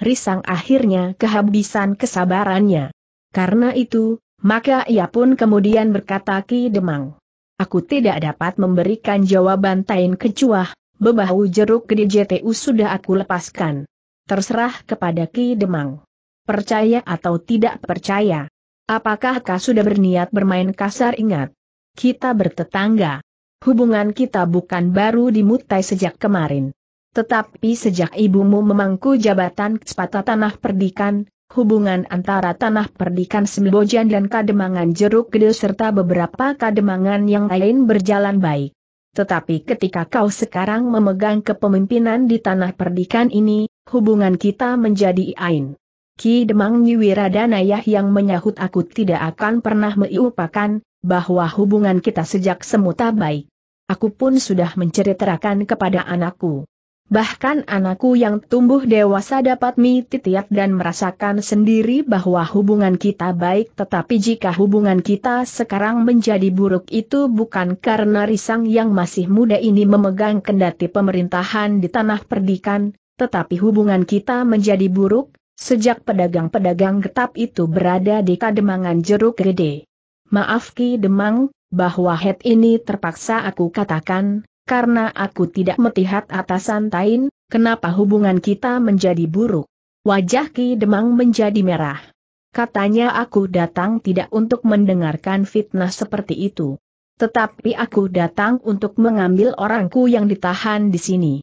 Risang akhirnya kehabisan kesabarannya. Karena itu, maka ia pun kemudian berkata Ki Demang. Aku tidak dapat memberikan jawaban Tain Kecuah, bebahu jeruk gede JTU sudah aku lepaskan. Terserah kepada Ki Demang. Percaya atau tidak percaya. Apakah kau sudah berniat bermain kasar ingat? Kita bertetangga. Hubungan kita bukan baru dimutai sejak kemarin. Tetapi sejak ibumu memangku jabatan kepala tanah perdikan, Hubungan antara tanah perdikan Sembojan dan Kademangan Jeruk Gede serta beberapa kademangan yang lain berjalan baik. Tetapi ketika kau sekarang memegang kepemimpinan di tanah perdikan ini, hubungan kita menjadi ain. Ki Demang Nyiwira Ayah yang menyahut aku tidak akan pernah mengiupakan bahwa hubungan kita sejak semuta baik. Aku pun sudah menceritakan kepada anakku. Bahkan anakku yang tumbuh dewasa dapat mititiat dan merasakan sendiri bahwa hubungan kita baik tetapi jika hubungan kita sekarang menjadi buruk itu bukan karena Risang yang masih muda ini memegang kendati pemerintahan di tanah perdikan, tetapi hubungan kita menjadi buruk, sejak pedagang-pedagang getap itu berada di kademangan jeruk gede. Maaf Ki Demang, bahwa head ini terpaksa aku katakan, karena aku tidak melihat atasan Tain, kenapa hubungan kita menjadi buruk? Wajah Ki Demang menjadi merah. Katanya aku datang tidak untuk mendengarkan fitnah seperti itu. Tetapi aku datang untuk mengambil orangku yang ditahan di sini.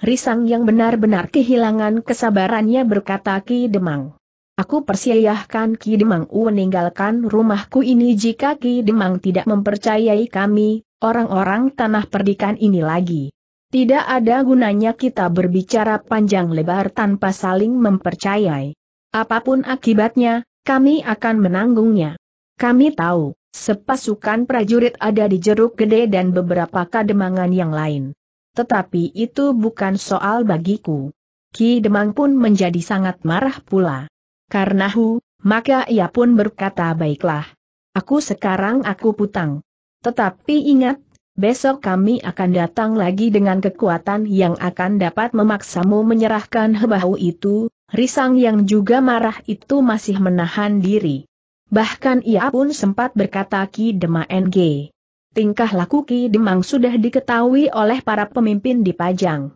Risang yang benar-benar kehilangan kesabarannya berkata Ki Demang. Aku persilahkan Ki Demang U meninggalkan rumahku ini jika Ki Demang tidak mempercayai kami, orang-orang tanah perdikan ini lagi. Tidak ada gunanya kita berbicara panjang lebar tanpa saling mempercayai. Apapun akibatnya, kami akan menanggungnya. Kami tahu, sepasukan prajurit ada di Jeruk Gede dan beberapa kademangan yang lain. Tetapi itu bukan soal bagiku. Ki Demang pun menjadi sangat marah pula. Karena Hu, maka ia pun berkata baiklah. Aku sekarang aku putang. Tetapi ingat, besok kami akan datang lagi dengan kekuatan yang akan dapat memaksamu menyerahkan hebahu itu, Risang yang juga marah itu masih menahan diri. Bahkan ia pun sempat berkata Ki Dema NG. Tingkah laku Ki Demang sudah diketahui oleh para pemimpin di Pajang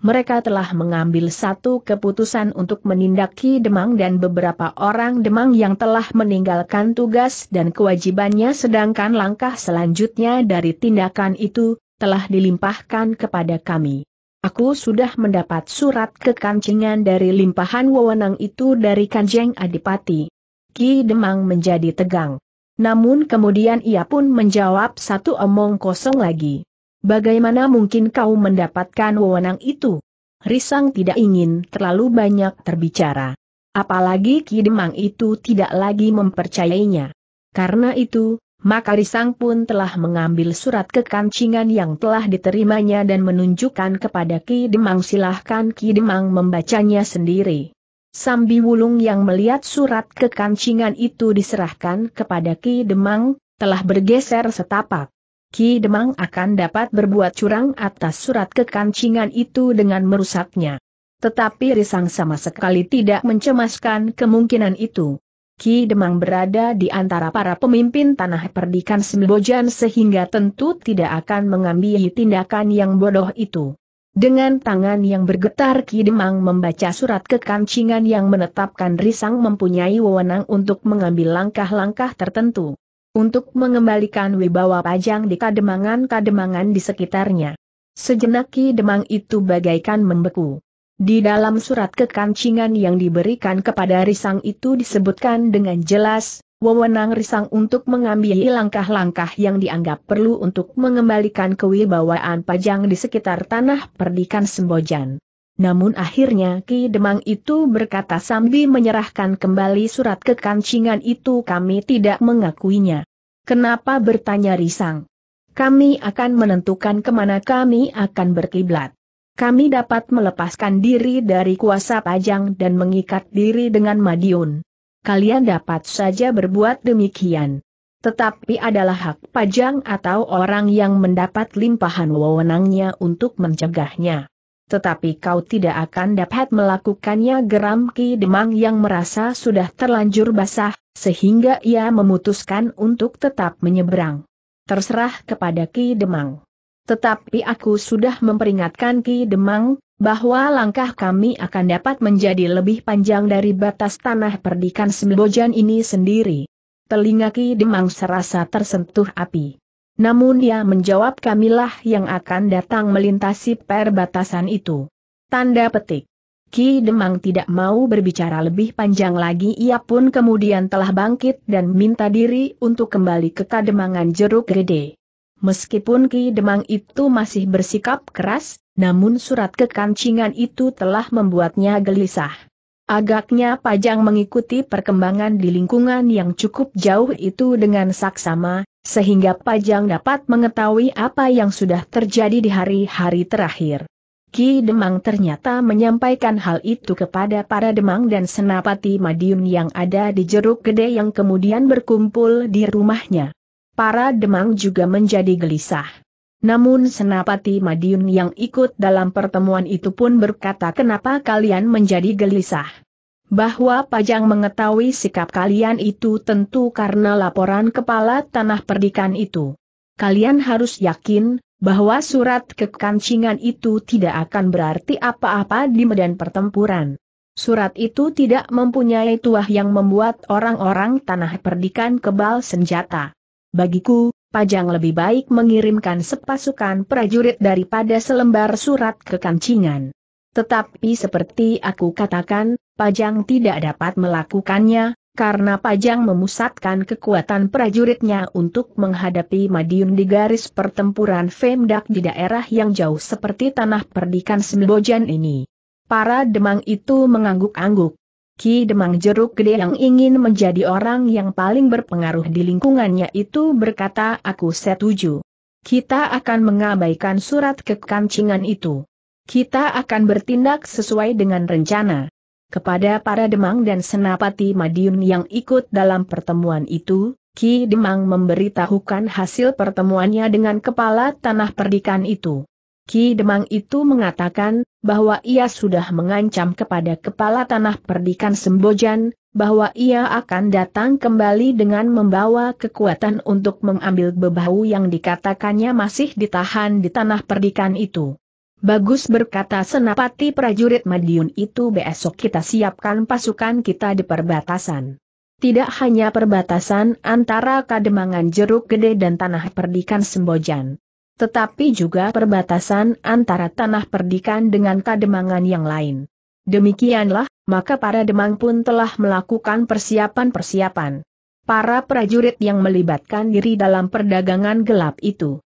mereka telah mengambil satu keputusan untuk menindaki Demang dan beberapa orang Demang yang telah meninggalkan tugas dan kewajibannya sedangkan langkah selanjutnya dari tindakan itu, telah dilimpahkan kepada kami. Aku sudah mendapat surat kekancingan dari limpahan wewenang itu dari Kanjeng Adipati. Ki Demang menjadi tegang. Namun kemudian ia pun menjawab satu omong kosong lagi. Bagaimana mungkin kau mendapatkan wewenang itu? Risang tidak ingin terlalu banyak terbicara. Apalagi Ki Demang itu tidak lagi mempercayainya. Karena itu, maka Risang pun telah mengambil surat kekancingan yang telah diterimanya dan menunjukkan kepada Ki Demang silahkan Ki Demang membacanya sendiri. Sambi Wulung yang melihat surat kekancingan itu diserahkan kepada Ki Demang, telah bergeser setapak. Ki Demang akan dapat berbuat curang atas surat kekancingan itu dengan merusaknya. Tetapi Risang sama sekali tidak mencemaskan kemungkinan itu. Ki Demang berada di antara para pemimpin tanah perdikan Sembojan sehingga tentu tidak akan mengambil tindakan yang bodoh itu. Dengan tangan yang bergetar Ki Demang membaca surat kekancingan yang menetapkan Risang mempunyai wewenang untuk mengambil langkah-langkah tertentu untuk mengembalikan wibawa pajang di kademangan-kademangan di sekitarnya. Sejenak Ki Demang itu bagaikan membeku. Di dalam surat kekancingan yang diberikan kepada Risang itu disebutkan dengan jelas, wewenang Risang untuk mengambil langkah-langkah yang dianggap perlu untuk mengembalikan kewibawaan Pajang di sekitar tanah perdikan Sembojan. Namun akhirnya Ki Demang itu berkata sambil menyerahkan kembali surat kekancingan itu kami tidak mengakuinya. Kenapa bertanya Risang? Kami akan menentukan kemana kami akan berkiblat. Kami dapat melepaskan diri dari kuasa pajang dan mengikat diri dengan Madiun. Kalian dapat saja berbuat demikian. Tetapi adalah hak pajang atau orang yang mendapat limpahan wewenangnya untuk mencegahnya tetapi kau tidak akan dapat melakukannya geram Ki Demang yang merasa sudah terlanjur basah, sehingga ia memutuskan untuk tetap menyeberang. Terserah kepada Ki Demang. Tetapi aku sudah memperingatkan Ki Demang, bahwa langkah kami akan dapat menjadi lebih panjang dari batas tanah perdikan Sembojan ini sendiri. Telinga Ki Demang serasa tersentuh api. Namun ia menjawab kamilah yang akan datang melintasi perbatasan itu. Tanda petik. Ki Demang tidak mau berbicara lebih panjang lagi ia pun kemudian telah bangkit dan minta diri untuk kembali ke kademangan jeruk gede. Meskipun Ki Demang itu masih bersikap keras, namun surat kekancingan itu telah membuatnya gelisah. Agaknya Pajang mengikuti perkembangan di lingkungan yang cukup jauh itu dengan saksama, sehingga Pajang dapat mengetahui apa yang sudah terjadi di hari-hari terakhir. Ki Demang ternyata menyampaikan hal itu kepada para Demang dan Senapati Madiun yang ada di Jeruk Gede yang kemudian berkumpul di rumahnya. Para Demang juga menjadi gelisah. Namun Senapati Madiun yang ikut dalam pertemuan itu pun berkata kenapa kalian menjadi gelisah bahwa Pajang mengetahui sikap kalian itu tentu karena laporan kepala tanah perdikan itu. Kalian harus yakin, bahwa surat kekancingan itu tidak akan berarti apa-apa di medan pertempuran. Surat itu tidak mempunyai tuah yang membuat orang-orang tanah perdikan kebal senjata. Bagiku, Pajang lebih baik mengirimkan sepasukan prajurit daripada selembar surat kekancingan. Tetapi seperti aku katakan, Pajang tidak dapat melakukannya, karena Pajang memusatkan kekuatan prajuritnya untuk menghadapi Madiun di garis pertempuran Femdak di daerah yang jauh seperti tanah perdikan Sembojan ini. Para Demang itu mengangguk-angguk. Ki Demang Jeruk Gede yang ingin menjadi orang yang paling berpengaruh di lingkungannya itu berkata aku setuju. Kita akan mengabaikan surat kekancingan itu. Kita akan bertindak sesuai dengan rencana. Kepada para Demang dan Senapati Madiun yang ikut dalam pertemuan itu, Ki Demang memberitahukan hasil pertemuannya dengan kepala tanah perdikan itu. Ki Demang itu mengatakan, bahwa ia sudah mengancam kepada kepala tanah perdikan Sembojan, bahwa ia akan datang kembali dengan membawa kekuatan untuk mengambil bebau yang dikatakannya masih ditahan di tanah perdikan itu. Bagus berkata senapati prajurit Madiun itu besok kita siapkan pasukan kita di perbatasan. Tidak hanya perbatasan antara Kademangan Jeruk Gede dan Tanah Perdikan Sembojan. Tetapi juga perbatasan antara Tanah Perdikan dengan Kademangan yang lain. Demikianlah, maka para Demang pun telah melakukan persiapan-persiapan. Para prajurit yang melibatkan diri dalam perdagangan gelap itu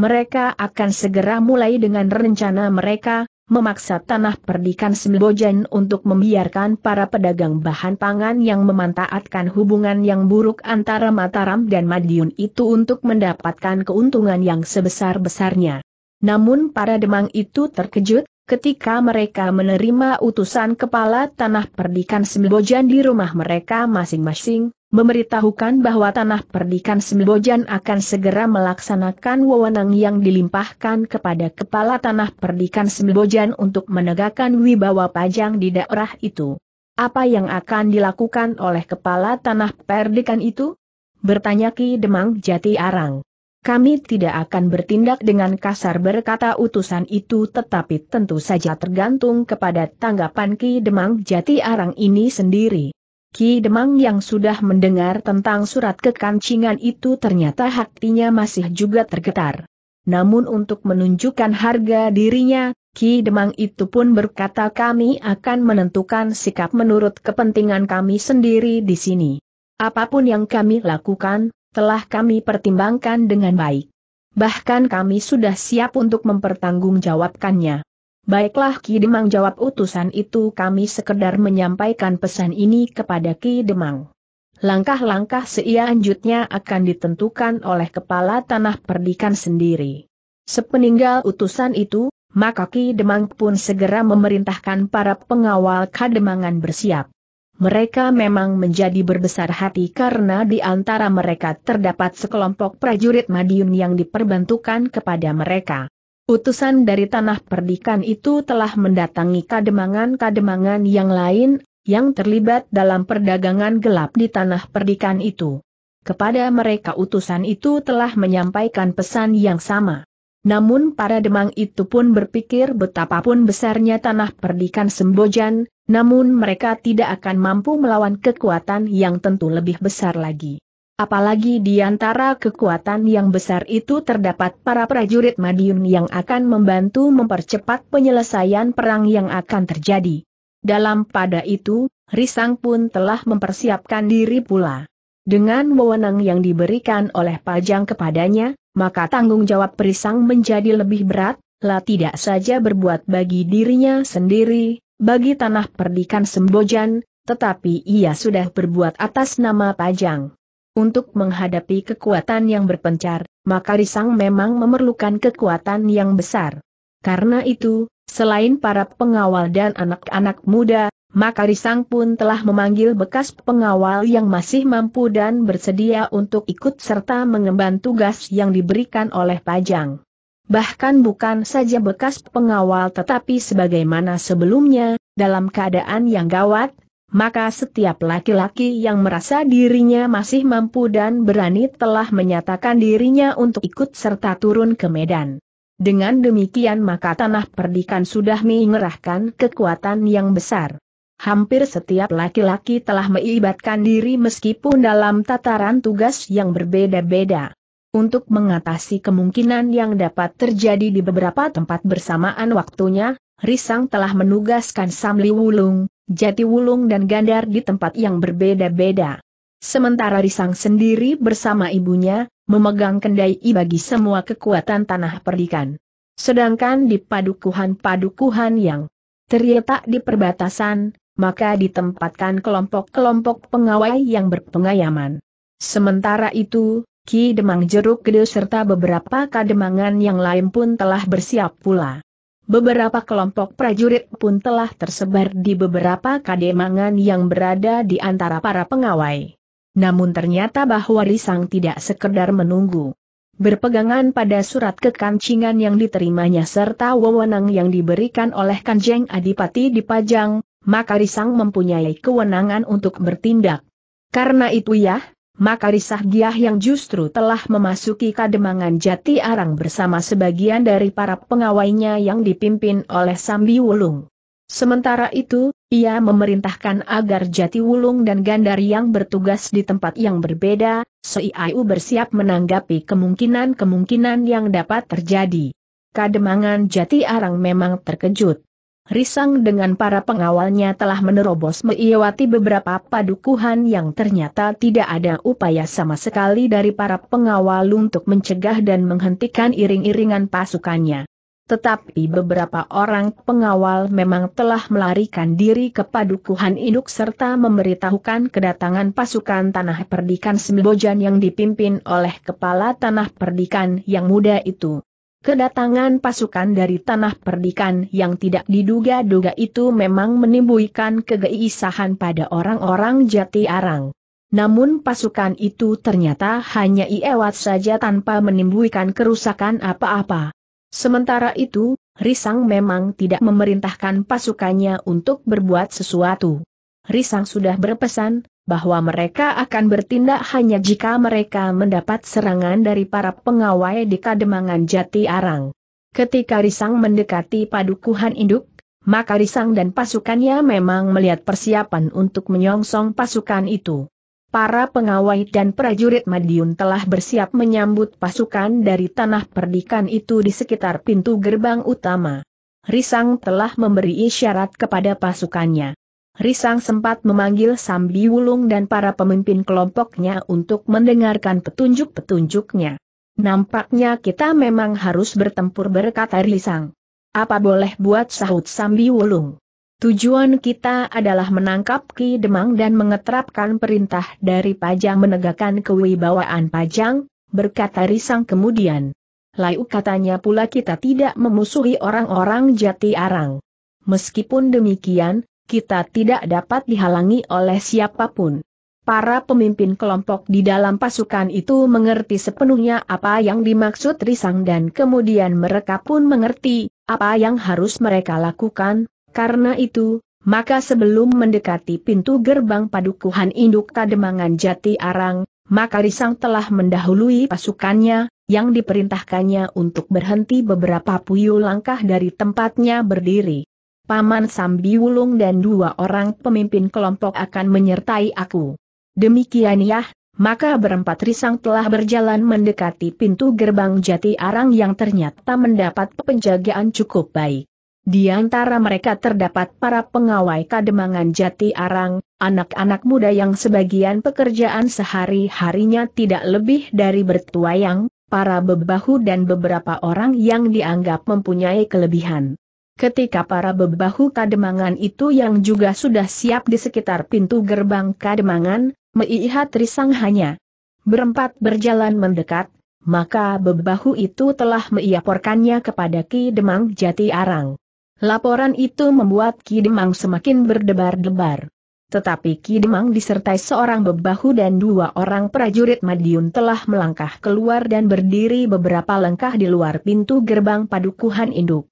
mereka akan segera mulai dengan rencana mereka, memaksa tanah perdikan Sembojan untuk membiarkan para pedagang bahan pangan yang memanfaatkan hubungan yang buruk antara Mataram dan Madiun itu untuk mendapatkan keuntungan yang sebesar-besarnya. Namun para demang itu terkejut, Ketika mereka menerima utusan kepala tanah perdikan Sembojan di rumah mereka masing-masing, memberitahukan bahwa tanah perdikan Sembojan akan segera melaksanakan wewenang yang dilimpahkan kepada kepala tanah perdikan Sembojan untuk menegakkan wibawa pajang di daerah itu. Apa yang akan dilakukan oleh kepala tanah perdikan itu? Bertanya Ki Demang Jati Arang. Kami tidak akan bertindak dengan kasar berkata utusan itu tetapi tentu saja tergantung kepada tanggapan Ki Demang Jati Arang ini sendiri. Ki Demang yang sudah mendengar tentang surat kekancingan itu ternyata hatinya masih juga tergetar. Namun untuk menunjukkan harga dirinya, Ki Demang itu pun berkata kami akan menentukan sikap menurut kepentingan kami sendiri di sini. Apapun yang kami lakukan, telah kami pertimbangkan dengan baik. Bahkan kami sudah siap untuk mempertanggungjawabkannya. Baiklah Ki Demang jawab utusan itu kami sekedar menyampaikan pesan ini kepada Ki Demang. Langkah-langkah seianjutnya akan ditentukan oleh kepala tanah perdikan sendiri. Sepeninggal utusan itu, maka Ki Demang pun segera memerintahkan para pengawal kademangan bersiap. Mereka memang menjadi berbesar hati karena di antara mereka terdapat sekelompok prajurit Madiun yang diperbantukan kepada mereka. Utusan dari tanah perdikan itu telah mendatangi kademangan-kademangan yang lain, yang terlibat dalam perdagangan gelap di tanah perdikan itu. Kepada mereka utusan itu telah menyampaikan pesan yang sama. Namun para demang itu pun berpikir betapapun besarnya tanah perdikan Sembojan, namun mereka tidak akan mampu melawan kekuatan yang tentu lebih besar lagi. Apalagi di antara kekuatan yang besar itu terdapat para prajurit Madiun yang akan membantu mempercepat penyelesaian perang yang akan terjadi. Dalam pada itu, Risang pun telah mempersiapkan diri pula. Dengan wewenang yang diberikan oleh Pajang kepadanya, maka tanggung jawab Risang menjadi lebih berat, lah tidak saja berbuat bagi dirinya sendiri, bagi tanah perdikan Sembojan, tetapi ia sudah berbuat atas nama Pajang. Untuk menghadapi kekuatan yang berpencar, maka Risang memang memerlukan kekuatan yang besar. Karena itu, selain para pengawal dan anak-anak muda, maka Risang pun telah memanggil bekas pengawal yang masih mampu dan bersedia untuk ikut serta mengemban tugas yang diberikan oleh Pajang. Bahkan bukan saja bekas pengawal tetapi sebagaimana sebelumnya, dalam keadaan yang gawat, maka setiap laki-laki yang merasa dirinya masih mampu dan berani telah menyatakan dirinya untuk ikut serta turun ke medan. Dengan demikian maka tanah perdikan sudah mengerahkan kekuatan yang besar. Hampir setiap laki-laki telah melibatkan diri meskipun dalam tataran tugas yang berbeda-beda. Untuk mengatasi kemungkinan yang dapat terjadi di beberapa tempat bersamaan waktunya, Risang telah menugaskan Samli Wulung, Jatiwulung dan Gandar di tempat yang berbeda-beda. Sementara Risang sendiri bersama ibunya, memegang kendai bagi semua kekuatan tanah perdikan. Sedangkan di padukuhan-padukuhan yang terletak di perbatasan, maka ditempatkan kelompok-kelompok pengawai yang berpengayaman. Sementara itu, Ki Demang Jeruk Gede serta beberapa kademangan yang lain pun telah bersiap pula. Beberapa kelompok prajurit pun telah tersebar di beberapa kademangan yang berada di antara para pengawai. Namun ternyata bahwa Risang tidak sekedar menunggu. Berpegangan pada surat kekancingan yang diterimanya serta wewenang yang diberikan oleh Kanjeng Adipati dipajang, maka Risang mempunyai kewenangan untuk bertindak. Karena itu ya, maka Risah Giah yang justru telah memasuki kademangan jati arang bersama sebagian dari para pengawainya yang dipimpin oleh Sambi Wulung. Sementara itu, ia memerintahkan agar Jati Wulung dan Gandar yang bertugas di tempat yang berbeda, Seiau bersiap menanggapi kemungkinan-kemungkinan yang dapat terjadi. Kademangan Jati Arang memang terkejut. Risang dengan para pengawalnya telah menerobos melewati beberapa padukuhan yang ternyata tidak ada upaya sama sekali dari para pengawal untuk mencegah dan menghentikan iring-iringan pasukannya. Tetapi beberapa orang pengawal memang telah melarikan diri ke padukuhan induk serta memberitahukan kedatangan pasukan Tanah Perdikan Sembojan yang dipimpin oleh Kepala Tanah Perdikan yang muda itu. Kedatangan pasukan dari tanah perdikan yang tidak diduga-duga itu memang menimbulkan kegeisahan pada orang-orang jati arang. Namun pasukan itu ternyata hanya iewat saja tanpa menimbulkan kerusakan apa-apa. Sementara itu, Risang memang tidak memerintahkan pasukannya untuk berbuat sesuatu. Risang sudah berpesan, bahwa mereka akan bertindak hanya jika mereka mendapat serangan dari para pengawai di Kademangan Jati Arang. Ketika Risang mendekati padukuhan induk, maka Risang dan pasukannya memang melihat persiapan untuk menyongsong pasukan itu. Para pengawai dan prajurit Madiun telah bersiap menyambut pasukan dari tanah perdikan itu di sekitar pintu gerbang utama. Risang telah memberi isyarat kepada pasukannya. Risang sempat memanggil Sambi Wulung dan para pemimpin kelompoknya untuk mendengarkan petunjuk-petunjuknya. Nampaknya kita memang harus bertempur berkata Risang. Apa boleh buat sahut Sambi Wulung? Tujuan kita adalah menangkap Ki Demang dan mengetrapkan perintah dari Pajang menegakkan kewibawaan Pajang, berkata Risang kemudian. Layu katanya pula kita tidak memusuhi orang-orang jati arang. Meskipun demikian, kita tidak dapat dihalangi oleh siapapun. Para pemimpin kelompok di dalam pasukan itu mengerti sepenuhnya apa yang dimaksud Risang dan kemudian mereka pun mengerti apa yang harus mereka lakukan, karena itu, maka sebelum mendekati pintu gerbang padukuhan induk Kademangan Jati Arang, maka Risang telah mendahului pasukannya, yang diperintahkannya untuk berhenti beberapa puyuh langkah dari tempatnya berdiri. Paman Wulung dan dua orang pemimpin kelompok akan menyertai aku. Demikian ya, maka berempat risang telah berjalan mendekati pintu gerbang jati arang yang ternyata mendapat penjagaan cukup baik. Di antara mereka terdapat para pengawai kademangan jati arang, anak-anak muda yang sebagian pekerjaan sehari-harinya tidak lebih dari bertuayang, para bebahu dan beberapa orang yang dianggap mempunyai kelebihan. Ketika para bebahu kademangan itu yang juga sudah siap di sekitar pintu gerbang kademangan, Meihat risang hanya berempat berjalan mendekat, maka bebahu itu telah melaporkannya kepada Ki Demang Jati Arang. Laporan itu membuat Ki Demang semakin berdebar-debar. Tetapi Ki Demang disertai seorang bebahu dan dua orang prajurit Madiun telah melangkah keluar dan berdiri beberapa langkah di luar pintu gerbang padukuhan induk.